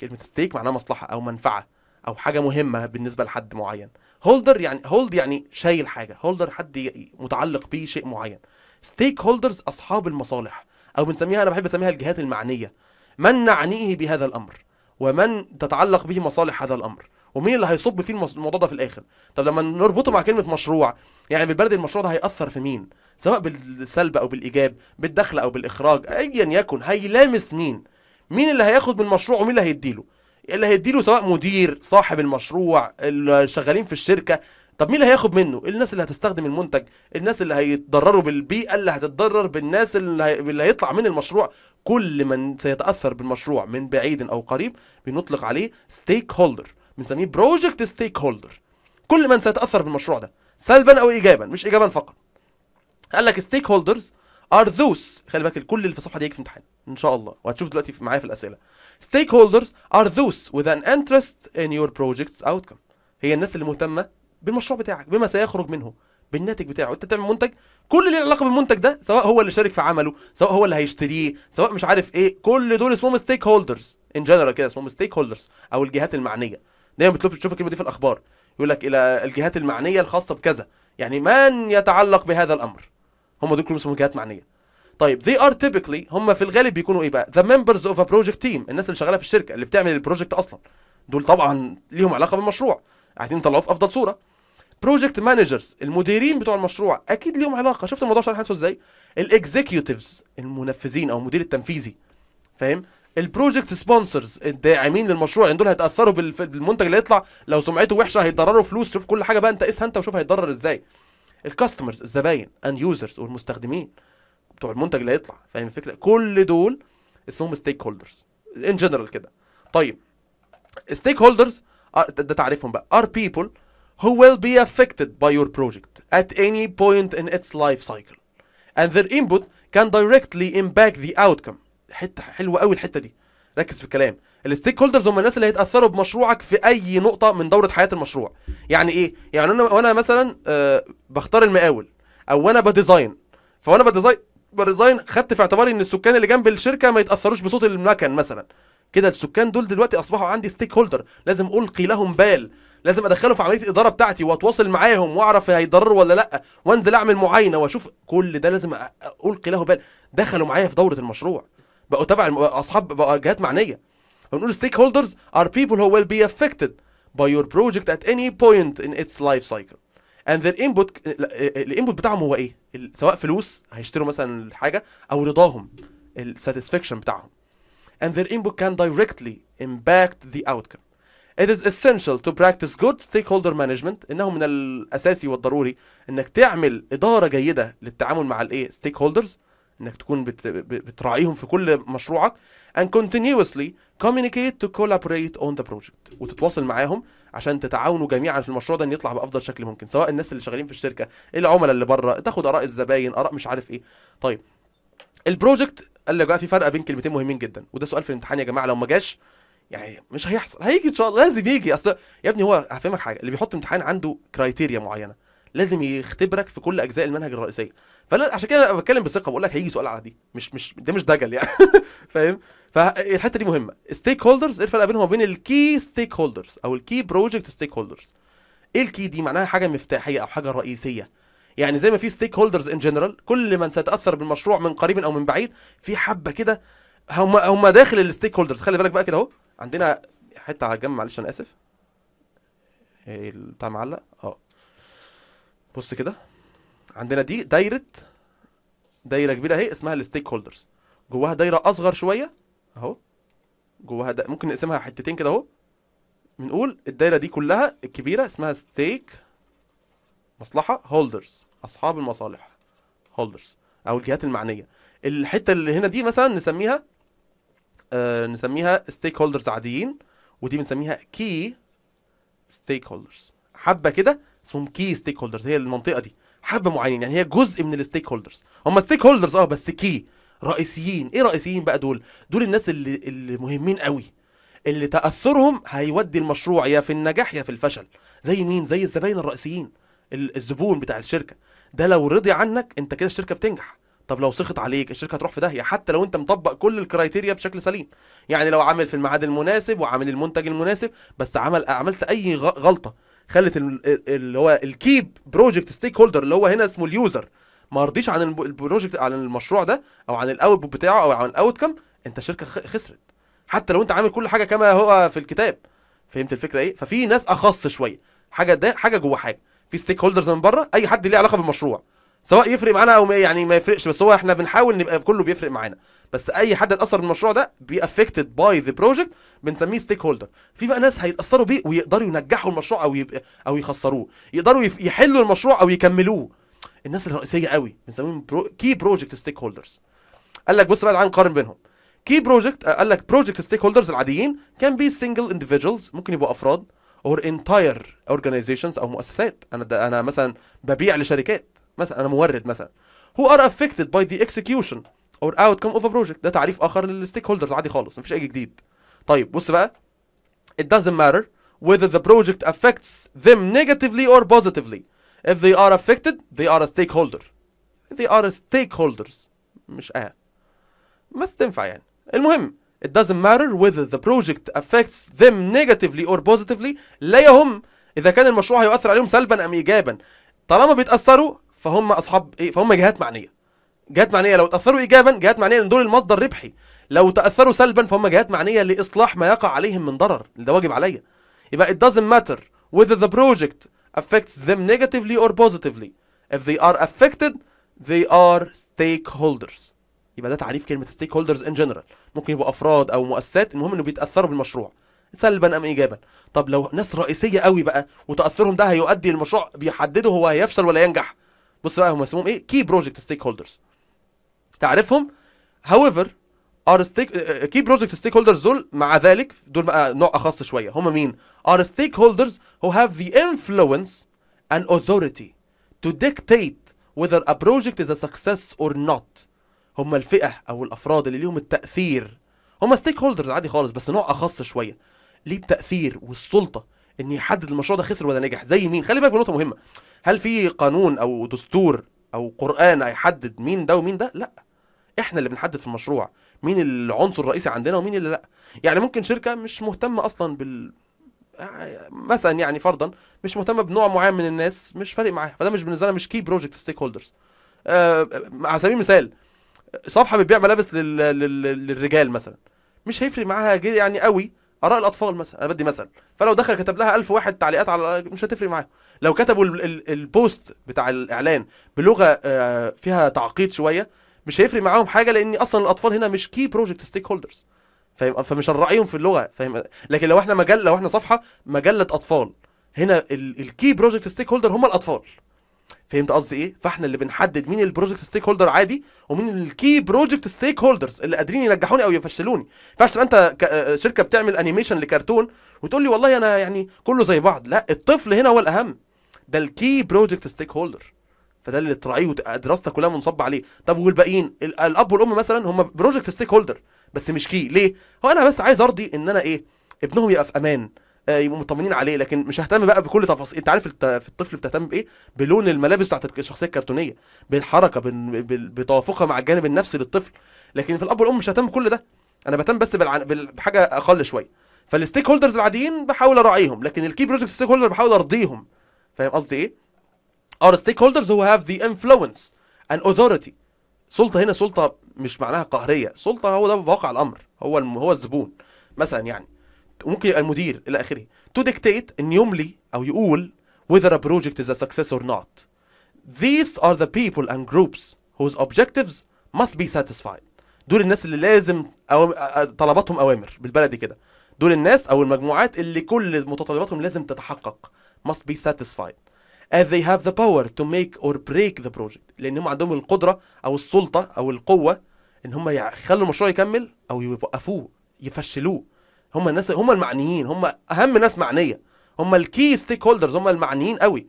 كلمه ستيك معناها مصلحه او منفعه او حاجه مهمه بالنسبه لحد معين هولدر يعني هولد يعني شايل حاجه هولدر حد متعلق بيه شيء معين ستيك هولدرز اصحاب المصالح او بنسميها انا بحب اسميها الجهات المعنيه من نعنيه بهذا الامر ومن تتعلق به مصالح هذا الامر ومين اللي هيصب فيه الموضوع ده في الاخر طب لما نربطه مع كلمه مشروع يعني بالبلد المشروع ده هياثر في مين سواء بالسلب او بالايجاب بالدخل او بالاخراج ايا يكن هيلامس مين مين اللي هياخد من المشروع ومين اللي هيديله اللي هيديله سواء مدير صاحب المشروع الشغالين في الشركه طب مين اللي هياخد منه الناس اللي هتستخدم المنتج الناس اللي هيتضرروا بالبيئه اللي هتتضرر بالناس اللي, اللي هيطلع من المشروع كل من سيتاثر بالمشروع من بعيد او قريب بنطلق عليه ستيك هولدر بنسميه بروجكت ستيك هولدر كل من سيتاثر بالمشروع ده سلبا او ايجابا مش ايجابا فقط قال لك ستيك هولدرز ار ذوس خلي بالك الكل اللي في الصفحه دي هيجي في امتحان ان شاء الله وهتشوف دلوقتي معايا في الاسئله ستيك هولدرز ار ذوس وذ ان انترست ان يور بروجكتس كم هي الناس اللي مهتمه بالمشروع بتاعك بما سيخرج منه بالناتج بتاعه انت تعمل منتج كل اللي له علاقه بالمنتج ده سواء هو اللي شارك في عمله سواء هو اللي هيشتريه سواء مش عارف ايه كل دول اسمهم ستيك هولدرز ان جنرال كده اسمهم ستيك هولدرز او الجهات المعنيه دايما بتلف تشوف الكلمه دي في الاخبار يقول لك الى الجهات المعنيه الخاصه بكذا يعني من يتعلق بهذا الامر هم دول كلهم اسمهم جهات معنيه طيب they are typically هم في الغالب بيكونوا ايه بقى the members of a project team الناس اللي شغاله في الشركه اللي بتعمل البروجكت اصلا دول طبعا ليهم علاقه بالمشروع عايزين يطلعوه في افضل صوره project مانجرز المديرين بتوع المشروع اكيد ليهم علاقه شفت الموضوع شرحته ازاي الاكزيكيوتيفز المنفذين او المدير التنفيذي فاهم البروجكت سبونسرز الداعمين للمشروع لان يعني دول هيتاثروا بالمنتج اللي هيطلع لو سمعته وحشه هيتضرروا فلوس شوف كل حاجه بقى انت قيسها انت وشوف هيتضرر ازاي الكاستمرز الزباين اند يوزرز والمستخدمين بتوع المنتج اللي هيطلع فاهم الفكره كل دول اسمهم ستيك هولدرز ان جنرال كده طيب ستيك هولدرز آه، ده تعريفهم بقى ار بيبل who will be affected by your project at any point in its life cycle and their input can directly impact the outcome حته حلوه قوي الحته دي ركز في الكلام الستيك هولدرز هم الناس اللي هيتاثروا بمشروعك في اي نقطه من دوره حياه المشروع يعني ايه يعني انا وانا مثلا أه بختار المقاول او وانا بديزاين فانا بديزاين بديزاين خدت في اعتباري ان السكان اللي جنب الشركه ما يتاثروش بصوت المكن مثلا كده السكان دول دلوقتي اصبحوا عندي ستيك هولدر لازم القي لهم بال لازم ادخله في عمليه الاداره بتاعتي واتواصل معاهم واعرف هيضرر ولا لا وانزل اعمل معاينه واشوف كل ده لازم القي له بال دخلوا معايا في دوره المشروع بقوا تبع اصحاب بقوا جهات معنيه بنقول ستيك هولدرز ار بيبل هو ويل بي افكتد باي يور بروجكت ات اني بوينت ان اتس لايف سايكل اند ذير انبوت الانبوت بتاعهم هو ايه سواء فلوس هيشتروا مثلا حاجه او رضاهم الساتسفاكشن بتاعهم and their input can directly impact the outcome. It is essential to practice good stakeholder management انه من الاساسي والضروري انك تعمل اداره جيده للتعامل مع الايه stakeholders انك تكون بت... بتراعيهم في كل مشروعك and continuously communicate to collaborate on the project وتتواصل معاهم عشان تتعاونوا جميعا في المشروع ده ان يطلع بافضل شكل ممكن سواء الناس اللي شغالين في الشركه العملاء اللي بره تاخد اراء الزباين اراء مش عارف ايه طيب البروجكت قال لك بقى في فرق بين كلمتين مهمين جدا وده سؤال في الامتحان يا جماعه لو ما جاش يعني مش هيحصل هيجي ان شاء الله لازم يجي اصل يا ابني هو هفهمك حاجه اللي بيحط امتحان عنده كرايتيريا معينه لازم يختبرك في كل اجزاء المنهج الرئيسيه فلا عشان كده انا بتكلم بثقه بقول لك هيجي سؤال على دي مش مش ده مش دجل يعني (laughs) فاهم فالحته دي مهمه ستيك هولدرز ايه الفرق بينهم وبين الكي ستيك هولدرز او الكي بروجكت ستيك هولدرز ايه الكي دي معناها حاجه مفتاحيه او حاجه رئيسيه يعني زي ما في ستيك هولدرز ان جنرال كل من سيتاثر بالمشروع من قريب او من بعيد في حبه كده هم هم داخل الستيك هولدرز خلي بالك بقى كده اهو عندنا حته على الجنب معلش انا اسف إيه بتاع معلق اه بص كده عندنا دي دايره دايره كبيره اهي اسمها الستيك هولدرز جواها دايره اصغر شويه اهو جواها دا... ممكن نقسمها حتتين كده اهو بنقول الدايره دي كلها الكبيره اسمها ستيك مصلحه هولدرز اصحاب المصالح هولدرز او الجهات المعنيه الحته اللي هنا دي مثلا نسميها آه نسميها ستيك هولدرز عاديين ودي بنسميها كي ستيك هولدرز حبه كده اسمهم كي ستيك هولدرز هي المنطقه دي حبه معينين يعني هي جزء من الستيك هولدرز هم ستيك هولدرز اه بس كي رئيسيين ايه رئيسيين بقى دول دول الناس اللي, اللي مهمين قوي اللي تاثرهم هيودي المشروع يا في النجاح يا في الفشل زي مين زي الزباين الرئيسيين الزبون بتاع الشركه ده لو رضي عنك انت كده الشركه بتنجح طب لو سخط عليك الشركه هتروح في داهيه حتى لو انت مطبق كل الكرايتيريا بشكل سليم يعني لو عامل في الميعاد المناسب وعامل المنتج المناسب بس عمل عملت اي غلطه خلت اللي هو الكيب بروجكت ستيك هولدر اللي هو هنا اسمه اليوزر ما رضيش عن البروجكت عن المشروع ده او عن الاوتبوت بتاعه او عن الاوت كم انت شركه خسرت حتى لو انت عامل كل حاجه كما هو في الكتاب فهمت الفكره ايه ففي ناس اخص شويه حاجه ده حاجه جوه حاجه في ستيك هولدرز من بره اي حد ليه علاقه بالمشروع سواء يفرق معانا او يعني ما يفرقش بس هو احنا بنحاول نبقى كله بيفرق معانا بس اي حد اتاثر بالمشروع ده بي افكتد باي ذا بروجكت بنسميه ستيك هولدر في بقى ناس هيتاثروا بيه ويقدروا ينجحوا المشروع او يبقى او يخسروه يقدروا يحلوا المشروع او يكملوه الناس الرئيسيه قوي بنسميهم كي بروجكت ستيك هولدرز قال لك بص بقى تعالى نقارن بينهم كي بروجكت آه، قال لك بروجكت ستيك هولدرز العاديين كان بي سنجل انديفيدجوالز ممكن يبقوا افراد اور انتاير اورجانيزيشنز او مؤسسات انا انا مثلا ببيع لشركات مثلا انا مورد مثلا هو ار افكتد باي ذا اكسكيوشن اور كم اوف بروجكت ده تعريف اخر للستيك هولدرز عادي خالص مفيش اي جديد طيب بص بقى it doesn't matter whether the project affects them negatively or positively if they are affected they are a stakeholder they are a stakeholders مش اه بس تنفع يعني المهم it doesn't matter whether the project affects them negatively or positively لا يهم اذا كان المشروع هيؤثر عليهم سلبا ام ايجابا طالما بيتاثروا فهم اصحاب ايه فهم جهات معنيه جهات معنيه لو تاثروا ايجابا جهات معنيه ان دول المصدر ربحي لو تاثروا سلبا فهم جهات معنيه لاصلاح ما يقع عليهم من ضرر ده واجب عليا يبقى it doesn't matter whether the project affects them negatively or positively if they are affected they are stakeholders يبقى ده تعريف كلمه stakeholders in general ممكن يبقوا افراد او مؤسسات المهم انه بيتاثروا بالمشروع سلبا ام ايجابا طب لو ناس رئيسيه قوي بقى وتاثرهم ده هيؤدي المشروع بيحدده هو هيفشل ولا ينجح بص بقى هم اسمهم ايه كي بروجكت ستيك هولدرز تعرفهم هاويفر ار ستيك كي بروجكت ستيك هولدرز دول مع ذلك دول بقى نوع اخص شويه هم مين ار ستيك هولدرز who have the influence and authority to dictate whether a project is a success or not هم الفئه او الافراد اللي ليهم التاثير هم ستيك هولدرز عادي خالص بس نوع اخص شويه ليه التاثير والسلطه ان يحدد المشروع ده خسر ولا نجح زي مين خلي بالك بنقطه مهمه هل في قانون او دستور او قران هيحدد مين ده ومين ده لا احنا اللي بنحدد في المشروع مين العنصر الرئيسي عندنا ومين اللي لا يعني ممكن شركه مش مهتمه اصلا بال مثلا يعني فرضا مش مهتمه بنوع معين من الناس مش فارق معاها فده مش بالنسبه مش كي بروجكت ستيك هولدرز على سبيل المثال صفحه بتبيع ملابس لل... لل... للرجال مثلا مش هيفرق معاها يعني قوي اراء الاطفال مثلا انا بدي مثلا فلو دخل كتب لها ألف واحد تعليقات على مش هتفرق معاها لو كتبوا البوست بتاع الاعلان بلغه آه، فيها تعقيد شويه مش هيفرق معاهم حاجه لان اصلا الاطفال هنا مش كي بروجكت ستيك هولدرز فاهم فمش هنراعيهم في اللغه فاهم لكن لو احنا مجله لو احنا صفحه مجله اطفال هنا الكي بروجكت ستيك هولدر هم الاطفال فهمت قصدي ايه فاحنا اللي بنحدد مين البروجكت ستيك هولدر عادي ومين الكي بروجكت ستيك هولدرز اللي قادرين ينجحوني او يفشلوني ما تبقى انت آه، شركه بتعمل انيميشن لكرتون وتقول لي والله انا يعني كله زي بعض لا الطفل هنا هو الاهم ده الكي بروجكت ستيك هولدر فده اللي تراعيه دراستك كلها منصب عليه طب والباقيين الاب والام مثلا هم بروجكت ستيك هولدر بس مش كي ليه هو انا بس عايز ارضي ان انا ايه ابنهم يبقى في امان آه يبقوا مطمنين عليه لكن مش ههتم بقى بكل تفاصيل انت عارف في الطفل بتهتم بايه بلون الملابس بتاعت الشخصيه الكرتونيه بالحركه بتوافقها مع الجانب النفسي للطفل لكن في الاب والام مش ههتم بكل ده انا بهتم بس بالعن... بحاجه اقل شويه فالستيك هولدرز العاديين بحاول اراعيهم لكن الكي بروجكت ستيك هولدر بحاول ارضيهم فاهم قصدي ايه are stakeholders who have the influence and authority سلطة هنا سلطة مش معناها قهرية سلطة هو ده واقع الأمر هو الم... هو الزبون مثلا يعني ممكن المدير إلى آخره to dictate إن يملي أو يقول whether a project is a success or not these are the people and groups whose objectives must be satisfied دول الناس اللي لازم أو... طلباتهم أوامر بالبلدي كده دول الناس أو المجموعات اللي كل متطلباتهم لازم تتحقق must be satisfied as they have the power to make or break the project لان هم عندهم القدره او السلطه او القوه ان هم يخلوا المشروع يكمل او يوقفوه يفشلوه هم الناس هم المعنيين هم اهم ناس معنيه هم الكي ستيك هولدرز هم المعنيين قوي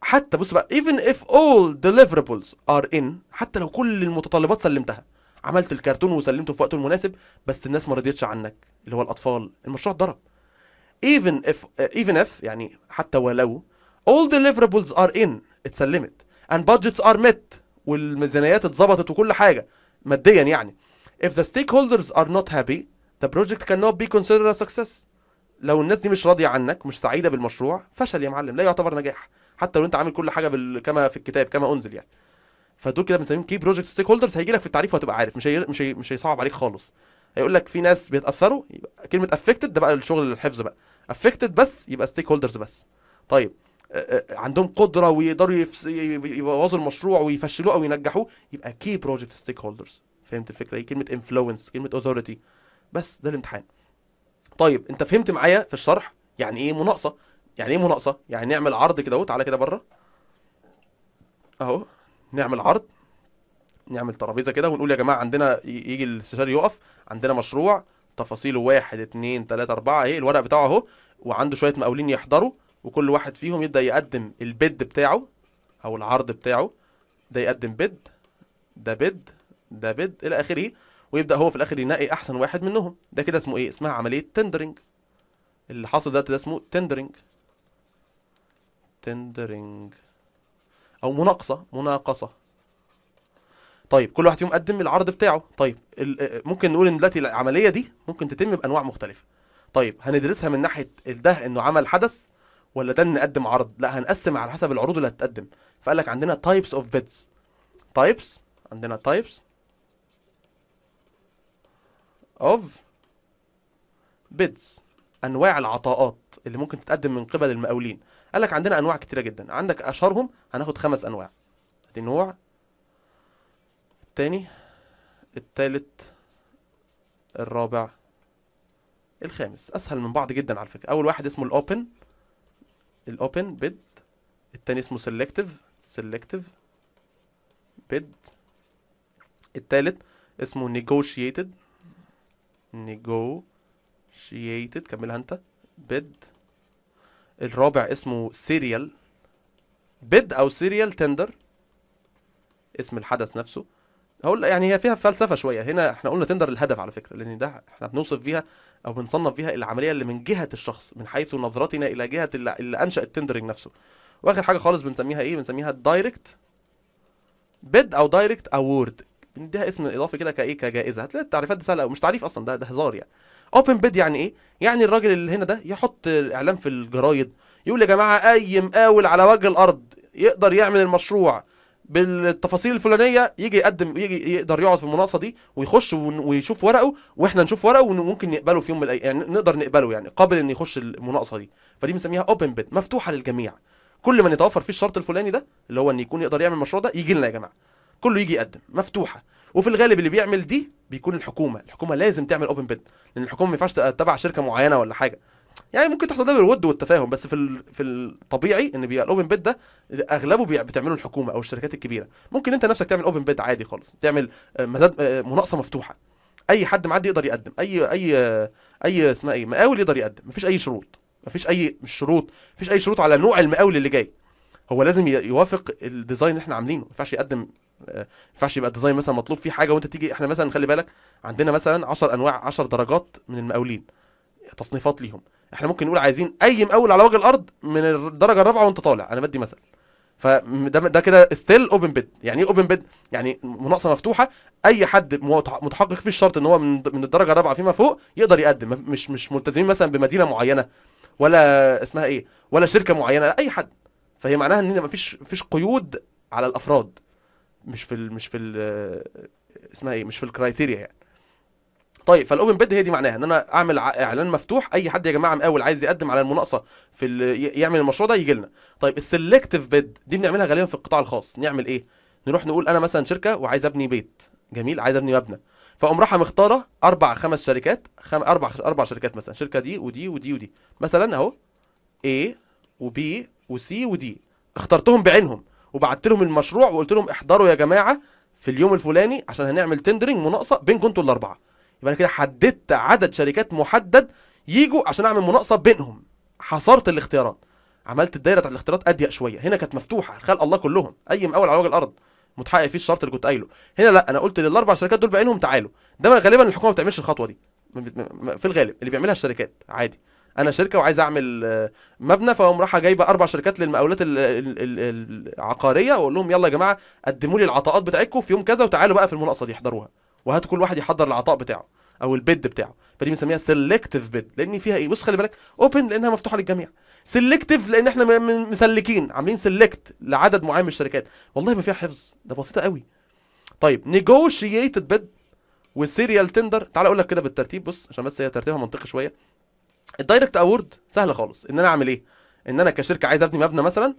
حتى بص بقى even if all deliverables are in حتى لو كل المتطلبات سلمتها عملت الكرتون وسلمته في وقته المناسب بس الناس ما رضيتش عنك اللي هو الاطفال المشروع اتضرب even if even if يعني حتى ولو all deliverables are in اتسلمت and budgets are met والميزانيات اتظبطت وكل حاجه ماديا يعني if the stakeholders are not happy the project cannot be considered a success لو الناس دي مش راضيه عنك مش سعيده بالمشروع فشل يا معلم لا يعتبر نجاح حتى لو انت عامل كل حاجه بال... كما في الكتاب كما انزل يعني فدول كده بنسميهم كي بروجكت ستيك هولدرز هيجي لك في التعريف وهتبقى عارف مش هي... مش هي... مش هيصعب عليك خالص هيقول لك في ناس بيتاثروا يبقى كلمه افكتد ده بقى الشغل الحفظ بقى افكتد بس يبقى ستيك هولدرز بس طيب عندهم قدره ويقدروا يبوظوا المشروع ويفشلوه او ينجحوه يبقى كي بروجكت ستيك هولدرز فهمت الفكره ايه كلمه انفلونس كلمه اوثوريتي بس ده الامتحان طيب انت فهمت معايا في الشرح يعني ايه مناقصه يعني ايه مناقصه يعني نعمل عرض كده اهو تعالى كده بره اهو نعمل عرض نعمل ترابيزه كده ونقول يا جماعه عندنا يجي الاستشاري يقف عندنا مشروع تفاصيله واحد اتنين تلاته اربعه اهي الورق بتاعه اهو وعنده شويه مقاولين يحضروا وكل واحد فيهم يبدا يقدم البيد بتاعه او العرض بتاعه ده يقدم بيد ده بيد ده بيد الى اخره ويبدا هو في الاخر ينقي احسن واحد منهم ده كده اسمه ايه اسمها عمليه تندرنج اللي حاصل ده ده اسمه تندرنج تندرنج او مناقصه مناقصه طيب كل واحد فيهم قدم العرض بتاعه طيب آه، آه، ممكن نقول ان دلوقتي العمليه دي ممكن تتم بانواع مختلفه طيب هندرسها من ناحيه ده انه عمل حدث ولا ده نقدم عرض لا هنقسم على حسب العروض اللي هتتقدم فقال لك عندنا تايبس اوف بيدز تايبس عندنا تايبس اوف بيدز انواع العطاءات اللي ممكن تتقدم من قبل المقاولين قال لك عندنا انواع كتيره جدا عندك اشهرهم هناخد خمس انواع دي نوع التاني التالت الرابع الخامس اسهل من بعض جدا على فكره اول واحد اسمه الاوبن الاوبن بيد التاني اسمه سيلكتيف سيلكتيف بيد التالت اسمه negotiated negotiated كملها انت بيد الرابع اسمه سيريال بيد او سيريال تندر اسم الحدث نفسه هقول يعني هي فيها فلسفه شويه هنا احنا قلنا تندر الهدف على فكره لان ده احنا بنوصف فيها او بنصنف فيها العمليه اللي من جهه الشخص من حيث نظرتنا الى جهه اللي انشا التندرنج نفسه واخر حاجه خالص بنسميها ايه بنسميها الدايركت بيد او دايركت اوورد بنديها اسم اضافي كده كايه كجائزه هتلاقي التعريفات دي سهله قوي مش تعريف اصلا ده ده هزار يعني اوبن بيد يعني ايه يعني الراجل اللي هنا ده يحط اعلان في الجرايد يقول يا جماعه اي مقاول على وجه الارض يقدر يعمل المشروع بالتفاصيل الفلانيه يجي يقدم يجي يقدر يقعد في المناقصه دي ويخش ويشوف ورقه واحنا نشوف ورقه وممكن نقبله في يوم من الايام يعني نقدر نقبله يعني قابل ان يخش المناقصه دي فدي بنسميها اوبن بيت مفتوحه للجميع كل من يتوفر فيه الشرط الفلاني ده اللي هو ان يكون يقدر يعمل المشروع ده يجي لنا يا جماعه كله يجي يقدم مفتوحه وفي الغالب اللي بيعمل دي بيكون الحكومه الحكومه لازم تعمل اوبن بيد لان الحكومه ما ينفعش تبع شركه معينه ولا حاجه يعني ممكن تحصل ده بالود والتفاهم بس في في الطبيعي ان بيبقى الاوبن بيد ده اغلبه بتعمله الحكومه او الشركات الكبيره ممكن انت نفسك تعمل اوبن بيد عادي خالص تعمل آه، آه، مناقصه مفتوحه اي حد معدي يقدر يقدم اي اي آه، اي اسمها ايه مقاول يقدر يقدم مفيش اي شروط مفيش اي مش شروط مفيش اي شروط على نوع المقاول اللي جاي هو لازم يوافق الديزاين اللي احنا عاملينه ما ينفعش يقدم ما ينفعش يبقى الديزاين مثلا مطلوب فيه حاجه وانت تيجي احنا مثلا خلي بالك عندنا مثلا 10 انواع 10 درجات من المقاولين تصنيفات ليهم احنا ممكن نقول عايزين اي مقاول على وجه الارض من الدرجه الرابعه وانت طالع انا بدي مثل فده ده كده ستيل اوبن بيد يعني ايه اوبن بيد يعني مناقصه مفتوحه اي حد متحقق فيه الشرط ان هو من من الدرجه الرابعه فيما فوق يقدر يقدم مش مش ملتزمين مثلا بمدينه معينه ولا اسمها ايه ولا شركه معينه اي حد فهي معناها ان مفيش مفيش قيود على الافراد مش في ال مش في ال اسمها ايه مش في الكرايتيريا يعني طيب فالاوبن بيد هي دي معناها ان انا اعمل اعلان مفتوح اي حد يا جماعه مقاول عايز يقدم على المناقصه في يعمل المشروع ده يجي لنا طيب السلكتيف بيد دي بنعملها غالبا في القطاع الخاص نعمل ايه نروح نقول انا مثلا شركه وعايز ابني بيت جميل عايز ابني مبنى فاقوم رايحه مختاره اربع خمس شركات خم... اربع اربع شركات مثلا شركه دي ودي ودي ودي مثلا اهو A وبي وسي ودي اخترتهم بعينهم وبعت لهم المشروع وقلت لهم احضروا يا جماعه في اليوم الفلاني عشان هنعمل تندرنج مناقصه بينكم انتوا الاربعه يبقى انا كده حددت عدد شركات محدد يجوا عشان اعمل مناقصه بينهم حصرت الاختيارات عملت الدايره بتاعت الاختيارات اضيق شويه هنا كانت مفتوحه خلق الله كلهم اي اول على وجه الارض متحقق فيه الشرط اللي كنت قايله هنا لا انا قلت للاربع شركات دول بعينهم تعالوا ده غالبا الحكومه ما بتعملش الخطوه دي في الغالب اللي بيعملها الشركات عادي انا شركه وعايز اعمل آه، مبنى فاقوم رايحه جايبه اربع شركات للمقاولات العقاريه واقول لهم يلا يا جماعه قدموا لي العطاءات بتاعتكم في يوم كذا وتعالوا بقى في المناقصه دي احضروها وهات كل واحد يحضر العطاء بتاعه او البيد بتاعه فدي بنسميها سيلكتيف بيد لان فيها ايه بص خلي بالك اوبن لانها مفتوحه للجميع سيلكتيف لان احنا مسلكين عاملين سيلكت لعدد معين من الشركات والله ما فيها حفظ ده بسيطه قوي طيب نيجوشيتد بيد وسيريال تندر تعال اقول لك كده بالترتيب بص عشان بس هي ترتيبها منطقي شويه الدايركت اوورد سهله خالص ان انا اعمل ايه ان انا كشركه عايز ابني مبنى مثلا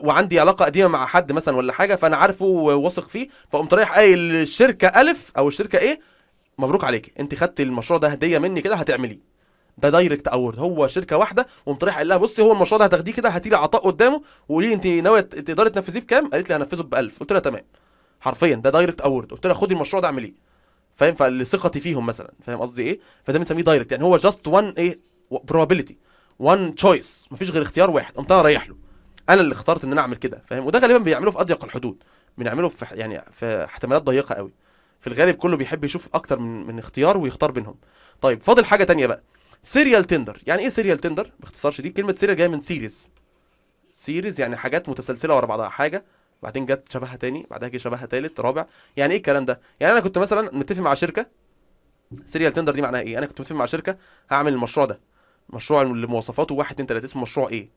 وعندي علاقه قديمه مع حد مثلا ولا حاجه فانا عارفه وواثق فيه فقمت رايح قايل الشركه الف او الشركه ايه مبروك عليك انت خدت المشروع ده هديه مني كده هتعمليه ده دايركت اورد هو شركه واحده وقمت رايح قايل لها بصي هو المشروع ده هتاخديه كده هاتي لي عطاء قدامه وقولي لي انت ناويه تقدري تنفذيه بكام قالت لي هنفذه ب 1000 قلت لها تمام حرفيا ده دايركت اورد قلت لها خدي المشروع ده اعمليه فاهم فلثقتي فيهم مثلا فاهم قصدي ايه فده بنسميه دايركت يعني هو جاست وان ايه probability وان تشويس مفيش غير اختيار واحد قمت انا رايح له انا اللي اخترت ان انا اعمل كده فاهم وده غالبا بيعملوه في اضيق الحدود بنعمله في يعني في احتمالات ضيقه قوي في الغالب كله بيحب يشوف اكتر من من اختيار ويختار بينهم طيب فاضل حاجه تانية بقى سيريال تندر يعني ايه سيريال تندر باختصار شديد كلمه سيريال جايه من سيريز سيريز يعني حاجات متسلسله ورا بعضها حاجه بعدين جت شبهها تاني بعدها جه شبهها تالت رابع يعني ايه الكلام ده يعني انا كنت مثلا متفق مع شركه سيريال تندر دي معناها ايه انا كنت متفق مع شركه هعمل المشروع ده مشروع اللي مواصفاته 1 2 3 اسمه مشروع ايه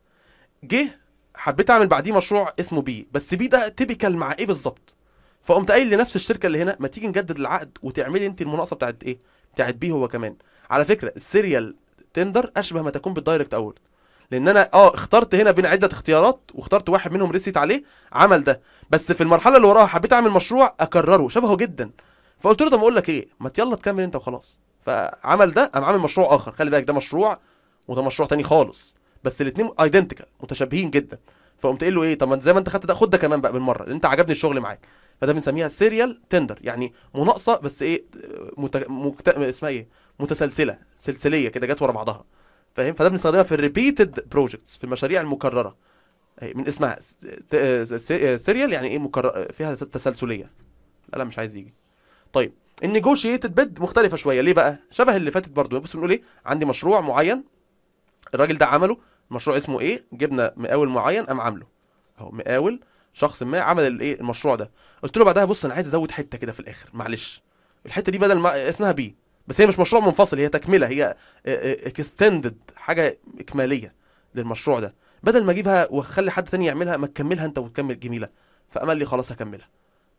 جه حبيت اعمل بعديه مشروع اسمه بي بس بي ده تيبيكال مع ايه بالظبط فقمت قايل لنفس الشركه اللي هنا ما تيجي نجدد العقد وتعملي انت المناقصه بتاعت ايه بتاعت بي هو كمان على فكره السيريال تندر اشبه ما تكون بالدايركت اول لان انا اه اخترت هنا بين عده اختيارات واخترت واحد منهم رسيت عليه عمل ده بس في المرحله اللي وراها حبيت اعمل مشروع اكرره شبهه جدا فقلت له طب اقول لك ايه ما يلا تكمل انت وخلاص فعمل ده قام عامل مشروع اخر خلي بالك ده مشروع وده مشروع تاني خالص بس الاثنين ايدنتيكال متشابهين جدا فقمت قايل له ايه طب ما زي ما انت خدت ده خد ده كمان بقى بالمره انت عجبني الشغل معاك فده بنسميها سيريال تندر يعني مناقصه بس ايه مت... مكت... اسمها ايه متسلسله سلسليه كده جت ورا بعضها فاهم فده بنستخدمها في الريبيتد بروجكتس في المشاريع المكرره إيه، من اسمها سيريال يعني ايه مكرر فيها تسلسليه لا لا مش عايز يجي طيب النيجوشيتد بيد مختلفه شويه ليه بقى شبه اللي فاتت برضو بس بنقول ايه عندي مشروع معين الراجل ده عمله المشروع اسمه ايه جبنا مقاول معين قام عامله اهو مقاول شخص ما عمل الايه المشروع ده قلت له بعدها بص انا عايز ازود حته كده في الاخر معلش الحته دي بدل ما اسمها بي بس هي مش مشروع منفصل هي تكمله هي اكستندد حاجه اكماليه للمشروع ده بدل ما اجيبها واخلي حد تاني يعملها ما تكملها انت وتكمل جميله فامل لي خلاص هكملها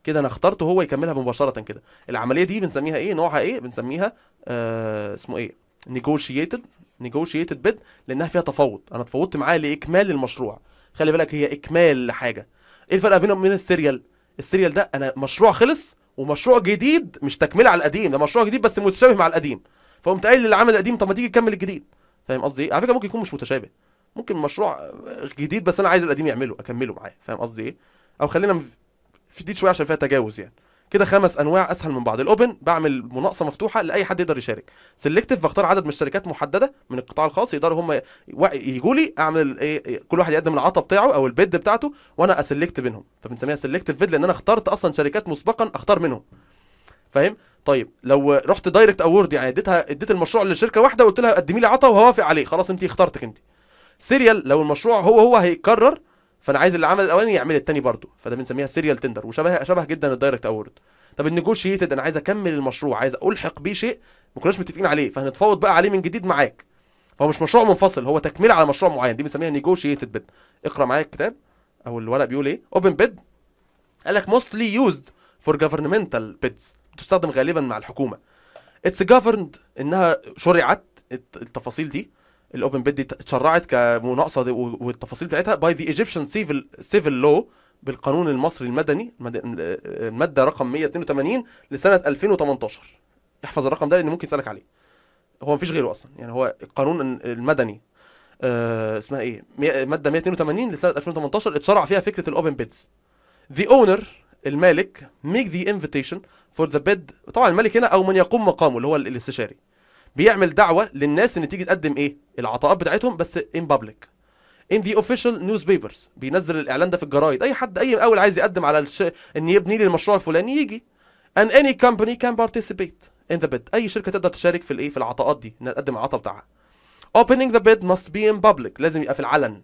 كده انا اخترته هو يكملها مباشره كده العمليه دي بنسميها ايه نوعها ايه بنسميها آه اسمه ايه نيجوشيتد نيجوشيتد بيد لانها فيها تفاوض انا اتفاوضت معاه لاكمال المشروع خلي بالك هي اكمال لحاجه ايه الفرق بينهم وبين السيريال السيريال ده انا مشروع خلص ومشروع جديد مش تكمله على القديم ده مشروع جديد بس متشابه مع القديم فقمت قايل للي عمل القديم طب ما تيجي تكمل الجديد فاهم قصدي ايه على فكره ممكن يكون مش متشابه ممكن مشروع جديد بس انا عايز القديم يعمله اكمله معاه فاهم قصدي ايه او خلينا في دي شويه عشان فيها تجاوز يعني كده خمس انواع اسهل من بعض الاوبن بعمل مناقصه مفتوحه لاي حد يقدر يشارك سيلكتيف بختار عدد من الشركات محدده من القطاع الخاص يقدروا هم يجوا لي اعمل ايه كل واحد يقدم العطا بتاعه او البيد بتاعته وانا اسلكت بينهم فبنسميها سيلكتيف بيد لان انا اخترت اصلا شركات مسبقا اختار منهم فاهم طيب لو رحت دايركت اوورد يعني اديتها اديت المشروع لشركه واحده وقلت لها قدمي لي عطا وهوافق عليه خلاص انت اخترتك انت سيريال لو المشروع هو هو هيتكرر فانا عايز اللي عمل الاولاني يعمل التاني برضه فده بنسميها سيريال تندر وشبه شبه جدا الدايركت اورد طب النيجوشيتد انا عايز اكمل المشروع عايز الحق بيه شيء ما كناش متفقين عليه فهنتفاوض بقى عليه من جديد معاك فهو مش مشروع منفصل هو تكمله على مشروع معين دي بنسميها نيجوشيتد بيد اقرا معايا الكتاب او الورق بيقول ايه اوبن بيد قال لك موستلي يوزد فور جفرنمنتال بيدز بتستخدم غالبا مع الحكومه اتس جافرند انها شرعت التفاصيل دي الاوبن بيت دي اتشرعت كمناقصه دي والتفاصيل بتاعتها باي ذا ايجيبشن سيفل سيفل لو بالقانون المصري المدني الماده رقم 182 لسنه 2018 احفظ الرقم ده لان ممكن يسالك عليه هو مفيش غيره اصلا يعني هو القانون المدني آه اسمها ايه ماده 182 لسنه 2018 اتشرع فيها فكره الاوبن بيدز the owner المالك ميك ذا انفيتيشن فور ذا بيد طبعا الملك هنا او من يقوم مقامه اللي هو الاستشاري بيعمل دعوه للناس ان تيجي تقدم ايه العطاءات بتاعتهم بس ان بابليك ان ذا اوفيشال نيوز بيبرز بينزل الاعلان ده في الجرايد اي حد اي اول عايز يقدم على الش... ان يبني لي المشروع الفلاني يجي and any company can participate in the bid اي شركه تقدر تشارك في الايه في العطاءات دي انها تقدم العطاء بتاعها opening the bid must be in public لازم يبقى في العلن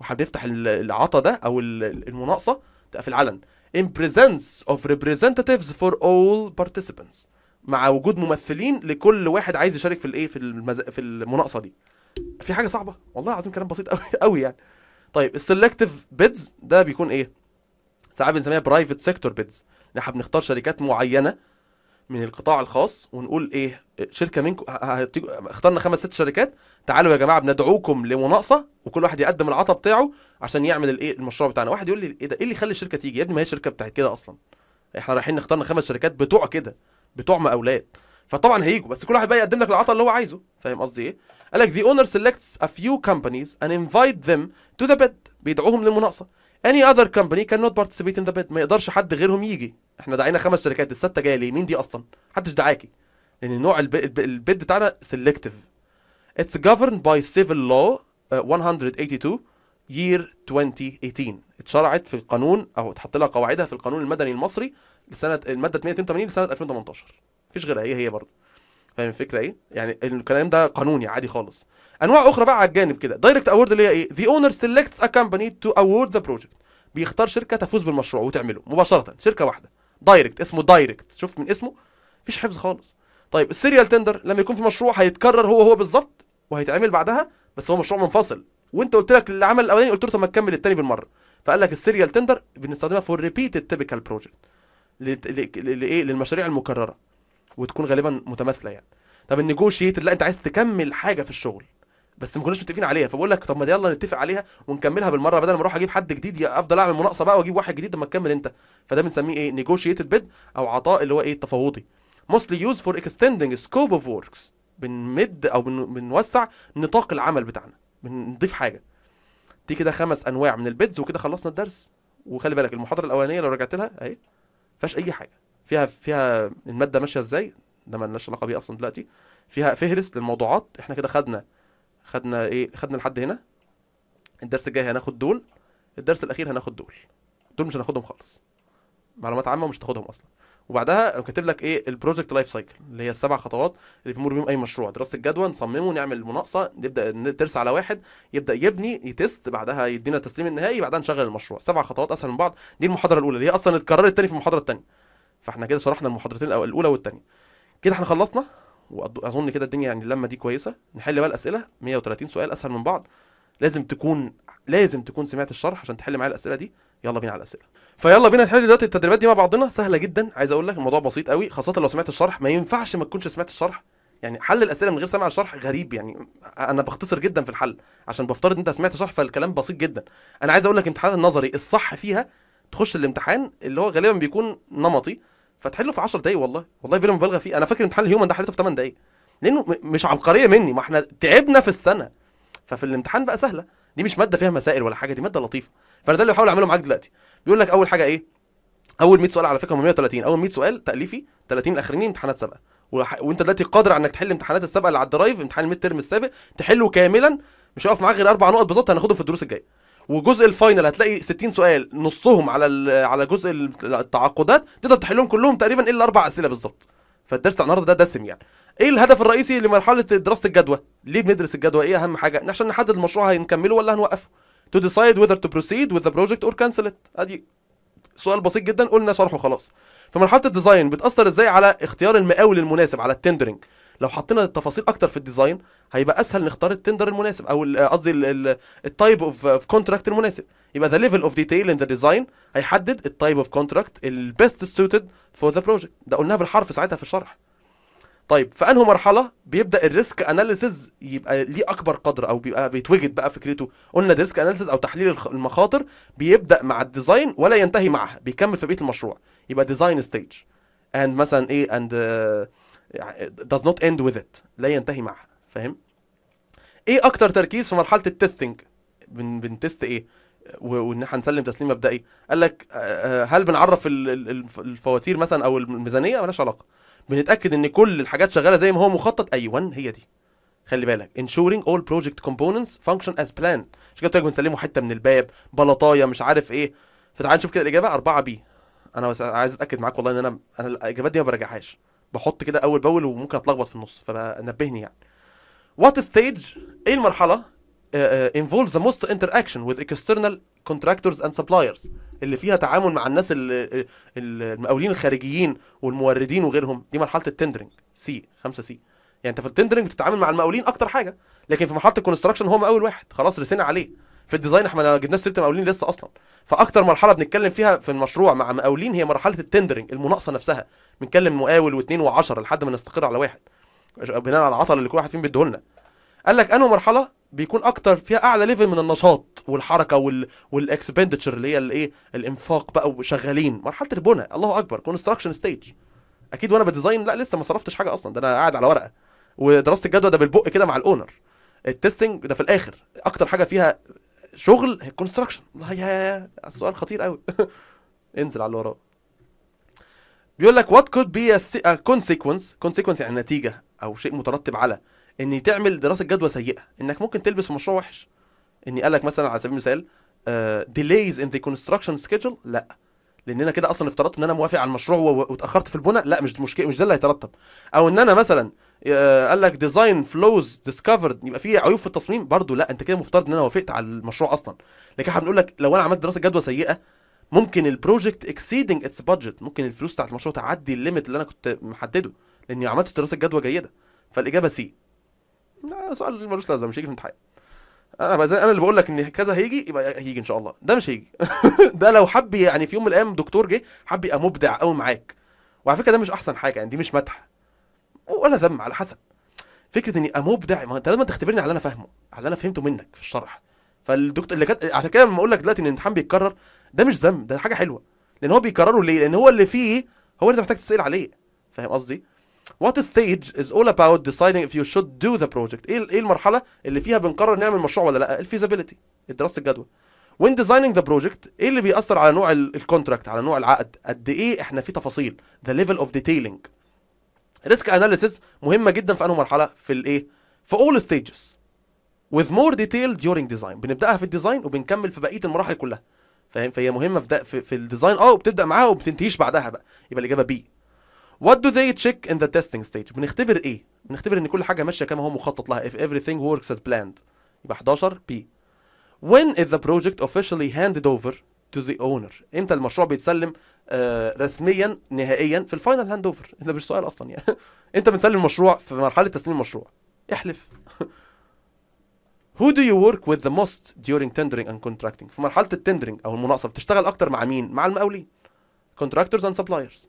واحنا بنفتح العطاء ده او المناقصه تبقى في العلن in presence of representatives for all participants مع وجود ممثلين لكل واحد عايز يشارك في الايه في المز... في المناقصه دي في حاجه صعبه والله العظيم كلام بسيط قوي قوي يعني طيب السلكتيف بيدز ده بيكون ايه ساعات بنسميها برايفت سيكتور بيدز احنا بنختار شركات معينه من القطاع الخاص ونقول ايه شركه منكم اخترنا خمس ست شركات تعالوا يا جماعه بندعوكم لمناقصه وكل واحد يقدم العطا بتاعه عشان يعمل الايه المشروع بتاعنا واحد يقول لي ايه ده ايه اللي يخلي الشركه تيجي يا ابني ما هي شركه بتاعت كده اصلا احنا رايحين نختارنا خمس شركات بتوع كده بتوع اولاد فطبعا هيجوا بس كل واحد بقى يقدم لك العطاء اللي هو عايزه فاهم قصدي ايه قال لك the owner selects a few companies and invite them to the bid بيدعوهم للمناقصه any other company cannot participate in the bid ما يقدرش حد غيرهم يجي احنا دعينا خمس شركات السته جايه ليه مين دي اصلا حدش دعاكي لان نوع البيد بتاعنا سيلكتيف اتس governed by civil law 182 uh, year 2018 اتشرعت في القانون او اتحط لها قواعدها في القانون المدني المصري لسنه الماده 282 لسنه 2018 مفيش غيرها هي هي برضه فاهم الفكره ايه يعني الكلام ده قانوني عادي خالص انواع اخرى بقى على الجانب كده دايركت اوورد اللي هي ايه ذا اونر سيلكتس ا كمباني تو اوورد ذا بروجكت بيختار شركه تفوز بالمشروع وتعمله مباشره شركه واحده دايركت اسمه دايركت شفت من اسمه مفيش حفظ خالص طيب السيريال تندر لما يكون في مشروع هيتكرر هو هو بالظبط وهيتعمل بعدها بس هو مشروع منفصل وانت قلت لك اللي عمل الاولاني قلت له طب ما تكمل الثاني بالمره فقال لك السيريال تندر بنستخدمها فور ريبيتد تيبيكال بروجكت لايه للمشاريع المكرره وتكون غالبا متماثله يعني طب النيجوشيتد لا انت عايز تكمل حاجه في الشغل بس ما كناش متفقين عليها فبقول لك طب ما يلا نتفق عليها ونكملها بالمره بدل ما اروح اجيب حد جديد افضل اعمل مناقصه بقى واجيب واحد جديد لما تكمل انت فده بنسميه ايه نيجوشيتد بيد او عطاء اللي هو ايه التفاوضي mostly used for extending scope of works بنمد او بنوسع نطاق العمل بتاعنا بنضيف حاجه دي كده خمس انواع من البيدز وكده خلصنا الدرس وخلي بالك المحاضره الاولانيه لو رجعت لها اهي فيهاش اي حاجه فيها فيها الماده ماشيه ازاي ده ما لناش علاقه بيه اصلا دلوقتي فيها فهرس للموضوعات احنا كده خدنا خدنا ايه خدنا لحد هنا الدرس الجاي هناخد دول الدرس الاخير هناخد دول دول مش هناخدهم خالص معلومات عامه مش هتاخدهم اصلا وبعدها كاتب لك ايه البروجكت لايف سايكل اللي هي السبع خطوات اللي بيمر بيهم اي مشروع دراسه الجدوى نصممه نعمل المناقصه نبدا ترس على واحد يبدا يبني يتست بعدها يدينا التسليم النهائي بعدها نشغل المشروع سبع خطوات اسهل من بعض دي المحاضره الاولى اللي هي اصلا اتكررت تاني في المحاضره الثانيه فاحنا كده شرحنا المحاضرتين الاولى والثانيه كده احنا خلصنا واظن كده الدنيا يعني اللمه دي كويسه نحل بقى الاسئله 130 سؤال اسهل من بعض لازم تكون لازم تكون سمعت الشرح عشان تحل معايا الاسئله دي يلا بينا على الاسئله فيلا بينا نحل دلوقتي التدريبات دي مع بعضنا سهله جدا عايز اقول لك الموضوع بسيط قوي خاصه لو سمعت الشرح ما ينفعش ما تكونش سمعت الشرح يعني حل الاسئله من غير سمع الشرح غريب يعني انا بختصر جدا في الحل عشان بفترض انت سمعت شرح فالكلام بسيط جدا انا عايز اقول لك امتحان النظري الصح فيها تخش الامتحان اللي هو غالبا بيكون نمطي فتحله في 10 دقايق والله والله بلا مبالغه فيه انا فاكر امتحان الهيومن ده حليته في 8 دقايق لانه مش عبقريه مني ما احنا تعبنا في السنه ففي الامتحان بقى سهله دي مش ماده فيها مسائل ولا حاجه دي ماده لطيفه فانا ده اللي بحاول اعمله معاك دلوقتي بيقول لك اول حاجه ايه اول 100 سؤال على فكره 130 اول 100 سؤال تاليفي 30 الاخرين امتحانات سابقه وح... وانت دلوقتي قادر على انك تحل الامتحانات السابقه اللي على الدرايف امتحان الميد ترم السابق تحله كاملا مش هيقف معاك غير اربع نقط بالظبط هناخدهم في الدروس الجايه وجزء الفاينل هتلاقي 60 سؤال نصهم على ال... على جزء التعاقدات تقدر تحلهم كلهم تقريبا الا اربع اسئله بالظبط فالدرس بتاع النهارده ده دسم يعني ايه الهدف الرئيسي لمرحله دراسه الجدوى ليه بندرس الجدوى ايه اهم حاجه عشان نحدد المشروع هنكمله ولا هنوقفه to decide whether to proceed with the project or cancel it ادي سؤال بسيط جدا قلنا شرحه خلاص فمرحله الديزاين بتاثر ازاي على اختيار المقاول المناسب على التندرنج لو حطينا التفاصيل اكتر في الديزاين هيبقى اسهل نختار التندر المناسب او قصدي التايب اوف كونتراكت المناسب يبقى ذا ليفل اوف ديتيل ان ذا ديزاين هيحدد التايب اوف كونتراكت البيست سوتد فور ذا بروجكت ده قلناها بالحرف ساعتها في الشرح طيب في انهي مرحله بيبدا الريسك اناليسز يبقى ليه اكبر قدر او بيبقى بيتوجد بقى فكرته قلنا الريسك اناليسز او تحليل المخاطر بيبدا مع الديزاين ولا ينتهي معها بيكمل في بقيه المشروع يبقى ديزاين ستيج اند مثلا ايه اند داز نوت اند وذ ات لا ينتهي معها فاهم ايه اكتر تركيز في مرحله التستنج بن بنتست ايه وان احنا نسلم تسليم مبدئي قال لك آه، آه، هل بنعرف الفواتير مثلا او الميزانيه ملهاش علاقه بنتاكد ان كل الحاجات شغاله زي ما هو مخطط ايوه هي دي خلي بالك انشورينج اول بروجكت كومبوننتس فانكشن از بلان عشان كده بنسلمه حته من الباب بلطايه مش عارف ايه فتعال نشوف كده الاجابه 4 بي انا بس عايز اتاكد معاك والله ان انا انا الاجابات دي ما براجعهاش بحط كده اول باول وممكن اتلخبط في النص فنبهني يعني وات ستيج ايه المرحله uh, آه، ذا آه، involves the most interaction with external كونتراكتورز اند سبلايرز اللي فيها تعامل مع الناس المقاولين الخارجيين والموردين وغيرهم دي مرحله التندرنج سي 5 سي يعني انت في التندرنج بتتعامل مع المقاولين اكتر حاجه لكن في مرحله الكونستراكشن هو مقاول واحد خلاص رسينا عليه في الديزاين احنا ما جبناش سيره مقاولين لسه اصلا فاكتر مرحله بنتكلم فيها في المشروع مع مقاولين هي مرحله التندرنج المناقصه نفسها بنتكلم مقاول واثنين وعشر لحد ما نستقر على واحد بناء على العطل اللي كل واحد فيهم بيديه لنا قال لك انه مرحله بيكون اكتر فيها اعلى ليفل من النشاط والحركه وال والاكسبندتشر اللي هي الايه الانفاق بقى وشغالين مرحله البناء الله اكبر كونستراكشن ستيج اكيد وانا بديزاين لا لسه ما صرفتش حاجه اصلا ده انا قاعد على ورقه ودراسه الجدوى ده بالبق كده مع الاونر التستنج ده في الاخر اكتر حاجه فيها شغل هي الكونستراكشن يا السؤال خطير قوي (laughs) انزل على اللي وراه بيقول لك وات كود بي كونسيكونس كونسيكونس يعني نتيجه او شيء مترتب على ان تعمل دراسه جدوى سيئه انك ممكن تلبس مشروع وحش اني قال لك مثلا على سبيل المثال ديليز ان ذا كونستراكشن سكيدجول لا لان انا كده اصلا افترضت ان انا موافق على المشروع واتاخرت في البناء لا مش مشكله مش ده اللي هيترتب او ان انا مثلا آه، قال لك ديزاين فلوز ديسكفرد يبقى في عيوب في التصميم برضو لا انت كده مفترض ان انا وافقت على المشروع اصلا لكن احنا بنقول لك لو انا عملت دراسه جدوى سيئه ممكن البروجكت اكسيدنج اتس بادجت ممكن الفلوس بتاعت المشروع تعدي الليميت اللي انا كنت محدده لاني عملت دراسه جدوى جيده فالاجابه سي لا سؤال ملوش لازمه مش هيجي في الامتحان انا بقى انا اللي بقول لك ان كذا هيجي يبقى هيجي ان شاء الله ده مش هيجي (laughs) ده لو حب يعني في يوم من الايام دكتور جه حب يبقى مبدع قوي معاك وعلى فكره ده مش احسن حاجه يعني دي مش مدح ولا ذم على حسب فكره اني ابقى مبدع ما انت لازم تختبرني على اللي انا فاهمه على اللي انا فهمته منك في الشرح فالدكتور اللي كانت عشان كده لما اقول لك دلوقتي ان الامتحان بيتكرر ده مش ذم ده حاجه حلوه لان هو بيكرره ليه لان هو اللي فيه إيه؟ هو اللي انت محتاج تسال عليه فاهم قصدي what stage is all about deciding if you should do the project ايه ايه المرحله اللي فيها بنقرر نعمل مشروع ولا لا الفيزابيلتي دراسه الجدوى when designing the project ايه اللي بيأثر على نوع الكونتراكت على نوع العقد قد ايه احنا في تفاصيل the level of detailing ريسك analysis مهمه جدا في انهي مرحله في الايه في all stages with more detail during design بنبداها في الديزاين وبنكمل في بقيه المراحل كلها فاهم فهي مهمه في ده في, في الديزاين اه وبتبدا معاها وبتنتهيش بعدها بقى يبقى الاجابه بي What do they check in the testing stage؟ بنختبر ايه بنختبر ان كل حاجه ماشيه كما هو مخطط لها if everything works as planned يبقى 11 بي when is the project officially handed over to the owner امتى المشروع بيتسلم آه رسميا نهائيا في الفاينل هاند اوفر ده مش سؤال اصلا يعني (laughs) انت بتسلم المشروع في مرحله تسليم المشروع احلف (laughs) Who do you work with the most during tendering and contracting؟ في مرحلة التندرنج أو المناقصة بتشتغل أكتر مع مين؟ مع المقاولين. Contractors and suppliers.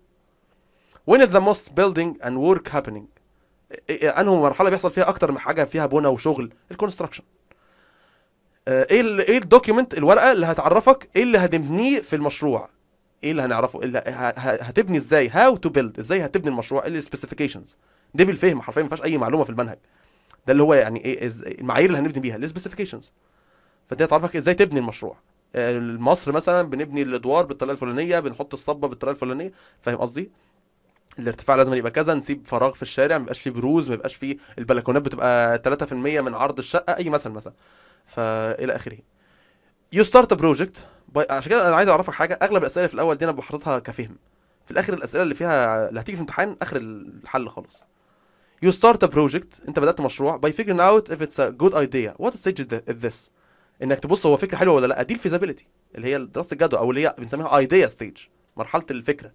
وين ذا موست بيلدينج اند ورك هابينج انه مرحله بيحصل فيها اكتر من حاجه فيها بنا وشغل الكونستراكشن ايه ايه الدوكيمنت الورقه اللي هتعرفك ايه اللي هتبنيه في المشروع ايه اللي هنعرفه إيه اللي هتبني ازاي هاو تو بيلد ازاي هتبني المشروع ايه السبيسيفيكيشنز دي بالفهم حرفيا ما فيهاش اي معلومه في المنهج ده اللي هو يعني ايه المعايير اللي هنبني بيها السبيسيفيكيشنز فدي هتعرفك ازاي تبني المشروع آه، مصر مثلا بنبني الادوار بالطريقه الفلانيه بنحط الصبه بالطريقه الفلانيه فاهم قصدي الارتفاع لازم يبقى كذا نسيب فراغ في الشارع ما يبقاش فيه بروز ما يبقاش فيه البلكونات بتبقى 3% من عرض الشقه اي مثل مثلا فالى اخره يو ستارت بروجكت عشان كده انا عايز اعرفك حاجه اغلب الاسئله في الاول دي انا بحطها كفهم في الاخر الاسئله اللي فيها اللي هتيجي في امتحان اخر الحل خالص يو ستارت بروجكت انت بدات مشروع باي figuring اوت اف اتس ا جود ايديا وات ستيج اف ذس انك تبص هو فكره حلوه ولا لا دي الفيزابيلتي اللي هي دراسه الجدوى او اللي هي بنسميها ايديا ستيج مرحله الفكره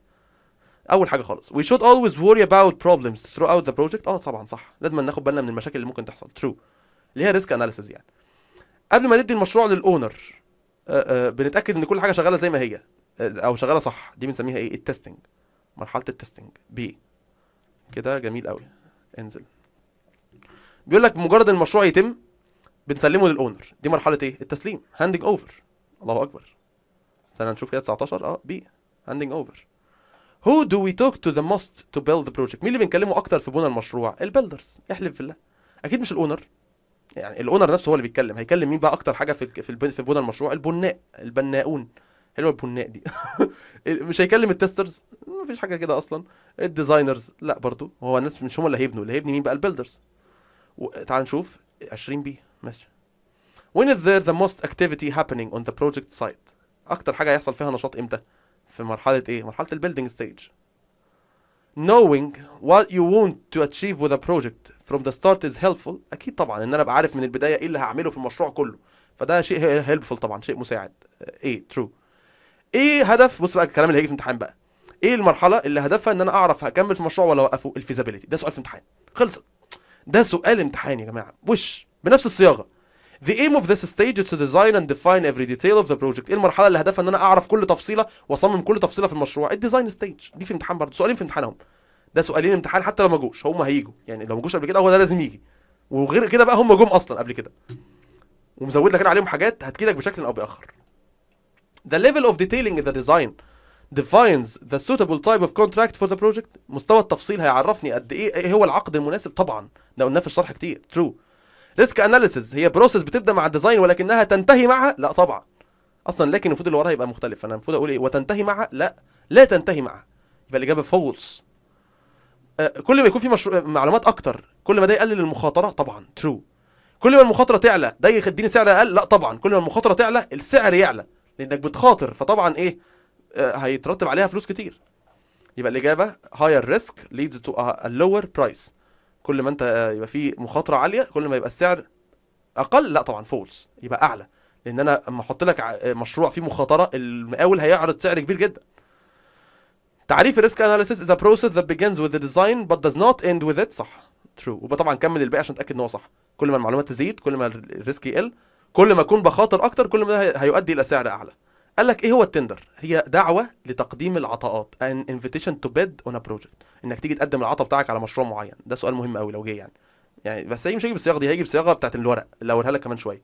اول حاجه خالص we should always worry about problems throughout the project اه طبعا صح لازم ناخد بالنا من المشاكل اللي ممكن تحصل true اللي هي ريسك اناليسيز يعني قبل ما ندي المشروع للاونر آه، آه، بنتاكد ان كل حاجه شغاله زي ما هي آه، او شغاله صح دي بنسميها ايه التستنج مرحله التستنج بي كده جميل قوي انزل بيقول لك مجرد المشروع يتم بنسلمه للاونر دي مرحله ايه التسليم هاندنج اوفر الله اكبر سنه نشوف كده 19 اه بي هاندنج اوفر Who do we talk to the most to build the project؟ مين اللي بنكلمه اكتر في بناء المشروع؟ البيلدرز احلف بالله اكيد مش الاونر يعني الاونر نفسه هو اللي بيتكلم هيكلم مين بقى اكتر حاجه في في بناء المشروع؟ البناء البناؤون حلوه البناء دي (laughs) مش هيكلم التسترز مفيش حاجه كده اصلا الديزاينرز لا برضو هو الناس مش هم اللي هيبنوا اللي هيبني مين بقى البيلدرز تعال نشوف 20 بي ماشي when is there the most activity happening on the project site اكتر حاجه هيحصل فيها نشاط امتى في مرحله ايه مرحله البيلدينج ستيج knowing what you want to achieve with a project from the start is helpful اكيد طبعا ان انا ابقى عارف من البدايه ايه اللي هعمله في المشروع كله فده شيء هيلبفول طبعا شيء مساعد ايه ترو ايه هدف بص بقى الكلام اللي هيجي في امتحان بقى ايه المرحله اللي هدفها ان انا اعرف هكمل في المشروع ولا اوقفه الفيزابيليتي ده سؤال في امتحان خلصت ده سؤال امتحان يا جماعه وش بنفس الصياغه The aim of this stage is to design and define every detail of the project. ايه المرحله اللي هدفها ان انا اعرف كل تفصيله واصمم كل تفصيله في المشروع الديزاين ستيج دي في امتحان برضه سؤالين في امتحانهم ده سؤالين امتحان حتى لو ما جوش هم هيجوا يعني لو ما جوش قبل كده هو ده لازم يجي وغير كده بقى هم جم اصلا قبل كده ومزود لك انا عليهم حاجات هتفيدك بشكل او باخر The level of detailing the design defines the suitable type of contract for the project مستوى التفصيل هيعرفني قد ايه, ايه هو العقد المناسب طبعا ده قلناه في الشرح كتير true ريسك اناليسز هي بروسيس بتبدا مع الديزاين ولكنها تنتهي معها لا طبعا اصلا لكن المفروض اللي وراها يبقى مختلف انا المفروض اقول ايه وتنتهي معها لا لا تنتهي معها يبقى الاجابه فولس أه، كل ما يكون في مشروع معلومات اكتر كل ما ده يقلل المخاطره طبعا ترو كل ما المخاطره تعلى ده يديني سعر اقل لا طبعا كل ما المخاطره تعلى السعر يعلى لانك بتخاطر فطبعا ايه أه، هيترتب عليها فلوس كتير يبقى الاجابه higher risk leads to a lower price كل ما انت يبقى في مخاطره عاليه كل ما يبقى السعر اقل لا طبعا فولس يبقى اعلى لان انا اما احط لك مشروع فيه مخاطره المقاول هيعرض سعر كبير جدا تعريف الريسك اناليسيس از ا بروسيس ذات بيجنز وذ ديزاين بات داز نوت اند وذ ات صح ترو وطبعا كمل الباقي عشان اتاكد ان هو صح كل ما المعلومات تزيد كل ما الريسك يقل كل ما اكون بخاطر اكتر كل ما هيؤدي الى سعر اعلى قال لك ايه هو التندر هي دعوه لتقديم العطاءات ان انفيتيشن تو بيد اون ا بروجكت انك تيجي تقدم العطا بتاعك على مشروع معين ده سؤال مهم قوي لو جه يعني يعني بس هي مش هيجي بالصياغه دي هيجي بالصياغه بتاعت الورق اللي هوريها لك كمان شويه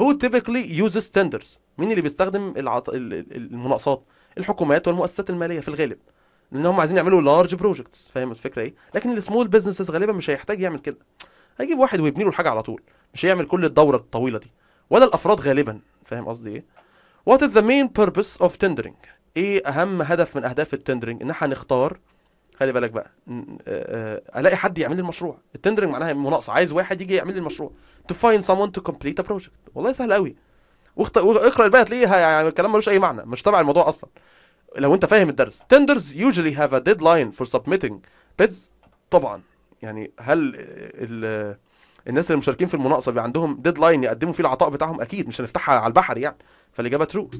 هو تيبيكلي يوزز تندرز مين اللي بيستخدم العط... المناقصات الحكومات والمؤسسات الماليه في الغالب لان هم عايزين يعملوا لارج بروجكتس فاهم الفكره ايه لكن السمول بزنسز غالبا مش هيحتاج يعمل كده هيجيب واحد ويبني له الحاجه على طول مش هيعمل كل الدوره الطويله دي ولا الافراد غالبا فاهم قصدي ايه وات از ذا مين بيربز اوف تندرينج ايه اهم هدف من اهداف التندرينج ان احنا نختار خلي بالك بقى آه، آه، الاقي حد يعمل لي المشروع التندرنج معناها مناقصه عايز واحد يجي يعمل لي المشروع تو فايند سام ون تو كومبليت ا بروجكت والله سهل قوي واخت... اقرا الباقي تلاقيه يعني الكلام ملوش اي معنى مش تبع الموضوع اصلا لو انت فاهم الدرس تندرز usually هاف ا ديدلاين فور سبميتنج بيدز طبعا يعني هل ال الناس اللي مشاركين في المناقصه بيبقى عندهم ديدلاين يقدموا فيه العطاء بتاعهم اكيد مش هنفتحها على البحر يعني فالاجابه ترو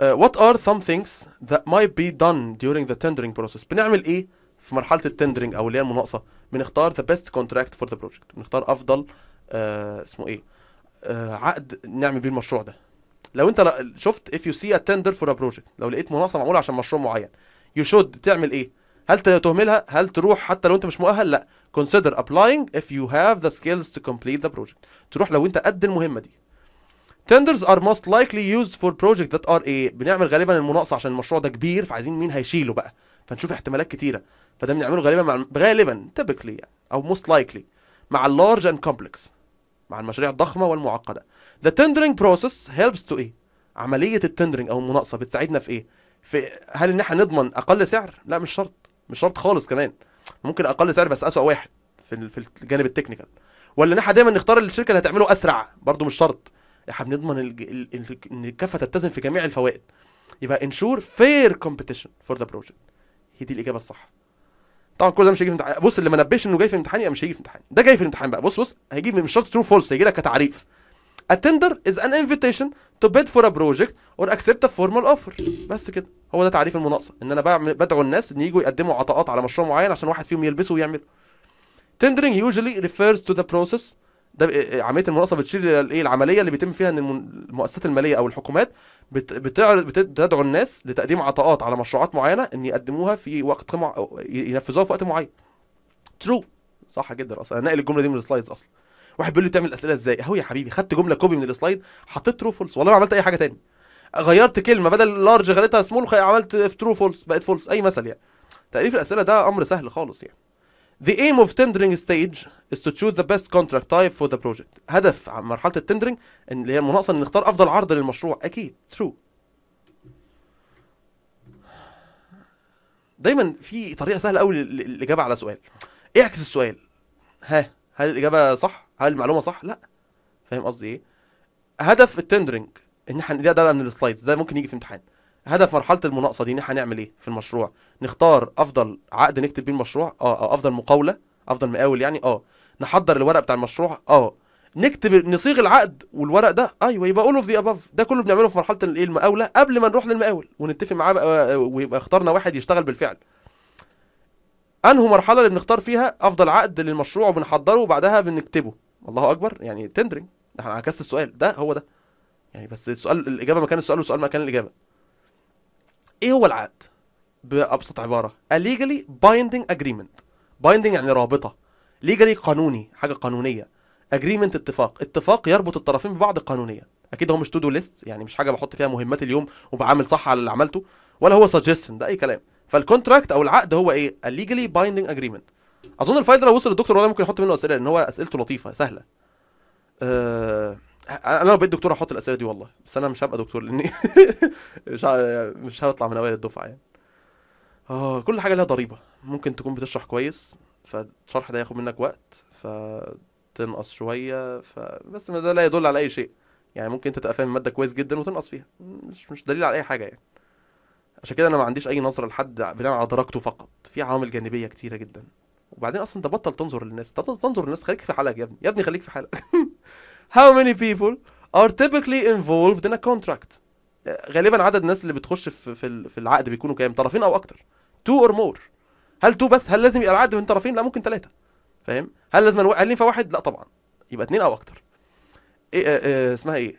Uh, what are some things that might be done during the tendering process بنعمل ايه في مرحله التندرنج او اللي هي المناقصه بنختار the best contract for the project بنختار افضل آه اسمه ايه آه عقد نعمل بيه المشروع ده لو انت شفت if you see a tender for a project لو لقيت مناقصه معموله عشان مشروع معين you should تعمل ايه هل تهملها هل تروح حتى لو انت مش مؤهل لا consider applying if you have the skills to complete the project تروح لو انت قد المهمه دي tenders are most likely used for projects that are ايه بنعمل غالبا المناقصه عشان المشروع ده كبير فعايزين مين هيشيله بقى فنشوف احتمالات كتيره فده بنعمله غالبا مع غالبا typically يعني او most likely مع اللارج اند كومبلكس مع المشاريع الضخمه والمعقده the tendering process helps to ايه عمليه التندرنج او المناقصه بتساعدنا في ايه في هل ان احنا نضمن اقل سعر لا مش شرط مش شرط خالص كمان ممكن اقل سعر بس اسوأ واحد في في الجانب التكنيكال ولا ان احنا دايما نختار الشركه اللي هتعمله اسرع برضه مش شرط احنا بنضمن ان الكفه تتزن في جميع الفوائد يبقى انشور فير كومبيتيشن فور ذا بروجكت هي دي الاجابه الصح طبعا كل ده مش هيجي في امتحان بص اللي ما نبهش انه جاي في امتحان يبقى مش هيجي في امتحان ده جاي في الامتحان بقى بص بص هيجيب مش شرط ترو فولس هيجي لك كتعريف اتندر از ان انفيتيشن تو بيد فور ا بروجكت اور اكسبت ا فورمال اوفر بس كده هو ده تعريف المناقصه ان انا بدعو الناس ان يجوا يقدموا عطاءات على مشروع معين عشان واحد فيهم يلبسه ويعمل تندرينج يوجوالي ريفيرز تو ذا بروسيس ده آه، عمليه المناقصه بتشير للايه العمليه اللي بيتم فيها ان المؤسسات الماليه او الحكومات بتعرض بتدعو الناس لتقديم عطاءات على مشروعات معينه ان يقدموها في وقت مع... ينفذوها في وقت معين ترو صح جدا اصلا انا ناقل الجمله دي من السلايدز اصلا واحد بيقول لي بتعمل اسئله ازاي اهو يا حبيبي خدت جمله كوبي من السلايد حطيت ترو فولس والله ما عملت اي حاجه تاني غيرت كلمه بدل لارج خليتها سمول عملت ترو فولس بقت فولس اي مثل يعني تاليف الاسئله ده امر سهل خالص يعني The aim of tendering stage is to choose the best contract type for the project. هدف عن مرحلة التندرنج ان اللي هي المناقصة ان نختار افضل عرض للمشروع اكيد ترو. دايما في طريقة سهلة قوي للاجابة على سؤال. اعكس إيه عكس السؤال. ها هل الاجابة صح؟ هل المعلومة صح؟ لا. فاهم قصدي ايه؟ هدف التندرنج ان احنا ده, ده بقى من السلايدز ده ممكن يجي في امتحان. هدف مرحله المناقصه دي ان احنا نعمل ايه في المشروع نختار افضل عقد نكتب بيه المشروع اه او آه، افضل مقاوله افضل مقاول يعني اه نحضر الورق بتاع المشروع اه نكتب نصيغ العقد والورق ده ايوه يبقى اول اوف ذا اباف ده كله بنعمله في مرحله الايه المقاوله قبل ما نروح للمقاول ونتفق معاه بقى آه، آه، ويبقى اخترنا واحد يشتغل بالفعل انهو مرحله اللي بنختار فيها افضل عقد للمشروع وبنحضره وبعدها بنكتبه الله اكبر يعني تندرينج ده انا عكست السؤال ده هو ده يعني بس السؤال الاجابه مكان السؤال والسؤال مكان الاجابه ايه هو العقد بابسط عباره a legally binding agreement binding يعني رابطه legally قانوني حاجه قانونيه agreement اتفاق اتفاق يربط الطرفين ببعض قانونيا اكيد هو مش تو دو ليست يعني مش حاجه بحط فيها مهمات اليوم وبعامل صح على اللي عملته ولا هو suggestion ده اي كلام فالكونتراكت او العقد هو ايه a legally binding agreement اظن الفايل ده لو وصل للدكتور ولا ممكن يحط منه اسئله لان هو اسئلته لطيفه سهله أه انا لو بقيت دكتور هحط الاسئله دي والله بس انا مش هبقى دكتور لاني (laughs) مش مش هطلع من اوائل الدفعه يعني اه كل حاجه لها ضريبه ممكن تكون بتشرح كويس فالشرح ده ياخد منك وقت فتنقص شويه فبس ده لا يدل على اي شيء يعني ممكن انت تبقى فاهم الماده كويس جدا وتنقص فيها مش مش دليل على اي حاجه يعني عشان كده انا ما عنديش اي نظره لحد بناء على درجته فقط في عوامل جانبيه كتيره جدا وبعدين اصلا انت بطل تنظر للناس بطل تنظر للناس خليك في حالك يا ابني يا ابني خليك في حالك (laughs) how many people are typically involved in a contract غالبا عدد الناس اللي بتخش في في, العقد بيكونوا كام طرفين او اكتر تو اور مور هل تو بس هل لازم يبقى العقد من طرفين لا ممكن ثلاثه فاهم هل لازم هل ينفع واحد لا طبعا يبقى اثنين او اكتر ايه اه اه اسمها ايه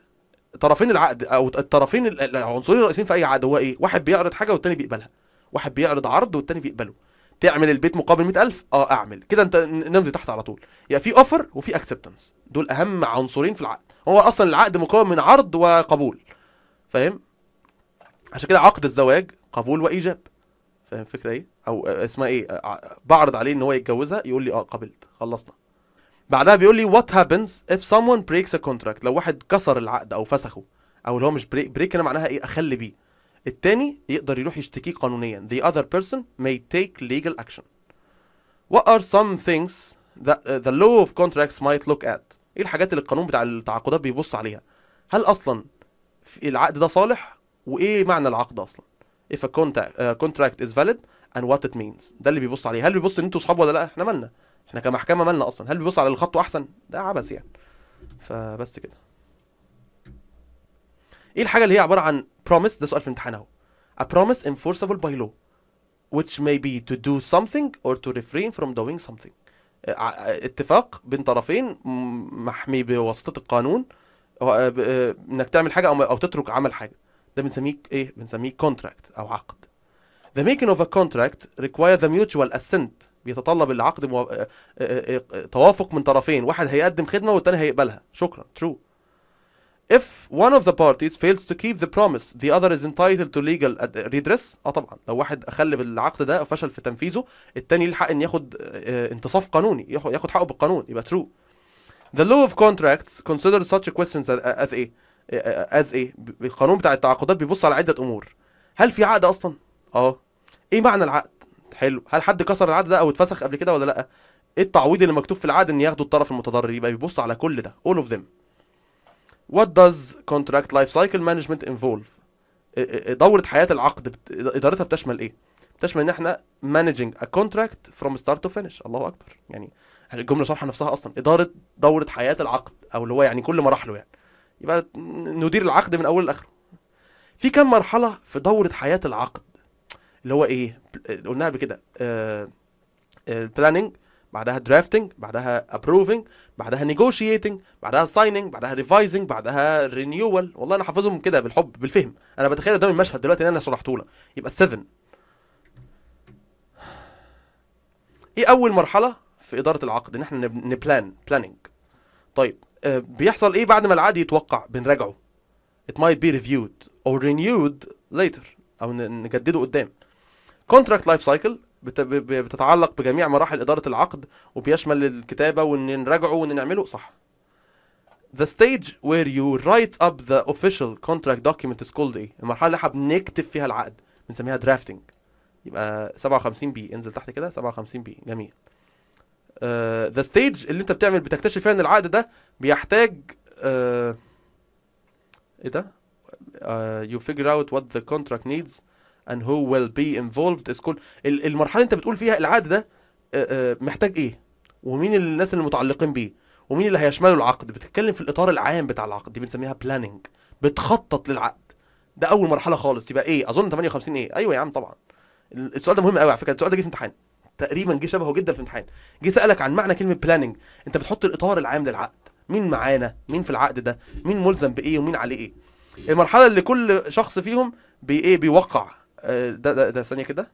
طرفين العقد او الطرفين العنصرين الرئيسيين في اي عقد هو ايه واحد بيعرض حاجه والتاني بيقبلها واحد بيعرض عرض والتاني بيقبله تعمل البيت مقابل 100000 اه اعمل كده انت نمضي تحت على طول يبقى يعني في اوفر وفي اكسبتنس دول اهم عنصرين في العقد هو اصلا العقد مكون من عرض وقبول فاهم عشان كده عقد الزواج قبول وايجاب فاهم الفكره ايه او آه، اسمها ايه آه، آه، بعرض عليه ان هو يتجوزها يقول لي اه قبلت خلصنا بعدها بيقول لي وات هابنز اف someone بريكس ا كونتراكت لو واحد كسر العقد او فسخه او اللي هو مش بريك بريك هنا معناها ايه اخلي بيه التاني يقدر يروح يشتكيه قانونيا the other person may take legal action what are some things that uh, the law of contracts might look at ايه الحاجات اللي القانون بتاع التعاقدات بيبص عليها هل اصلا العقد ده صالح وايه معنى العقد اصلا if a contract, uh, contract is valid and what it means ده اللي بيبص عليه هل بيبص ان انتوا اصحاب ولا لا احنا مالنا احنا كمحكمه مالنا اصلا هل بيبص على الخط احسن ده عبث يعني فبس كده ايه الحاجه اللي هي عباره عن بروميس ده سؤال في الامتحان اهو a promise enforceable by law which may be to do something or to refrain from doing something آه، آه، اتفاق بين طرفين محمي بواسطه القانون آه، انك تعمل حاجه او تترك عمل حاجه ده بنسميه ايه بنسميه contract او عقد the making of a contract require the mutual assent بيتطلب العقد مو... توافق من طرفين واحد هيقدم خدمه والتاني هيقبلها شكرا true if one of the parties fails to keep the promise the other is entitled to legal redress اه طبعا لو واحد اخل بالعقد ده او فشل في تنفيذه التاني ليه الحق ان ياخد آه، آه، انتصاف قانوني ياخد حقه بالقانون يبقى true the law of contracts considers such questions as ايه as ايه القانون بتاع التعاقدات بيبص على عده امور هل في عقد اصلا اه ايه معنى العقد حلو هل حد كسر العقد ده او اتفسخ قبل كده ولا لا ايه التعويض اللي مكتوب في العقد ان ياخده الطرف المتضرر يبقى بيبص على كل ده all of them what does contract life cycle management involve دوره حياه العقد ادارتها بتشمل ايه بتشمل ان احنا managing a contract from start to finish الله اكبر يعني الجمله شرحة نفسها اصلا اداره دوره حياه العقد او اللي هو يعني كل مراحله يعني يبقى ندير العقد من اوله لاخره في كام مرحله في دوره حياه العقد اللي هو ايه قلناها بكده آه، آه، planning بعدها درافتنج بعدها ابروفنج بعدها نيجوشيتنج بعدها سايننج بعدها ريفايزنج بعدها رينيوال والله انا حافظهم كده بالحب بالفهم انا بتخيل قدام المشهد دلوقتي ان انا شرحته لك يبقى 7 ايه اول مرحله في اداره العقد ان احنا نبلان بلاننج طيب آه، بيحصل ايه بعد ما العقد يتوقع بنراجعه it might be reviewed or renewed later او نجدده قدام contract life cycle بتتعلق بجميع مراحل إدارة العقد وبيشمل الكتابة وإن نراجعه وإن نعمله صح The stage where you write up the official contract document is called ايه؟ المرحلة اللي احنا بنكتب فيها العقد بنسميها drafting يبقى 57 بي انزل تحت كده 57 بي جميل ذا uh, ستيج اللي انت بتعمل بتكتشف فيها ان العقد ده بيحتاج uh, ايه ده؟ آه، you figure out what the contract needs and who will be involved is called المرحله انت بتقول فيها العقد ده آه، آه، محتاج ايه ومين الناس اللي متعلقين بيه ومين اللي هيشمله العقد بتتكلم في الاطار العام بتاع العقد دي بنسميها بلاننج بتخطط للعقد ده اول مرحله خالص يبقى ايه اظن 58 ايه ايوه يا عم طبعا السؤال ده مهم قوي على فكره السؤال ده جه في امتحان تقريبا جه شبهه جدا في امتحان جه سالك عن معنى كلمه بلاننج انت بتحط الاطار العام للعقد مين معانا مين في العقد ده مين ملزم بايه ومين عليه ايه المرحله اللي كل شخص فيهم بايه بيوقع ده ده, ده ثانيه كده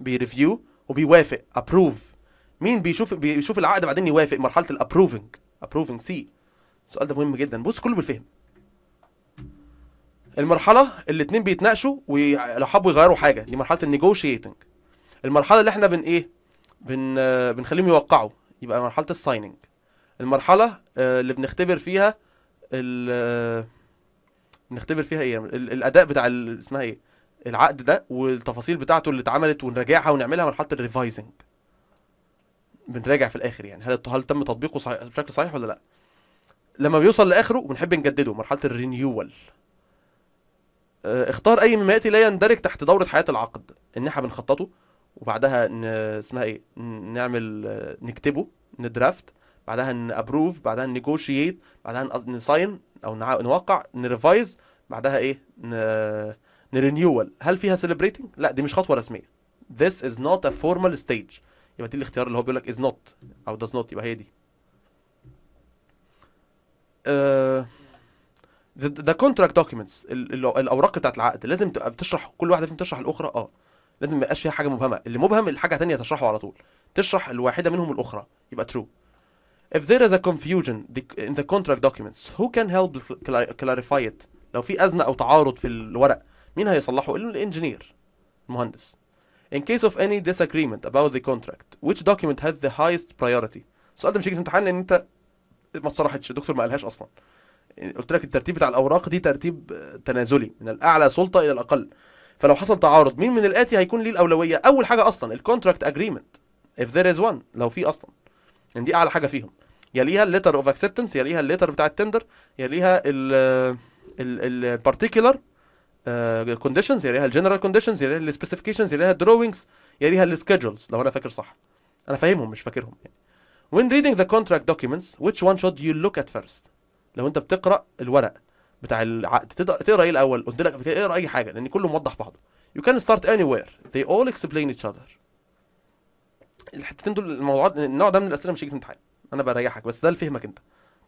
بيريفيو وبيوافق ابروف مين بيشوف بيشوف العقد بعدين يوافق مرحله الابروفنج ابروفنج سي السؤال ده مهم جدا بص كله بالفهم المرحله اللي اتنين بيتناقشوا ولو حبوا يغيروا حاجه دي مرحله النيجوشيتنج المرحله اللي احنا بن ايه بن بنخليهم يوقعوا يبقى مرحله السايننج المرحله آه، اللي بنختبر فيها ال آه، بنختبر فيها ايه الاداء بتاع اسمها ايه العقد ده والتفاصيل بتاعته اللي اتعملت ونراجعها ونعملها مرحله الريفايزنج بنراجع في الاخر يعني هل هل تم تطبيقه صحيح بشكل صحيح ولا لا لما بيوصل لاخره بنحب نجدده مرحله الرينيوال آه، اختار اي مما ياتي لا يندرج تحت دوره حياه العقد ان احنا بنخططه وبعدها ن... اسمها ايه نعمل آه، نكتبه ندرافت بعدها نابروف بعدها نيجوشيت بعدها نساين او نوقع نريفايز بعدها ايه ن... لرينيوال هل فيها سيلبريتنج لا دي مش خطوه رسميه this is not a formal stage يبقى دي الاختيار اللي هو بيقول لك is not او does not يبقى هي دي uh, the, the contract documents الاوراق بتاعت العقد لازم تبقى بتشرح كل واحده فيهم تشرح الاخرى اه لازم ما يبقاش فيها حاجه مبهمه اللي مبهم الحاجه ثانيه تشرحه على طول تشرح الواحده منهم الاخرى يبقى true if there is a confusion in the contract documents who can help clarify it لو في ازمه او تعارض في الورق مين هيصلحه؟ قال له الانجينير المهندس In case of any disagreement about the contract which document has the highest priority السؤال ده مش هيجي في الامتحان لان انت ما اتصرحتش الدكتور ما قالهاش اصلا قلت لك الترتيب بتاع الاوراق دي ترتيب آه، تنازلي من الاعلى سلطه الى الاقل فلو حصل تعارض مين من الاتي هيكون ليه الاولويه اول حاجه اصلا الكونتراكت اجريمنت if there is one لو في اصلا ان يعني دي اعلى حاجه فيهم يليها الليتر اوف اكسبتنس يليها الليتر بتاع التندر يليها ال آه، particular كونديشنز آه، يليها الجنرال كونديشنز يليها السبيسيفيكيشنز يليها الدروينجز يليها السكيدجولز لو انا فاكر صح انا فاهمهم مش فاكرهم يعني when reading the contract documents which one should you look at first لو انت بتقرا الورق بتاع العقد تقدر تقرا ايه الاول قلت لك اقرا اي حاجه لان كله موضح بعضه you can start anywhere they all explain each other الحتتين دول الموضوعات النوع ده من الاسئله مش هيجي في الامتحان انا بريحك بس ده لفهمك انت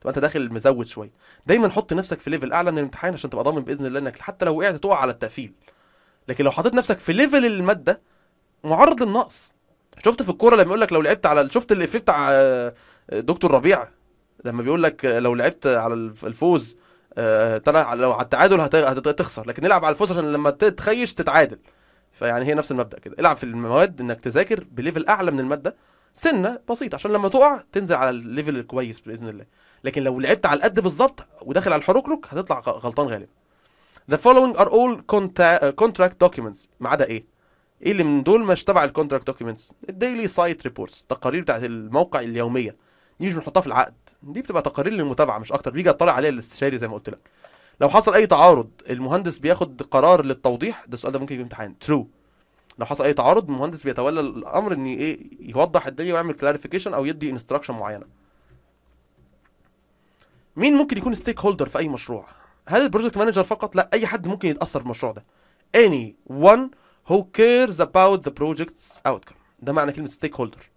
تبقى انت داخل مزود شويه دايما حط نفسك في ليفل اعلى من الامتحان عشان تبقى ضامن باذن الله انك حتى لو وقعت تقع على التقفيل لكن لو حطيت نفسك في ليفل الماده معرض للنقص شفت في الكوره لما يقول لك لو لعبت على شفت الافيه بتاع آه، دكتور ربيع لما بيقول لك آه، لو لعبت على الفوز آه، طلع لو على التعادل هتخسر لكن العب على الفوز عشان لما تتخيش تتعادل فيعني هي نفس المبدا كده العب في المواد انك تذاكر بليفل اعلى من الماده سنه بسيطه عشان لما تقع تنزل على الليفل الكويس باذن الله لكن لو لعبت على القد بالظبط وداخل على الحركرك هتطلع غلطان غالبا The following are all آه، contract documents ما عدا ايه؟ ايه اللي من دول مش تبع الكونتراكت دوكيومنتس؟ الديلي سايت ريبورتس التقارير بتاعت الموقع اليوميه دي مش بنحطها في العقد دي بتبقى تقارير للمتابعه مش اكتر بيجي يطلع عليها الاستشاري زي ما قلت لك لو حصل اي تعارض المهندس بياخد قرار للتوضيح ده السؤال ده ممكن يجي امتحان ترو لو حصل اي تعارض المهندس بيتولى الامر ان ايه يوضح الدنيا ويعمل كلاريفيكيشن او يدي انستراكشن معينه مين ممكن يكون ستيك هولدر في اي مشروع هل البروجكت مانجر فقط لا اي حد ممكن يتاثر بالمشروع ده اني one هو كيرز اباوت ذا بروجكتس اوتكم ده معنى كلمه ستيك هولدر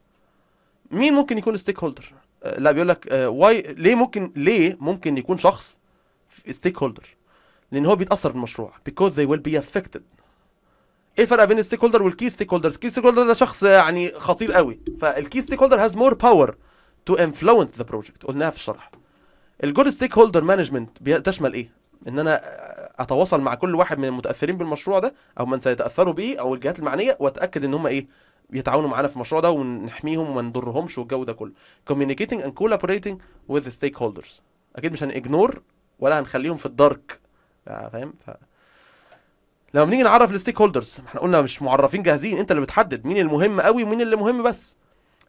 مين ممكن يكون ستيك هولدر آه، لا بيقول لك واي آه، ليه ممكن ليه ممكن يكون شخص ستيك هولدر لان هو بيتاثر بالمشروع بيكوز ذي ويل بي افكتد ايه الفرق بين الستيك هولدر والكي ستيك هولدر الكي ستيك هولدر ده شخص يعني خطير قوي فالكي ستيك هولدر هاز مور باور تو انفلونس ذا بروجكت قلناها في الشرح الجود ستيك هولدر مانجمنت تشمل ايه ان انا اتواصل مع كل واحد من المتاثرين بالمشروع ده او من سيتاثروا بيه او الجهات المعنيه واتاكد ان هم ايه يتعاونوا معانا في المشروع ده ونحميهم وما نضرهمش والجو ده كله communicating and collaborating with the stakeholders اكيد مش هنجنور ولا هنخليهم في الدارك آه، فاهم ف... لما بنيجي نعرف الستيك هولدرز احنا قلنا مش معرفين جاهزين انت اللي بتحدد مين المهم قوي ومين اللي مهم بس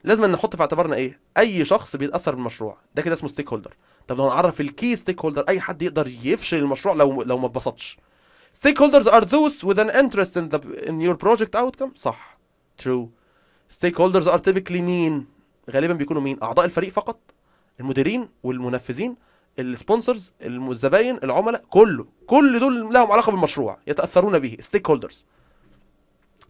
لازم نحط في اعتبارنا ايه اي شخص بيتاثر بالمشروع ده كده اسمه ستيك هولدر طب لو نعرف الكي ستيك هولدر اي حد يقدر يفشل المشروع لو لو ما اتبسطش stakeholders are those with an ان in ان يور بروجكت اوت كم صح ترو ستيك هولدرز ار تيبيكلي مين غالبا بيكونوا مين اعضاء الفريق فقط المديرين والمنفذين السبونسرز الزباين العملاء كله كل دول لهم علاقه بالمشروع يتاثرون به ستيك هولدرز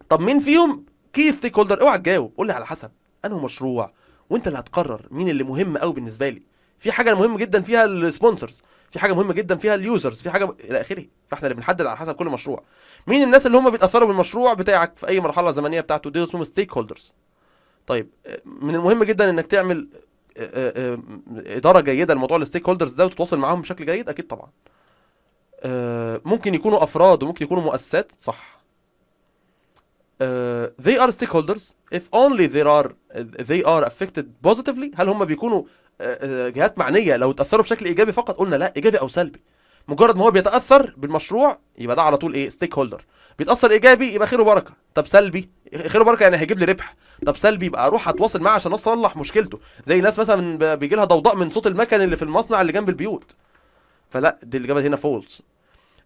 طب مين فيهم كي ستيك هولدر اوعى تجاوب قول لي على حسب انه مشروع وانت اللي هتقرر مين اللي مهم قوي بالنسبه لي في حاجه مهم جدا فيها السبونسرز في حاجه مهمه جدا فيها اليوزرز في حاجه الى اخره فاحنا اللي بنحدد على حسب كل مشروع مين الناس اللي هم بيتاثروا بالمشروع بتاعك في اي مرحله زمنيه بتاعته دي اسمهم ستيك هولدرز طيب من المهم جدا انك تعمل اداره جيده لموضوع الستيك هولدرز ده وتتواصل معاهم بشكل جيد اكيد طبعا ممكن يكونوا افراد وممكن يكونوا مؤسسات صح they are stakeholders if only they are they are affected positively هل هم بيكونوا جهات معنيه لو اتاثروا بشكل ايجابي فقط قلنا لا ايجابي او سلبي مجرد ما هو بيتاثر بالمشروع يبقى ده على طول ايه ستيك هولدر بيتاثر ايجابي يبقى خير وبركه طب سلبي خير وبركه يعني هيجيب لي ربح طب سلبي يبقى اروح اتواصل معاه عشان اصلح مشكلته زي ناس مثلا بيجي لها ضوضاء من صوت المكن اللي في المصنع اللي جنب البيوت فلا دي الاجابه هنا فولس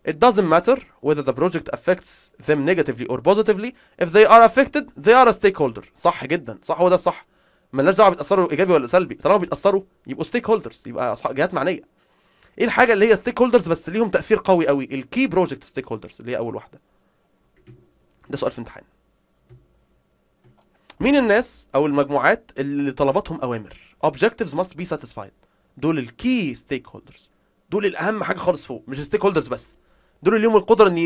It doesn't matter whether the project affects them negatively or positively if they are affected they are a stakeholder صح جدا صح هو ده الصح مالناش دعوه بيتاثروا ايجابي ولا سلبي طالما بيتاثروا يبقوا ستيك هولدرز يبقى اصحاب جهات معنيه ايه الحاجه اللي هي ستيك هولدرز بس ليهم تاثير قوي قوي الكي بروجكت ستيك هولدرز اللي هي اول واحده ده سؤال في امتحان مين الناس او المجموعات اللي طلباتهم اوامر objectives must be satisfied دول الكي ستيك هولدرز دول الاهم حاجه خالص فوق مش ستيك هولدرز بس دول اللي ليهم القدره ان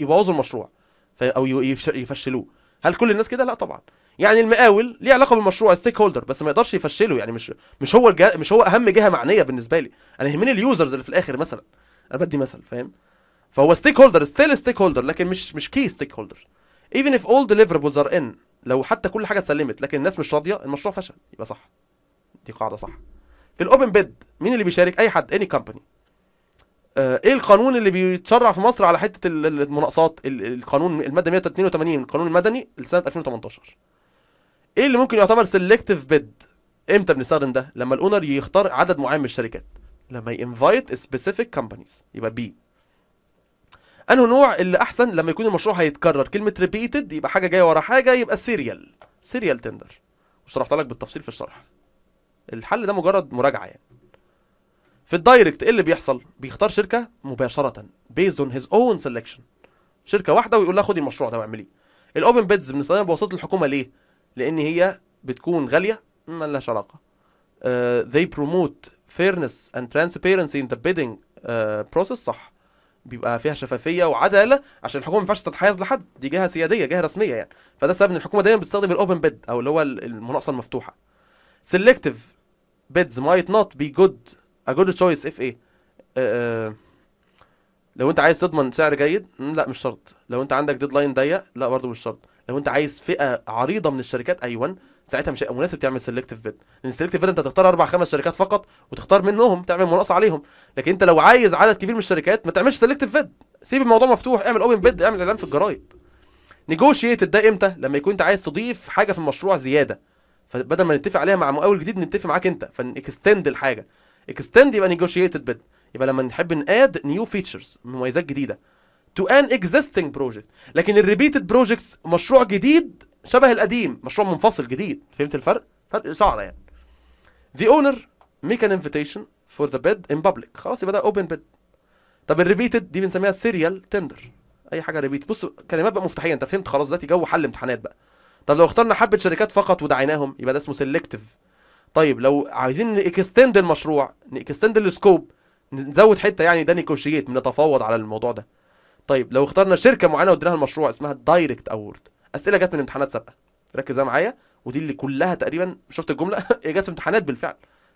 يبوظوا المشروع او يفشلوه هل كل الناس كده لا طبعا يعني المقاول ليه علاقه بالمشروع ستيك هولدر بس ما يقدرش يفشله يعني مش مش هو الجه... مش هو اهم جهه معنيه بالنسبه لي انا يهمني اليوزرز اللي في الاخر مثلا انا بدي مثل فاهم فهو ستيك هولدر ستيل ستيك هولدر لكن مش مش كي ستيك هولدر ايفن اف اول ديليفربلز ار ان لو حتى كل حاجه اتسلمت لكن الناس مش راضيه المشروع فشل يبقى صح دي قاعده صح في الاوبن بيد مين اللي بيشارك اي حد اني آه، كومباني ايه القانون اللي بيتشرع في مصر على حته المناقصات القانون الماده 182 القانون المدني لسنه 2018 ايه اللي ممكن يعتبر سيلكتيف بيد امتى بنستخدم ده لما الاونر يختار عدد معين من الشركات لما ينفايت سبيسيفيك كومبانيز يبقى بي انه نوع اللي احسن لما يكون المشروع هيتكرر كلمه ريبيتد يبقى حاجه جايه ورا حاجه يبقى سيريال سيريال تندر وشرحت لك بالتفصيل في الشرح الحل ده مجرد مراجعه يعني في الدايركت ايه اللي بيحصل بيختار شركه مباشره بيز اون هيز اون سيلكشن شركه واحده ويقول لها خدي المشروع ده واعمليه الاوبن بيدز بنستخدمها بواسطه الحكومه ليه لان هي بتكون غاليه مالهاش علاقه uh, they promote fairness and transparency in the bidding uh, process صح بيبقى فيها شفافيه وعداله عشان الحكومه ما ينفعش تتحيز لحد دي جهه سياديه جهه رسميه يعني فده سبب ان الحكومه دايما بتستخدم الاوبن بيد او اللي هو المناقصه المفتوحه selective bids might not be good a good choice if ايه لو انت عايز تضمن سعر جيد لا مش شرط لو انت عندك ديدلاين ضيق لا برضه مش شرط لو انت عايز فئه عريضه من الشركات ايوه ساعتها مش هيبقى مناسب تعمل سيلكتيف بيد لان السيلكتيف بيد انت تختار اربع خمس شركات فقط وتختار منهم تعمل مناقصه عليهم لكن انت لو عايز عدد كبير من الشركات ما تعملش سيلكتيف بيد سيب الموضوع مفتوح اعمل اوبن بيد اعمل اعلان في الجرايد نيجوشيتد ده امتى لما يكون انت عايز تضيف حاجه في المشروع زياده فبدل ما نتفق عليها مع مقاول جديد نتفق معاك انت فنكستند الحاجه اكستند يبقى نيجوشيتد بيد يبقى لما نحب ناد نيو فيتشرز مميزات جديده تو ان اكزيستنج بروجكت لكن الريبيتد بروجكتس مشروع جديد شبه القديم مشروع منفصل جديد فهمت الفرق فرق شعره يعني the owner make an invitation for the بيد in public خلاص يبقى ده open بيد طب الريبيتد دي بنسميها سيريال تندر اي حاجه ريبيت بص كلمات بقى مفتاحيه انت فهمت خلاص دلوقتي جو حل امتحانات بقى طب لو اخترنا حبه شركات فقط ودعيناهم يبقى ده اسمه سيلكتيف طيب لو عايزين نكستند المشروع نكستند السكوب نزود حته يعني ده نيكوشيت بنتفاوض على الموضوع ده طيب لو اخترنا شركه معينه واديناها المشروع اسمها دايركت اوورد اسئله جت من امتحانات سابقه ركز معايا ودي اللي كلها تقريبا شفت الجمله (laughs) هي جت في امتحانات بالفعل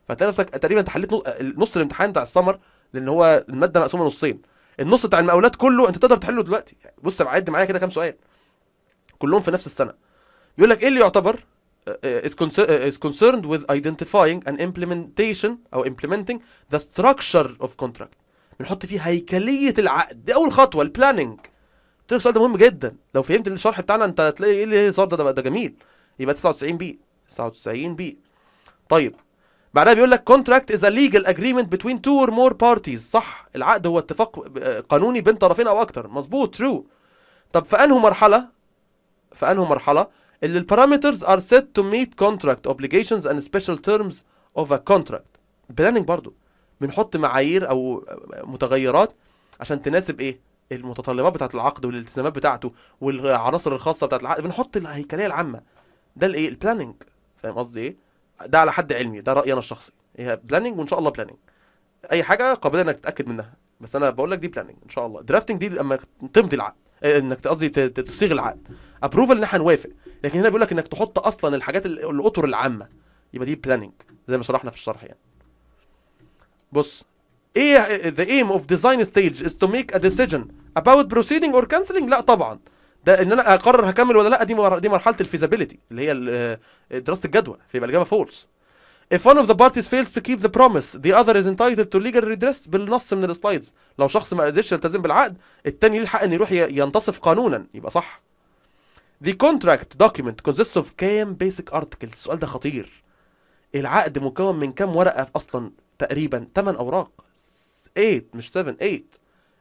فتلاقي نفسك تقريبا انت حليت نص الامتحان بتاع السمر لان هو الماده مقسومه نصين النص بتاع المقاولات كله انت تقدر تحله دلوقتي بص عد معايا كده كام سؤال كلهم في نفس السنه بيقول لك ايه اللي يعتبر آه، آه، آه، is concerned with identifying and implementation او implementing the structure of contract بنحط فيه هيكليه العقد دي اول خطوه البلاننج قلت لك السؤال ده مهم جدا لو فهمت الشرح بتاعنا انت هتلاقي ايه اللي صار ده ده جميل يبقى 99 بي 99 بي طيب بعدها بيقول لك contract is a legal agreement between two or more parties صح العقد هو اتفاق آه، قانوني بين طرفين او اكتر مظبوط ترو طب في انهي مرحله في انهي مرحله اللي البارامترز ار سيت تو ميت contract obligations and special terms of a contract بلاننج برضو بنحط معايير او متغيرات عشان تناسب ايه المتطلبات بتاعه العقد والالتزامات بتاعته والعناصر الخاصه بتاعه العقد بنحط الهيكليه العامه ده الايه البلاننج فاهم قصدي ايه ده على حد علمي ده رايي انا الشخصي هي بلاننج وان شاء الله بلاننج اي حاجه قابله انك تتاكد منها بس انا بقول لك دي بلاننج ان شاء الله درافتنج دي اما تمضي العقد آه، انك قصدي تصيغ العقد ابروفال ان احنا نوافق لكن هنا بيقول لك انك تحط اصلا الحاجات الاطر العامه يبقى دي بلاننج زي ما شرحنا في الشرح يعني بص ايه ذا ايم اوف ديزاين ستيج از تو ميك ا ديسيجن اباوت بروسيدنج اور كانسلنج لا طبعا ده ان انا اقرر هكمل ولا لا دي مر... دي مرحله الفيزابيلتي اللي هي آه، دراسه الجدوى فيبقى الاجابه فولس If one of the parties fails to keep the promise, the other is entitled to legal redress بالنص من السلايدز. لو شخص ما قدرش يلتزم بالعقد، التاني ليه الحق انه يروح ينتصف قانونا، يبقى صح. The contract document consists of كام basic articles؟ السؤال ده خطير. العقد مكون من كام ورقة أصلا تقريبا 8 اوراق 8 مش 7 8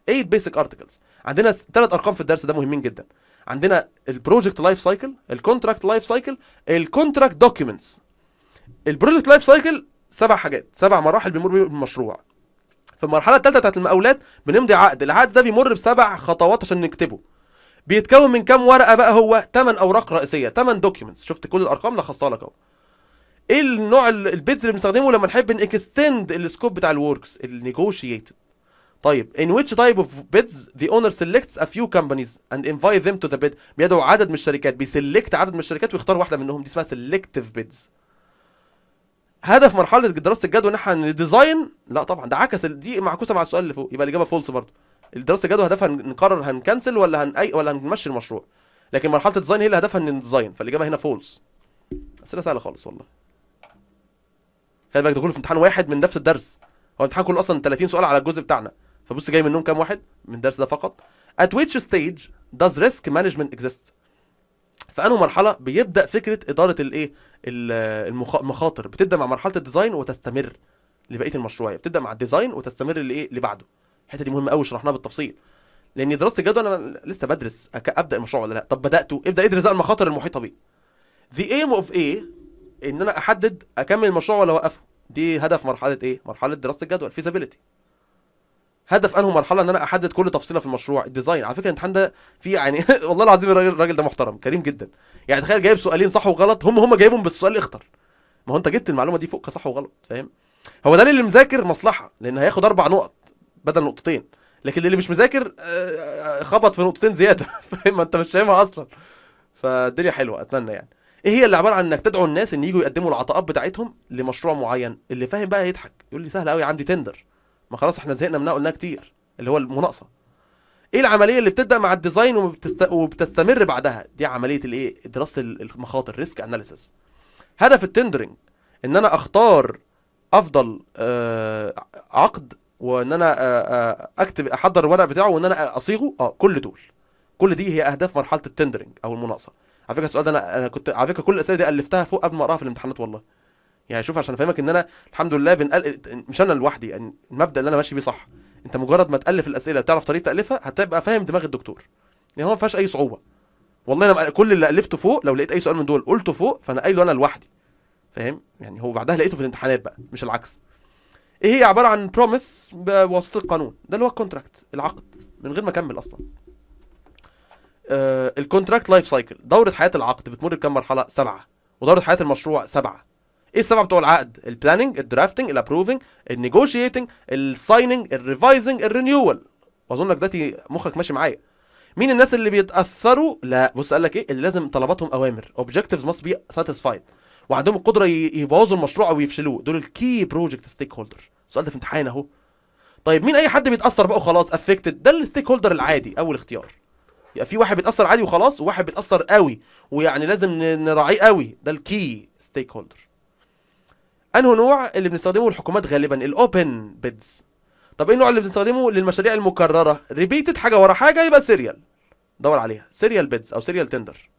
8 بيسك ارتكلز عندنا ثلاث ارقام في الدرس ده مهمين جدا عندنا البروجكت لايف سايكل الكونتراكت لايف سايكل الكونتراكت دوكيومنتس البروجكت لايف سايكل سبع حاجات سبع مراحل بيمر بيها المشروع في المرحله الثالثه بتاعت المقاولات بنمضي عقد العقد ده بيمر بسبع خطوات عشان نكتبه بيتكون من كام ورقه بقى هو ثمان اوراق رئيسيه ثمان دوكيومنتس شفت كل الارقام لخصها لك اهو ايه النوع البيتز اللي بنستخدمه لما نحب نكستند السكوب بتاع الوركس النيجوشيتد طيب in which type of bids the owner selects a few companies and invite them to the bid بيدعو عدد من الشركات بيسلكت عدد من الشركات ويختار واحده منهم دي اسمها selective bids هدف مرحله دراسه الجدوى ان احنا نديزاين لا طبعا ده عكس دي معكوسه مع السؤال اللي فوق يبقى الاجابه فولس برضه دراسه الجدوى هدفها نقرر هنكنسل ولا هن أي ولا هنمشي المشروع لكن مرحله الديزاين هي اللي هدفها ان نديزاين فالاجابه هنا فولس اسئله سهله خالص والله خلي بالك دخول في امتحان واحد من نفس الدرس هو امتحان كله اصلا 30 سؤال على الجزء بتاعنا فبص جاي منهم كام واحد من الدرس ده فقط at which stage does risk management exist في انه مرحله بيبدا فكره اداره الايه المخاطر بتبدا مع مرحله الديزاين وتستمر لبقيه المشروع بتبدا مع الديزاين وتستمر لايه اللي بعده الحته دي مهمه قوي شرحناها بالتفصيل لان دراسه الجدوى انا لسه بدرس ابدا المشروع ولا لا طب بداته ابدا ادرس المخاطر المحيطه بيه the aim of A ان انا احدد اكمل المشروع ولا اوقفه دي هدف مرحله ايه مرحله دراسه الجدول فيزابيلتي هدف انه مرحله ان انا احدد كل تفصيله في المشروع الديزاين على فكره الامتحان ده في يعني (laughs) والله العظيم الراجل الراجل ده محترم كريم جدا يعني تخيل جايب سؤالين صح وغلط هم هم جايبهم بالسؤال الاخطر ما هو انت جبت المعلومه دي فوق صح وغلط فاهم هو ده اللي مذاكر مصلحه لان هياخد اربع نقط بدل نقطتين لكن اللي مش مذاكر آه، آه، خبط في نقطتين زياده (laughs) فاهم انت مش فاهمها اصلا فالدنيا حلوه اتمنى يعني ايه هي اللي عباره عن انك تدعو الناس ان يجوا يقدموا العطاءات بتاعتهم لمشروع معين اللي فاهم بقى يضحك يقول لي سهل قوي عندي تندر ما خلاص احنا زهقنا منها قلناها كتير اللي هو المناقصه ايه العمليه اللي بتبدا مع الديزاين وبتست... وبتستمر بعدها دي عمليه الايه دراسه المخاطر ريسك اناليسيس هدف التندرنج ان انا اختار افضل آه عقد وان انا آه،, آه اكتب احضر الورق بتاعه وان انا اصيغه اه كل دول كل دي هي اهداف مرحله التندرنج او المناقصه على فكره السؤال ده انا انا كنت على فكره كل الاسئله دي الفتها فوق قبل ما اقراها في الامتحانات والله يعني شوف عشان افهمك ان انا الحمد لله بنقل مش انا لوحدي يعني المبدا اللي انا ماشي بيه صح انت مجرد ما تالف الاسئله تعرف طريقه تالفها هتبقى فاهم دماغ الدكتور يعني هو ما فيهاش اي صعوبه والله انا كل اللي الفته فوق لو لقيت اي سؤال من دول قلته فوق فانا قايله انا لوحدي فاهم يعني هو بعدها لقيته في الامتحانات بقى مش العكس ايه هي عباره عن بروميس بواسطه القانون ده اللي هو الكونتراكت العقد من غير ما اكمل اصلا الكونتراكت لايف سايكل دوره حياه العقد بتمر بكام مرحله سبعه ودوره حياه المشروع سبعه ايه السبعه بتوع العقد البلاننج الدرافتنج الابروفنج النيجوشيتنج السايننج الريفايزنج الرينيوال واظن انك دلوقتي مخك ماشي معايا مين الناس اللي بيتاثروا لا بص قال لك ايه اللي لازم طلباتهم اوامر اوبجكتيفز ماست بي ساتيسفايد وعندهم القدره يبوظوا المشروع او يفشلوه دول الكي بروجكت ستيك هولدر السؤال ده في امتحان اهو طيب مين اي حد بيتاثر بقى وخلاص افكتد ده الستيك هولدر العادي اول اختيار يبقى في واحد بيتاثر عادي وخلاص وواحد بيتاثر قوي ويعني لازم نراعيه قوي ده الكي ستيك هولدر انه نوع اللي بنستخدمه الحكومات غالبا الاوبن بيدز طب ايه النوع اللي بنستخدمه للمشاريع المكرره ريبيتد حاجه ورا حاجه يبقى سيريال دور عليها سيريال بيدز او سيريال تندر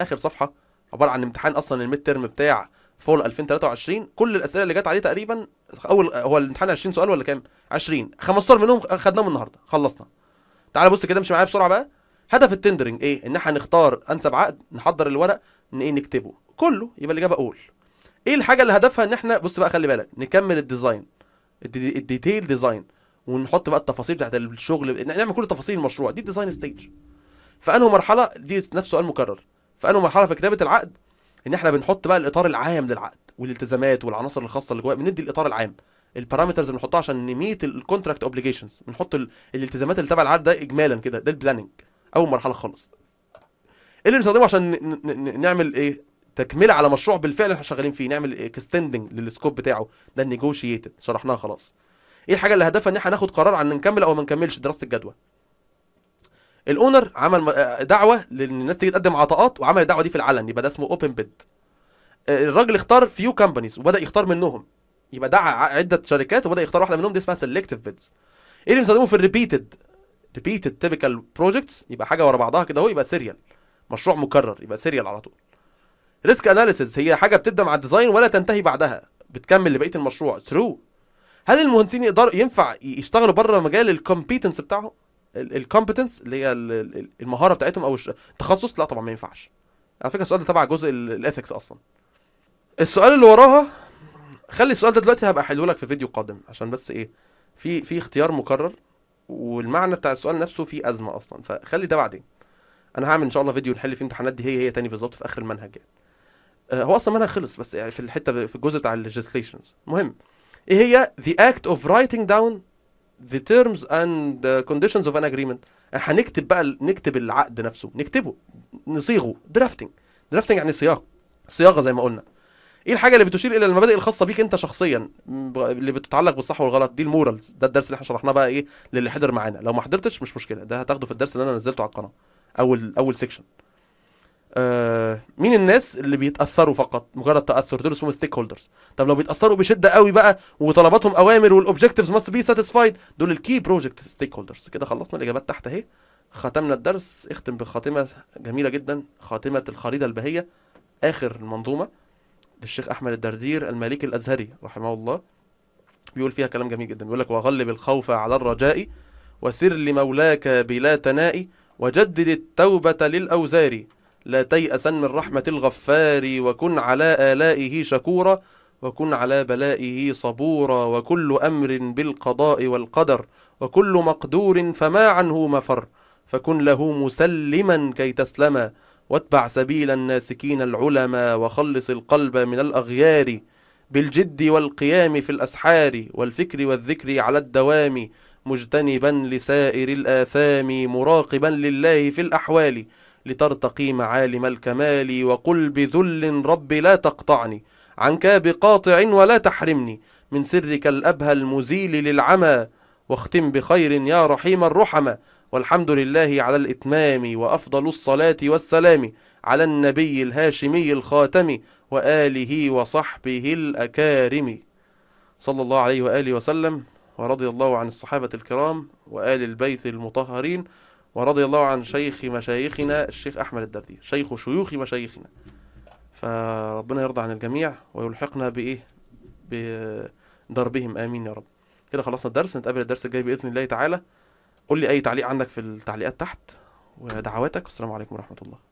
اخر صفحه عباره عن امتحان اصلا الميد ترم بتاع فول 2023 كل الاسئله اللي جت عليه تقريبا اول هو الامتحان 20 سؤال ولا كام 20 15 منهم خدناهم النهارده خلصنا تعال بص كده مش معايا بسرعه بقى هدف التندرنج ايه ان احنا نختار انسب عقد نحضر الورق ان ايه نكتبه كله يبقى الاجابه اول ايه الحاجه اللي هدفها ان احنا بص بقى خلي بالك نكمل الديزاين الديتيل ديزاين ونحط بقى التفاصيل بتاعت الشغل نعمل كل تفاصيل المشروع دي الديزاين ستيج فانه مرحله دي نفس سؤال مكرر فانه مرحله في كتابه العقد ان احنا بنحط بقى الاطار العام للعقد والالتزامات والعناصر الخاصه اللي جواه بندي الاطار العام البارامترز اللي بنحطها عشان نميت الكونتراكت اوبليجيشنز بنحط الالتزامات اللي تبع العقد ده اجمالا كده ده البلاننج اول مرحله خالص ايه اللي بنستخدمه عشان نعمل ايه تكمله على مشروع بالفعل احنا شغالين فيه نعمل اكستندنج إيه؟ للسكوب بتاعه ده النيجوشيتد شرحناها خلاص ايه الحاجه اللي هدفها ان احنا ناخد قرار عن نكمل او ما نكملش دراسه الجدوى الاونر عمل آه، دعوه للناس تيجي تقدم عطاءات وعمل الدعوه دي في العلن يبقى ده اسمه اوبن آه، بيد الراجل اختار فيو كومبانيز وبدا يختار منهم يبقى ده عده شركات وبدا يختار واحده منهم دي اسمها سيلكتيف بيدز ايه اللي بنستخدمه في الريبيتد ريبيتد تيبيكال بروجكتس يبقى حاجه ورا بعضها كده اهو يبقى سيريال مشروع مكرر يبقى سيريال على طول ريسك اناليسيز هي حاجه بتبدا مع الديزاين ولا تنتهي بعدها بتكمل لبقيه المشروع ترو هل المهندسين يقدر ينفع يشتغلوا بره مجال الكومبيتنس بتاعهم الكومبيتنس اللي هي المهاره بتاعتهم او التخصص لا طبعا ما ينفعش على فكره السؤال ده تبع جزء الاثكس اصلا السؤال اللي وراها خلي السؤال ده دلوقتي هبقى حلو لك في فيديو قادم عشان بس ايه في في اختيار مكرر والمعنى بتاع السؤال نفسه فيه ازمه اصلا فخلي ده بعدين انا هعمل ان شاء الله فيديو نحل فيه امتحانات دي هي هي تاني بالظبط في اخر المنهج يعني آه هو اصلا المنهج خلص بس يعني في الحته في الجزء بتاع الليجيسليشنز المهم ايه هي the act of writing down the terms and the conditions of an agreement هنكتب بقى نكتب العقد نفسه نكتبه نصيغه درافتنج درافتنج يعني صياغه صياغه زي ما قلنا ايه الحاجه اللي بتشير الى المبادئ الخاصه بيك انت شخصيا اللي بتتعلق بالصح والغلط دي المورالز ده الدرس اللي احنا شرحناه بقى ايه للي حضر معانا لو ما حضرتش مش مشكله ده هتاخده في الدرس اللي انا نزلته على القناه اول اول سيكشن آه مين الناس اللي بيتاثروا فقط مجرد تاثر دول اسمهم ستيك هولدرز طب لو بيتاثروا بشده قوي بقى وطلباتهم اوامر والاوبجكتيفز ماست بي ساتيسفايد دول الكي بروجكت ستيك هولدرز كده خلصنا الاجابات تحت اهي ختمنا الدرس اختم بخاتمه جميله جدا خاتمه الخريطه البهيه اخر المنظومه للشيخ احمد الدردير المالكي الازهري رحمه الله بيقول فيها كلام جميل جدا بيقول لك وغلب الخوف على الرجاء وسر لمولاك بلا تناء وجدد التوبة للأوزار لا تيأسا من رحمة الغفار وكن على آلائه شكورا وكن على بلائه صبورا وكل أمر بالقضاء والقدر وكل مقدور فما عنه مفر فكن له مسلما كي تسلما واتبع سبيل الناسكين العلماء وخلص القلب من الأغيار بالجد والقيام في الأسحار والفكر والذكر على الدوام مجتنبا لسائر الآثام مراقبا لله في الأحوال لترتقي معالم الكمال وقل بذل رب لا تقطعني عنك بقاطع ولا تحرمني من سرك الأبهى المزيل للعمى واختم بخير يا رحيم الرحمة والحمد لله على الإتمام وأفضل الصلاة والسلام على النبي الهاشمي الخاتم وآله وصحبه الأكارم صلى الله عليه وآله وسلم ورضي الله عن الصحابة الكرام وآل البيت المطهرين ورضي الله عن شيخ مشايخنا الشيخ أحمد الدردي شيخ شيوخ مشايخنا فربنا يرضى عن الجميع ويلحقنا بإيه بدربهم آمين يا رب كده خلصنا الدرس نتقابل الدرس الجاي بإذن الله تعالى قول لي اي تعليق عندك في التعليقات تحت ودعواتك والسلام عليكم ورحمه الله